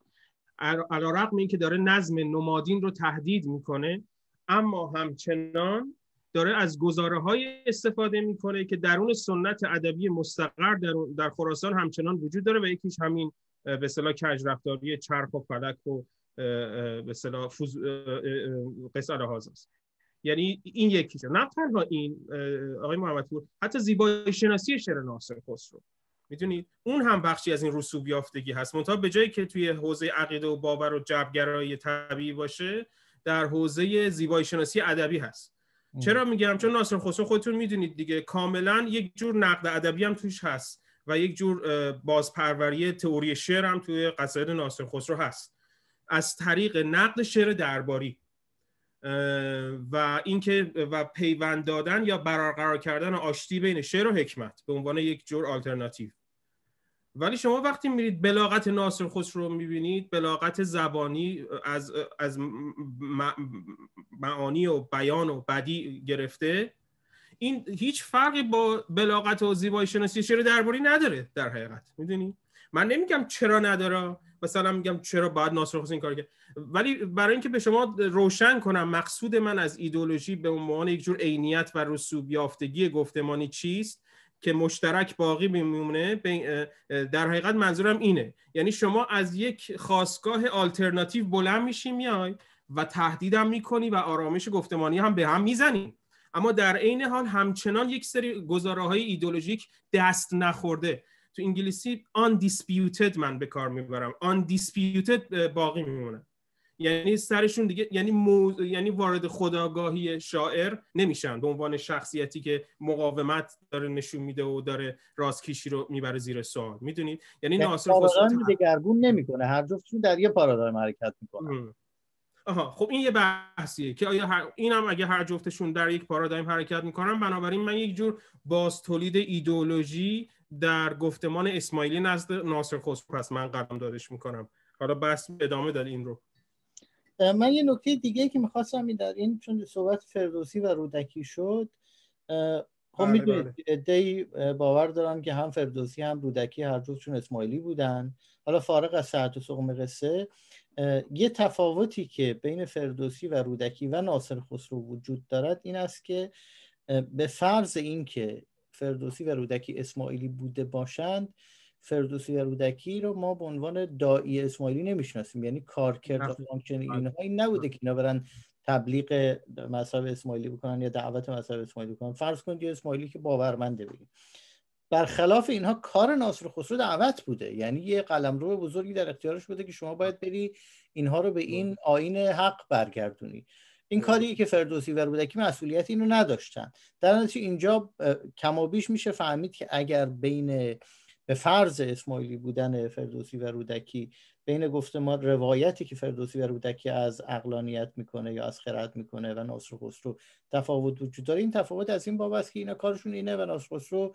علا رقم اینکه داره نظم نمادین رو تهدید میکنه اما همچنان داره از گزاره های استفاده میکنه که درون سنت ادبی مستقر در, در خراسان همچنان وجود داره و یکیش همین به صلاح کجرفتاری چرخ و فلک و به اصطلاح فوز... است یعنی این یکیشه نه تنها این آقای محمد حتی زیبایی شناسی شعر ناصر خسرو میدونید اون هم بخشی از این رسوب یافتگی هست منتها به جایی که توی حوزه عقیده و باور و جبرگرایی طبیعی باشه در حوزه زیبایی شناسی ادبی هست چرا میگم چون ناصر خسرو خودتون میدونید دیگه کاملا یک جور نقد ادبی هم توش هست و یک جور بازپروری تئوری شعر هم توی قصاید ناصر خسرو هست از طریق نقد شعر درباری و اینکه و پیوند دادن یا برقرار کردن آشتی بین شعر و حکمت به عنوان یک جور آلترناتیو ولی شما وقتی میرید بلاغت ناصر خسرو میبینید بلاغت زبانی از, از معانی و بیان و بدی گرفته این هیچ فرقی با بلاغت و زیبایی شناسی شعر درباری نداره در حقیقت میدونی من نمیگم چرا نداره مثلا میگم چرا باید ناصر این کار کرد ولی برای اینکه به شما روشن کنم مقصود من از ایدولوژی به عنوان یک جور عینیت و رسوب یافتگی گفتمانی چیست که مشترک باقی میمونه در حقیقت منظورم اینه یعنی شما از یک خواستگاه آلترناتیو بلند میشی میای و تهدیدم میکنی و آرامش گفتمانی هم به هم میزنی اما در عین حال همچنان یک سری گزاره های ایدولوژیک دست نخورده تو انگلیسی undisputed من به کار میبرم undisputed باقی میمونه یعنی سرشون دیگه یعنی یعنی وارد خداگاهی شاعر نمیشن به عنوان شخصیتی که مقاومت داره نشون میده و داره رازکیشی رو میبره زیر سوال میدونید یعنی, یعنی ناصر خسرو دگرگون نمیکنه هر جفتشون در یه پارادایم حرکت میکنن آها خب این یه بحثیه که آیا هر... این اگه هر جفتشون در یک پارادایم حرکت میکنن بنابراین من یک جور باز تولید ایدئولوژی در گفتمان اسماعیلی نزد ناصر خسرو پس من قدم دادش میکنم حالا بس ادامه داد این رو من یه نکته دیگه که میخواستم این در این چون صحبت فردوسی و رودکی شد خب بله، میدونید ادهی بله. باور دارم که هم فردوسی هم رودکی هر روز چون اسماعیلی بودن حالا فارغ از ساعت و سقم قصه یه تفاوتی که بین فردوسی و رودکی و ناصر خسرو وجود دارد این است که به فرض اینکه فردوسی و رودکی اسماعیلی بوده باشند فردوسی و رودکی رو ما به عنوان دایی اسماعیلی نمیشناسیم یعنی کارکرد فانکشن اینهایی نبوده که اینا برن تبلیغ مذهب اسماعیلی بکنن یا دعوت مذهب اسماعیلی بکنن فرض کنید یه اسماعیلی که باورمنده بگیم برخلاف اینها کار ناصر خسرو دعوت بوده یعنی یه قلمرو بزرگی در اختیارش بوده که شما باید بری اینها رو به بله. این آین حق برگردونی این بله. کاری که فردوسی و رودکی مسئولیت اینو نداشتن در نتیجه اینجا کمابیش میشه فهمید که اگر بین به فرض اسماعیلی بودن فردوسی و رودکی بین ما روایتی که فردوسی و رودکی از اقلانیت میکنه یا از خرد میکنه و ناصر خسرو تفاوت وجود داره این تفاوت از این بابت که اینا کارشون اینه و ناصر خسرو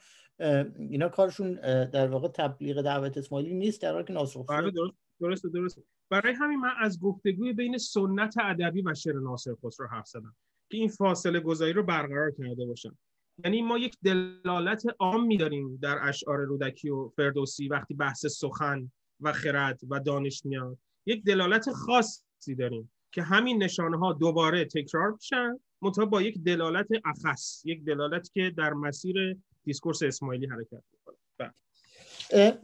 اینا کارشون در واقع تبلیغ دعوت اسماعیلی نیست در حالی که ناصر خسرو بله، درست درست برای همین من از گفتگوی بین سنت ادبی و شعر ناصر خسرو حرف زدم که این فاصله گذاری رو برقرار کرده باشم یعنی ما یک دلالت عام داریم در اشعار رودکی و فردوسی وقتی بحث سخن و خرد و دانش میاد یک دلالت خاصی داریم که همین نشانه ها دوباره تکرار میشن منتها با یک دلالت اخص یک دلالت که در مسیر دیسکورس اسماعیلی حرکت میکنه بله.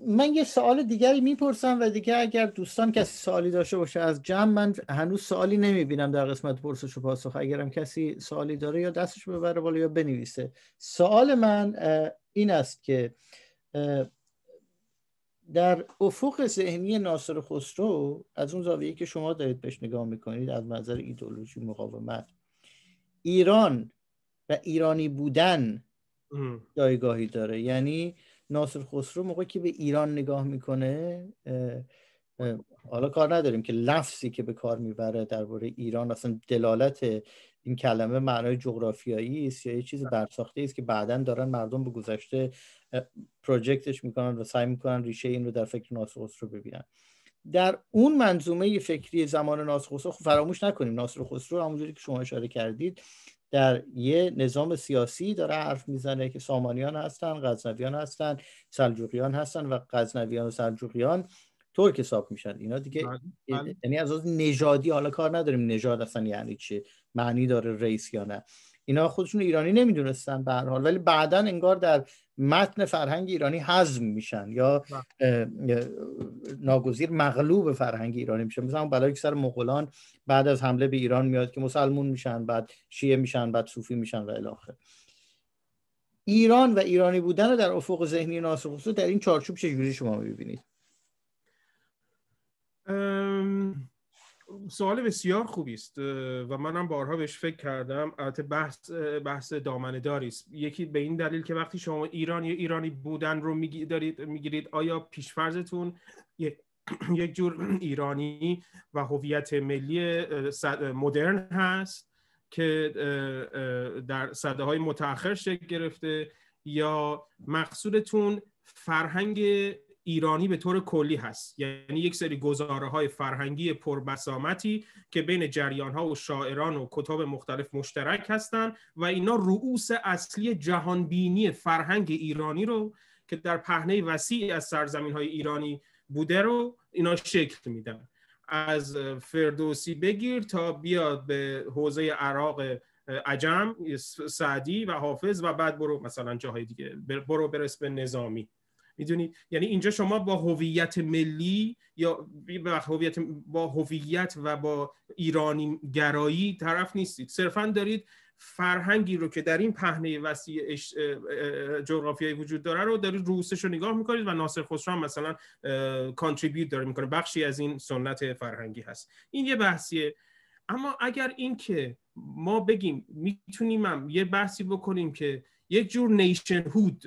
من یه سوال دیگری میپرسم و دیگه اگر دوستان کسی سوالی داشته باشه از جمع من هنوز سوالی نمیبینم در قسمت پرسش و پاسخ اگرم کسی سوالی داره یا دستش ببره بالا یا بنویسه سوال من این است که در افق ذهنی ناصر خسرو از اون زاویه که شما دارید بهش نگاه میکنید از منظر ایدولوژی مقاومت ایران و ایرانی بودن جایگاهی داره یعنی ناصر خسرو موقعی که به ایران نگاه میکنه حالا کار نداریم که لفظی که به کار میبره درباره ایران اصلا دلالت این کلمه معنای جغرافیایی است یا یه چیز برساخته است که بعدا دارن مردم به گذشته پروژکتش میکنن و سعی میکنن ریشه این رو در فکر ناصر خسرو ببینن در اون منظومه فکری زمان ناصر خسرو خب فراموش نکنیم ناصر خسرو همونجوری که شما اشاره کردید در یه نظام سیاسی داره حرف میزنه که سامانیان هستن غزنویان هستن سلجوقیان هستن و غزنویان و سلجوقیان ترک حساب میشن اینا دیگه بله، بله. یعنی از از نژادی حالا کار نداریم نژاد اصلا یعنی چه معنی داره رئیس یا نه اینا خودشون ایرانی نمیدونستن به هر حال ولی بعدا انگار در متن فرهنگ ایرانی حزم میشن یا بله. ناگزیر مغلوب فرهنگ ایرانی میشن مثلا اون بلایی که سر مغولان بعد از حمله به ایران میاد که مسلمون میشن بعد شیعه میشن بعد صوفی میشن و الاخر ایران و ایرانی بودن رو در افق ذهنی ناصر در این چارچوب چجوری شما میبینید سوال بسیار خوبی است و منم بارها بهش فکر کردم البته بحث بحث دامنه داری است یکی به این دلیل که وقتی شما ایرانی ایرانی بودن رو میگی دارید میگیرید آیا پیشفرزتون یک جور ایرانی و هویت ملی مدرن هست که در صده های متأخر شکل گرفته یا مقصودتون فرهنگ ایرانی به طور کلی هست یعنی یک سری گزاره های فرهنگی پربسامتی که بین جریان ها و شاعران و کتاب مختلف مشترک هستند و اینا رؤوس اصلی جهانبینی فرهنگ ایرانی رو که در پهنه وسیعی از سرزمین های ایرانی بوده رو اینا شکل میدن از فردوسی بگیر تا بیاد به حوزه عراق عجم سعدی و حافظ و بعد برو مثلا جاهای دیگه برو برس به نظامی میدونید یعنی اینجا شما با هویت ملی یا هویت با هویت و با ایرانی گرایی طرف نیستید صرفا دارید فرهنگی رو که در این پهنه وسیع جغرافیایی وجود داره رو دارید روسش رو نگاه میکنید و ناصر خسرو مثلا کانتریبیوت داره میکنه بخشی از این سنت فرهنگی هست این یه بحثیه اما اگر این که ما بگیم میتونیم هم یه بحثی بکنیم که یک جور نیشن هود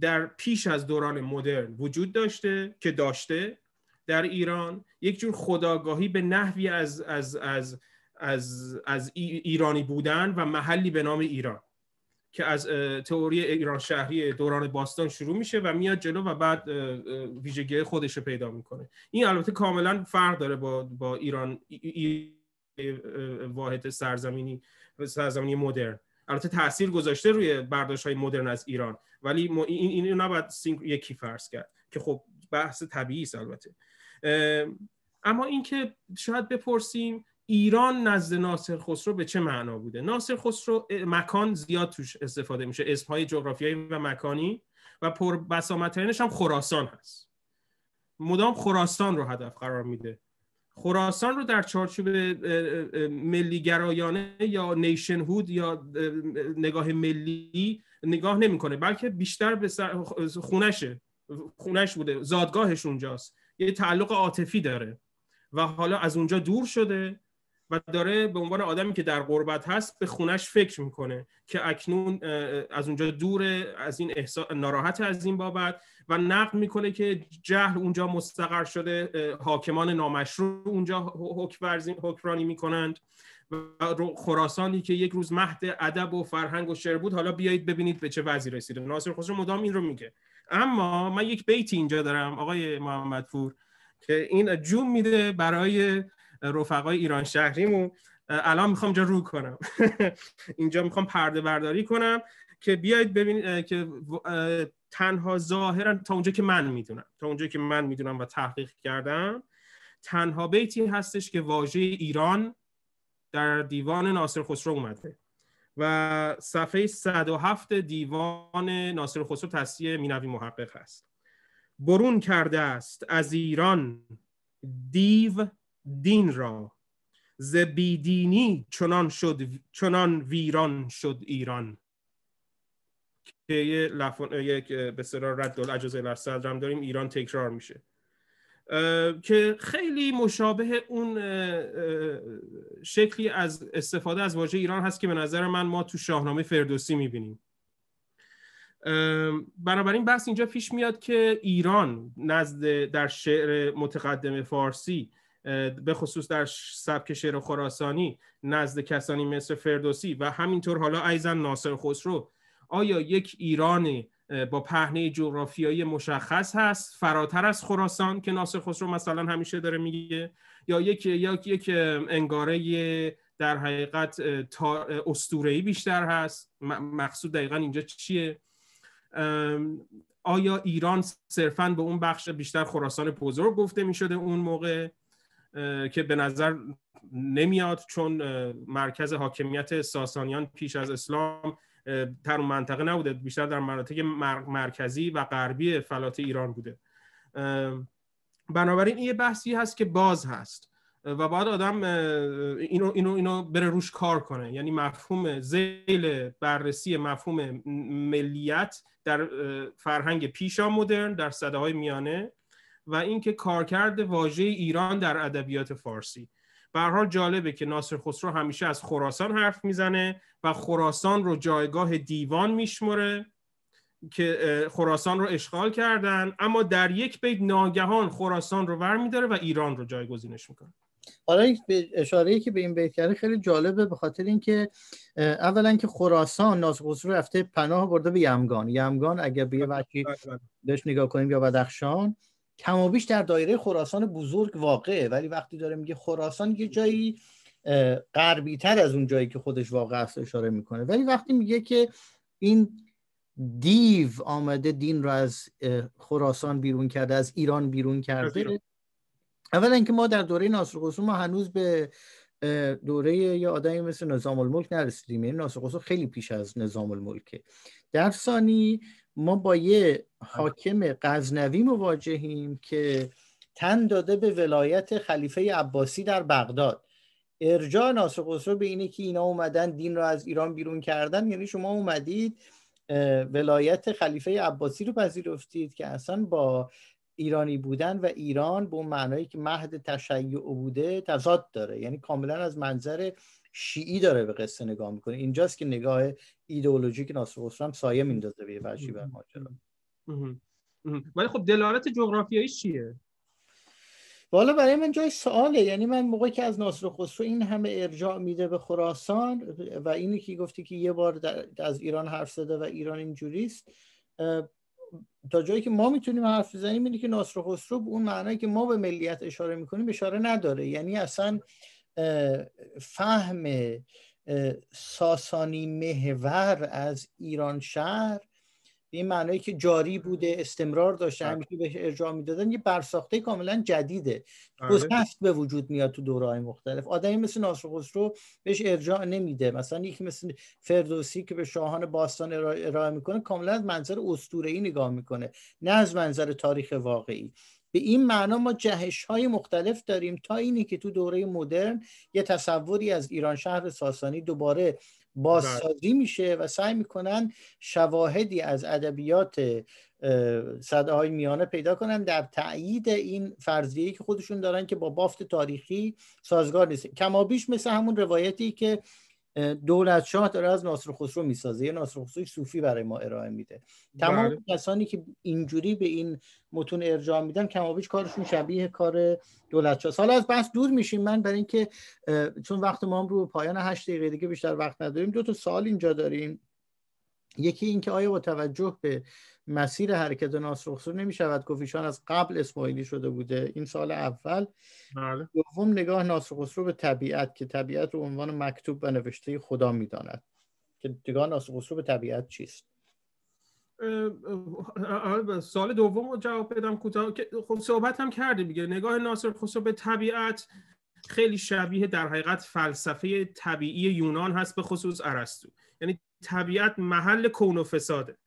در پیش از دوران مدرن وجود داشته که داشته در ایران یک جور خداگاهی به نحوی از, از, از, از, ایرانی بودن و محلی به نام ایران که از تئوری ایران شهری دوران باستان شروع میشه و میاد جلو و بعد ویژگی خودش رو پیدا میکنه این البته کاملا فرق داره با, با ایران واحد سرزمینی سرزمینی مدرن البته تاثیر گذاشته روی برداشت های مدرن از ایران ولی ما این اینو نباید یکی فرض کرد که خب بحث طبیعی است البته اما اینکه شاید بپرسیم ایران نزد ناصر خسرو به چه معنا بوده ناصر خسرو مکان زیاد توش استفاده میشه های جغرافیایی و مکانی و پر بسامترینش هم خراسان هست مدام خراسان رو هدف قرار میده خراسان رو در چارچوب ملیگرایانه یا نیشن هود یا نگاه ملی نگاه نمیکنه بلکه بیشتر به سر خونشه خونش بوده زادگاهش اونجاست یه تعلق عاطفی داره و حالا از اونجا دور شده و داره به عنوان آدمی که در غربت هست به خونش فکر میکنه که اکنون از اونجا دوره از این احساس ناراحت از این بابت و نقد میکنه که جهل اونجا مستقر شده حاکمان نامشروع اونجا حکمرانی میکنند و خراسانی که یک روز مهد ادب و فرهنگ و شعر بود حالا بیایید ببینید به چه وضعی رسیده ناصر خسرو مدام این رو میگه اما من یک بیتی اینجا دارم آقای پور که این جوم میده برای رفقای ایران شهریمو الان میخوام اینجا رو کنم اینجا میخوام پرده برداری کنم که بیایید ببینید که تنها ظاهرا تا اونجا که من میدونم تا اونجا که من میدونم و تحقیق کردم تنها بیتی هستش که واژه ایران در دیوان ناصر خسرو اومده و صفحه 107 دیوان ناصر خسرو تصیه مینوی محقق هست برون کرده است از ایران دیو دین را ز بیدینی چنان شد چنان ویران شد ایران که یک به رد رد اجازه الصدر هم داریم ایران تکرار میشه که خیلی مشابه اون شکلی از استفاده از واژه ایران هست که به نظر من ما تو شاهنامه فردوسی میبینیم بنابراین بحث اینجا پیش میاد که ایران نزد در شعر متقدم فارسی به خصوص در سبک شعر خراسانی نزد کسانی مثل فردوسی و همینطور حالا ایزن ناصر خسرو آیا یک ایرانی با پهنه جغرافیایی مشخص هست فراتر از خراسان که ناصر خسرو مثلا همیشه داره میگه یا یک یا یک انگاره در حقیقت استورهی بیشتر هست مقصود دقیقا اینجا چیه آیا ایران صرفا به اون بخش بیشتر خراسان بزرگ گفته می اون موقع که به نظر نمیاد چون مرکز حاکمیت ساسانیان پیش از اسلام در اون منطقه نبوده بیشتر در مناطق مرکزی و غربی فلات ایران بوده بنابراین این یه بحثی هست که باز هست و باید آدم اینو, اینو, اینو بره روش کار کنه یعنی مفهوم زیل بررسی مفهوم ملیت در فرهنگ پیشا مدرن در صده میانه و اینکه کارکرد واژه ایران در ادبیات فارسی به حال جالبه که ناصر خسرو همیشه از خراسان حرف میزنه و خراسان رو جایگاه دیوان میشمره که خراسان رو اشغال کردن اما در یک بیت ناگهان خراسان رو ور میداره و ایران رو جایگزینش میکنه حالا اشاره که به این بیت کرده خیلی جالبه به خاطر اینکه اولا که خراسان ناصر خسرو رفته پناه برده به یمگان یمگان اگر به یه بله، وقتی بله، بله. نگاه کنیم یا بدخشان کمابیش در دایره خراسان بزرگ واقعه ولی وقتی داره میگه خراسان یه جایی غربی تر از اون جایی که خودش واقع است اشاره میکنه ولی وقتی میگه که این دیو آمده دین را از خراسان بیرون کرده از ایران بیرون کرده اولا اینکه ما در دوره ناصر ما هنوز به دوره یه آدمی مثل نظام الملک نرسیدیم یعنی ناصر خیلی پیش از نظام الملکه در ثانی ما با یه آره. حاکم غزنوی مواجهیم که تن داده به ولایت خلیفه عباسی در بغداد ارجاع ناصر خسرو به اینه که اینا اومدن دین رو از ایران بیرون کردن یعنی شما اومدید ولایت خلیفه عباسی رو پذیرفتید که اصلا با ایرانی بودن و ایران به اون معنایی که مهد تشیع بوده تضاد داره یعنی کاملا از منظر شیعی داره به قصه نگاه میکنه اینجاست که نگاه ایدئولوژیک ناصر خسرو سایه میندازه به وجهی بر ماجرا ولی خب دلالت جغرافیایی چیه والا برای من جای سواله یعنی من موقعی که از ناصر خسرو این همه ارجاع میده به خراسان و اینی که گفتی که یه بار از ایران حرف زده و ایران اینجوریست تا جایی که ما میتونیم حرف بزنیم اینه که ناصر خسرو اون معنایی که ما به ملیت اشاره میکنیم اشاره نداره یعنی اصلا فهم ساسانی مهور از ایران شهر به این معنایی که جاری بوده استمرار داشته بله. همیشه بهش ارجاع میدادن یه برساخته کاملا جدیده بله. گسست به وجود میاد تو دورهای مختلف آدمی مثل ناصر خسرو بهش ارجاع نمیده مثلا یکی مثل فردوسی که به شاهان باستان ارائه میکنه کاملا از منظر اسطوره‌ای نگاه میکنه نه از منظر تاریخ واقعی به این معنا ما جهش های مختلف داریم تا اینی که تو دوره مدرن یه تصوری از ایران شهر ساسانی دوباره بازسازی بله. میشه و سعی میکنن شواهدی از ادبیات صده میانه پیدا کنن در تایید این فرضیه که خودشون دارن که با بافت تاریخی سازگار نیست کمابیش مثل همون روایتی که دولت شاه داره از ناصر خسرو میسازه یه ناصر خسرو صوفی برای ما ارائه میده تمام بله. کسانی که اینجوری به این متون ارجاع میدن کمابیش کارشون شبیه کار دولت شاه حالا از بحث دور میشیم من برای اینکه چون وقت ما هم رو پایان 8 دقیقه دیگه بیشتر وقت نداریم دو تا سال اینجا داریم یکی اینکه آیا با توجه به مسیر حرکت ناصر نمی شود گفت ایشان از قبل اسماعیلی شده بوده این سال اول بله. دوم نگاه ناصر خسرو به طبیعت که طبیعت رو عنوان مکتوب و نوشته خدا میداند که نگاه ناصر خسرو به طبیعت چیست سال دوم رو جواب بدم کوتاه خب صحبت هم کردیم دیگه نگاه ناصر خسرو به طبیعت خیلی شبیه در حقیقت فلسفه طبیعی یونان هست به خصوص ارسطو یعنی طبیعت محل کون و فساده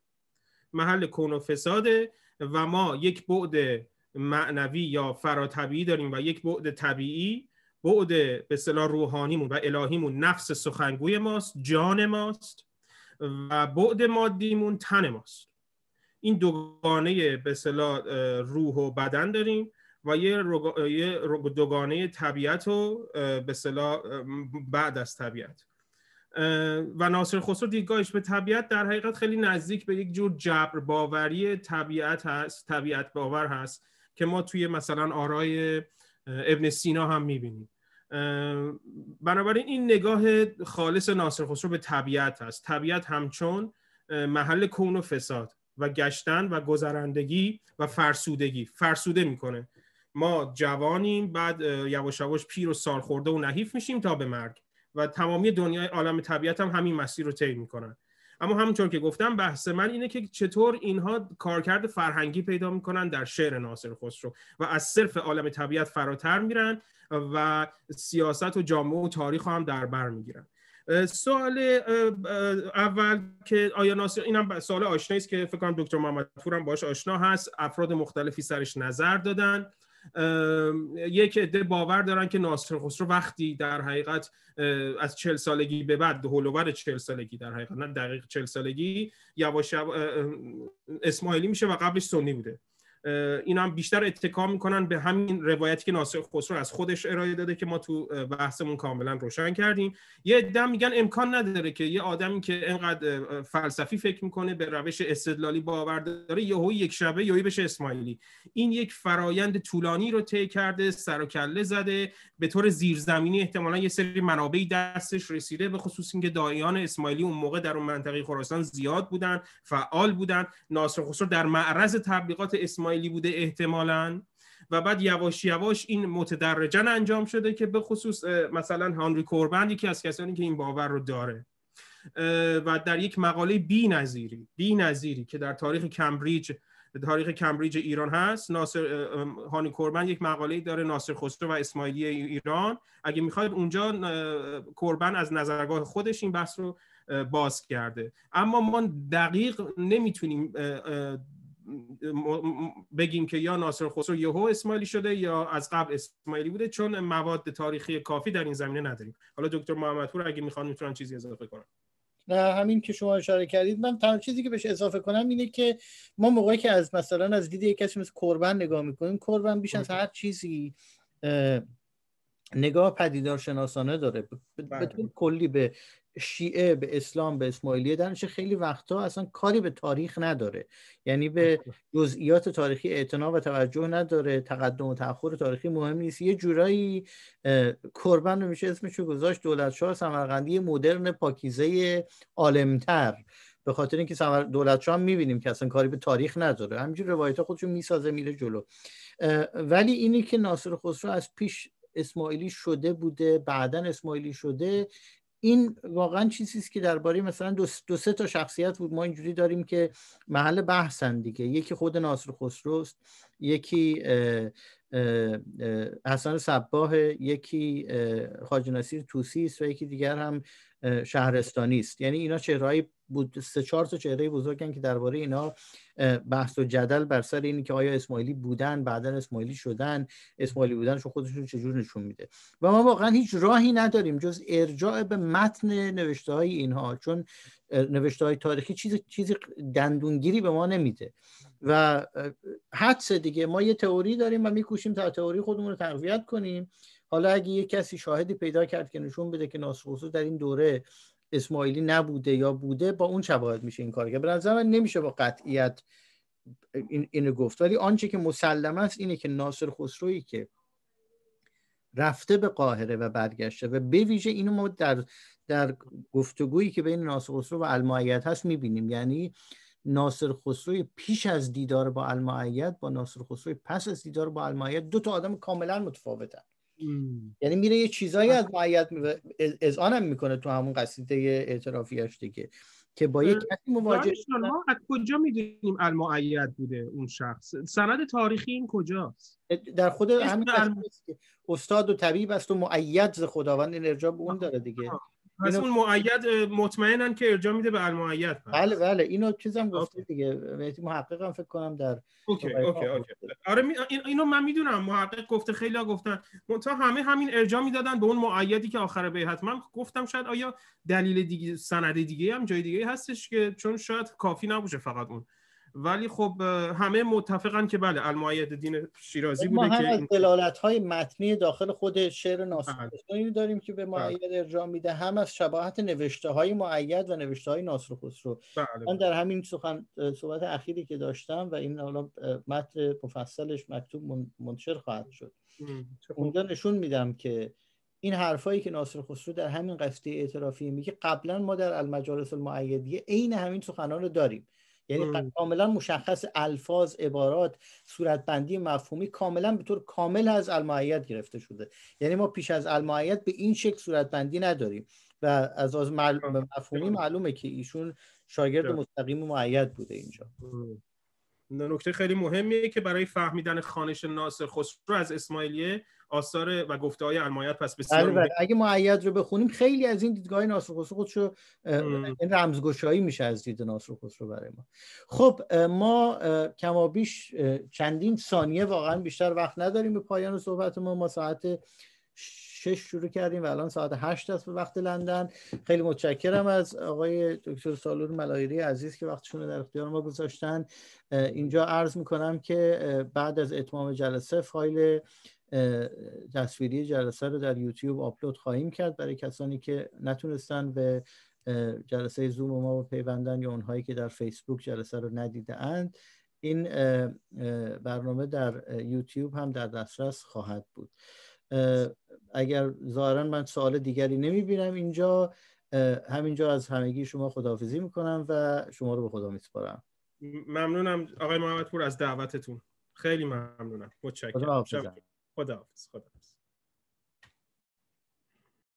محل کون و فساده و ما یک بعد معنوی یا فراتبیعی داریم و یک بعد طبیعی بعد به صلاح روحانیمون و الهیمون نفس سخنگوی ماست جان ماست و بعد مادیمون تن ماست این دوگانه به صلاح روح و بدن داریم و یه, دوگانه طبیعت و به بعد از طبیعت و ناصر خسرو دیدگاهش به طبیعت در حقیقت خیلی نزدیک به یک جور جبر باوری طبیعت هست طبیعت باور هست که ما توی مثلا آرای ابن سینا هم میبینیم بنابراین این نگاه خالص ناصر خسرو به طبیعت هست طبیعت همچون محل کون و فساد و گشتن و گذرندگی و فرسودگی فرسوده میکنه ما جوانیم بعد یواش یواش پیر و سالخورده و نحیف میشیم تا به مرگ و تمامی دنیای عالم طبیعت هم همین مسیر رو طی میکنن اما همونطور که گفتم بحث من اینه که چطور اینها کارکرد فرهنگی پیدا میکنن در شعر ناصر خسرو و از صرف عالم طبیعت فراتر میرن و سیاست و جامعه و تاریخ هم در بر میگیرن سوال اول که آیا ناصر اینم سوال آشنایی است که فکر کنم دکتر محمد پورم باش آشنا هست افراد مختلفی سرش نظر دادن یک عده باور دارن که ناصر خسرو وقتی در حقیقت از چل سالگی به بعد هولوور چل سالگی در حقیقت نه دقیق چل سالگی یواش اسماعیلی میشه و قبلش سنی بوده اینا هم بیشتر اتکا میکنن به همین روایتی که ناصر خسرو از خودش ارائه داده که ما تو بحثمون کاملا روشن کردیم یه عده میگن امکان نداره که یه آدمی که اینقدر فلسفی فکر میکنه به روش استدلالی باور داره یهو یک شبه یهو بشه اسماعیلی این یک فرایند طولانی رو طی کرده سر و کله زده به طور زیرزمینی احتمالا یه سری منابعی دستش رسیده به خصوص اینکه دایان اسماعیلی اون موقع در اون منطقه خراسان زیاد بودن فعال بودن ناصر خسرو در معرض تبلیغات اسماعیلی اسماعیلی بوده احتمالا و بعد یواش یواش این متدرجن انجام شده که به خصوص مثلا هانری کوربند یکی از کسانی که این باور رو داره و در یک مقاله بی نظیری بی نظیری که در تاریخ کمبریج تاریخ کمبریج ایران هست ناصر هانی کوربن یک مقاله داره ناصر خسرو و اسماعیلی ایران اگه میخواید اونجا کوربن از نظرگاه خودش این بحث رو باز کرده اما ما دقیق نمیتونیم بگیم که یا ناصر خسرو یهو اسماعیلی شده یا از قبل اسماعیلی بوده چون مواد تاریخی کافی در این زمینه نداریم حالا دکتر محمدپور اگه میخوان میتونن چیزی اضافه کنن نه همین که شما اشاره کردید من تنها چیزی که بهش اضافه کنم اینه که ما موقعی که از مثلا از دید یک کسی مثل کربن نگاه میکنیم کربن بیش از هر چیزی نگاه پدیدار شناسانه داره بله. به کلی به شیعه به اسلام به اسماعیلیه در خیلی وقتها اصلا کاری به تاریخ نداره یعنی به جزئیات تاریخی اعتنا و توجه نداره تقدم و تأخر تاریخی مهم نیست یه جورایی کربن رو میشه اسمشو گذاشت شاه سمرقندی مدرن پاکیزه عالمتر به خاطر اینکه هم میبینیم که اصلا کاری به تاریخ نداره همینجور روایت خودشون میسازه میره جلو ولی اینی که ناصر خسرو از پیش اسماعیلی شده بوده بعدا اسماعیلی شده این واقعا چیزی است که درباره مثلا دو, سه تا شخصیت بود ما اینجوری داریم که محل بحثن دیگه یکی خود ناصر خسروست یکی حسن صباه یکی خواجه نصیر توسی است و یکی دیگر هم شهرستانی است یعنی اینا چهرهای بود سه چهار تا چهره بزرگن که درباره اینا بحث و جدل بر سر اینی که آیا اسماعیلی بودن بعدا اسماعیلی شدن اسماعیلی شو خودشون چجور نشون میده و ما واقعا هیچ راهی نداریم جز ارجاع به متن نوشته های اینها چون نوشته های تاریخی چیز چیزی دندونگیری به ما نمیده و حدس دیگه ما یه تئوری داریم و میکوشیم تا تئوری خودمون رو تقویت کنیم حالا اگه یه کسی شاهدی پیدا کرد که نشون بده که ناصر خسرو در این دوره اسماعیلی نبوده یا بوده با اون شواهد میشه این کار که به نظر من نمیشه با قطعیت این اینو گفت ولی آنچه که مسلم است اینه که ناصر خسرویی که رفته به قاهره و برگشته و به ویژه اینو ما در در گفتگویی که بین ناصر خسرو و المعید هست میبینیم یعنی ناصر خسروی پیش از دیدار با المعید با ناصر خسروی پس از دیدار با المعید دو تا آدم کاملا متفاوتن یعنی میره یه چیزایی از معیت از آنم میکنه تو همون قصیده اعترافیش دیگه که با یک کسی مواجه ما از کجا میدونیم المعید بوده اون شخص سند تاریخی این کجاست در خود همین که استاد و طبیب است و معید ز خداوند این به اون داره دیگه از اون معید مطمئنن که ارجاع میده به المعید بله بله اینو چیزم گفته مهدی دیگه فکر کنم در اوکی اوکی اوکی آره اینو من میدونم محقق گفته خیلی ها گفتن منتها همه همین ارجاع میدادن به اون معیدی که آخر بیعت من گفتم شاید آیا دلیل دیگه سند دیگه هم جای دیگه هستش که چون شاید کافی نباشه فقط اون ولی خب همه متفقن که بله المعید دین شیرازی خب، بوده ما هم دلالت های متنی داخل خود شعر بله. ناصر داریم که به بله. معید ارجاع میده هم از شباهت نوشته های معید و نوشته های ناصر خسرو بله، من در همین سخن صحبت اخیری که داشتم و این حالا متن مفصلش مکتوب منتشر خواهد شد اونجا نشون میدم که این حرفایی که ناصر خسرو در همین قصدی اعترافی میگه قبلا ما در المجالس المعیدیه عین همین سخنان رو داریم یعنی کاملا مشخص الفاظ عبارات صورتبندی مفهومی کاملا به طور کامل از المعید گرفته شده یعنی ما پیش از المعید به این شکل صورتبندی نداریم و از از مفهومی معلومه که ایشون شاگرد مستقیم معید بوده اینجا نکته خیلی مهمیه که برای فهمیدن خانش ناصر خسرو از اسماعیلیه آثار و گفته های پس بسیار بله اگه معید رو بخونیم خیلی از این دیدگاه ناصر خسرو خودشو این رمزگشایی میشه از دید ناصر خسرو برای ما خب ما بیش چندین ثانیه واقعا بیشتر وقت نداریم به پایان صحبت ما ما ساعت 6 شروع کردیم و الان ساعت 8 است به وقت لندن خیلی متشکرم از آقای دکتر سالور ملایری عزیز که وقتشون رو در اختیار ما گذاشتن اینجا عرض میکنم که بعد از اتمام جلسه فایل تصویری جلسه رو در یوتیوب آپلود خواهیم کرد برای کسانی که نتونستن به جلسه زوم ما و پیوندن یا اونهایی که در فیسبوک جلسه رو ندیده اند این برنامه در یوتیوب هم در دسترس خواهد بود اگر ظاهرا من سوال دیگری نمی بینم اینجا همینجا از همگی شما خداحافظی میکنم و شما رو به خدا میسپارم ممنونم آقای محمدپور از دعوتتون خیلی ممنونم متشکرم خداحافظ خدا.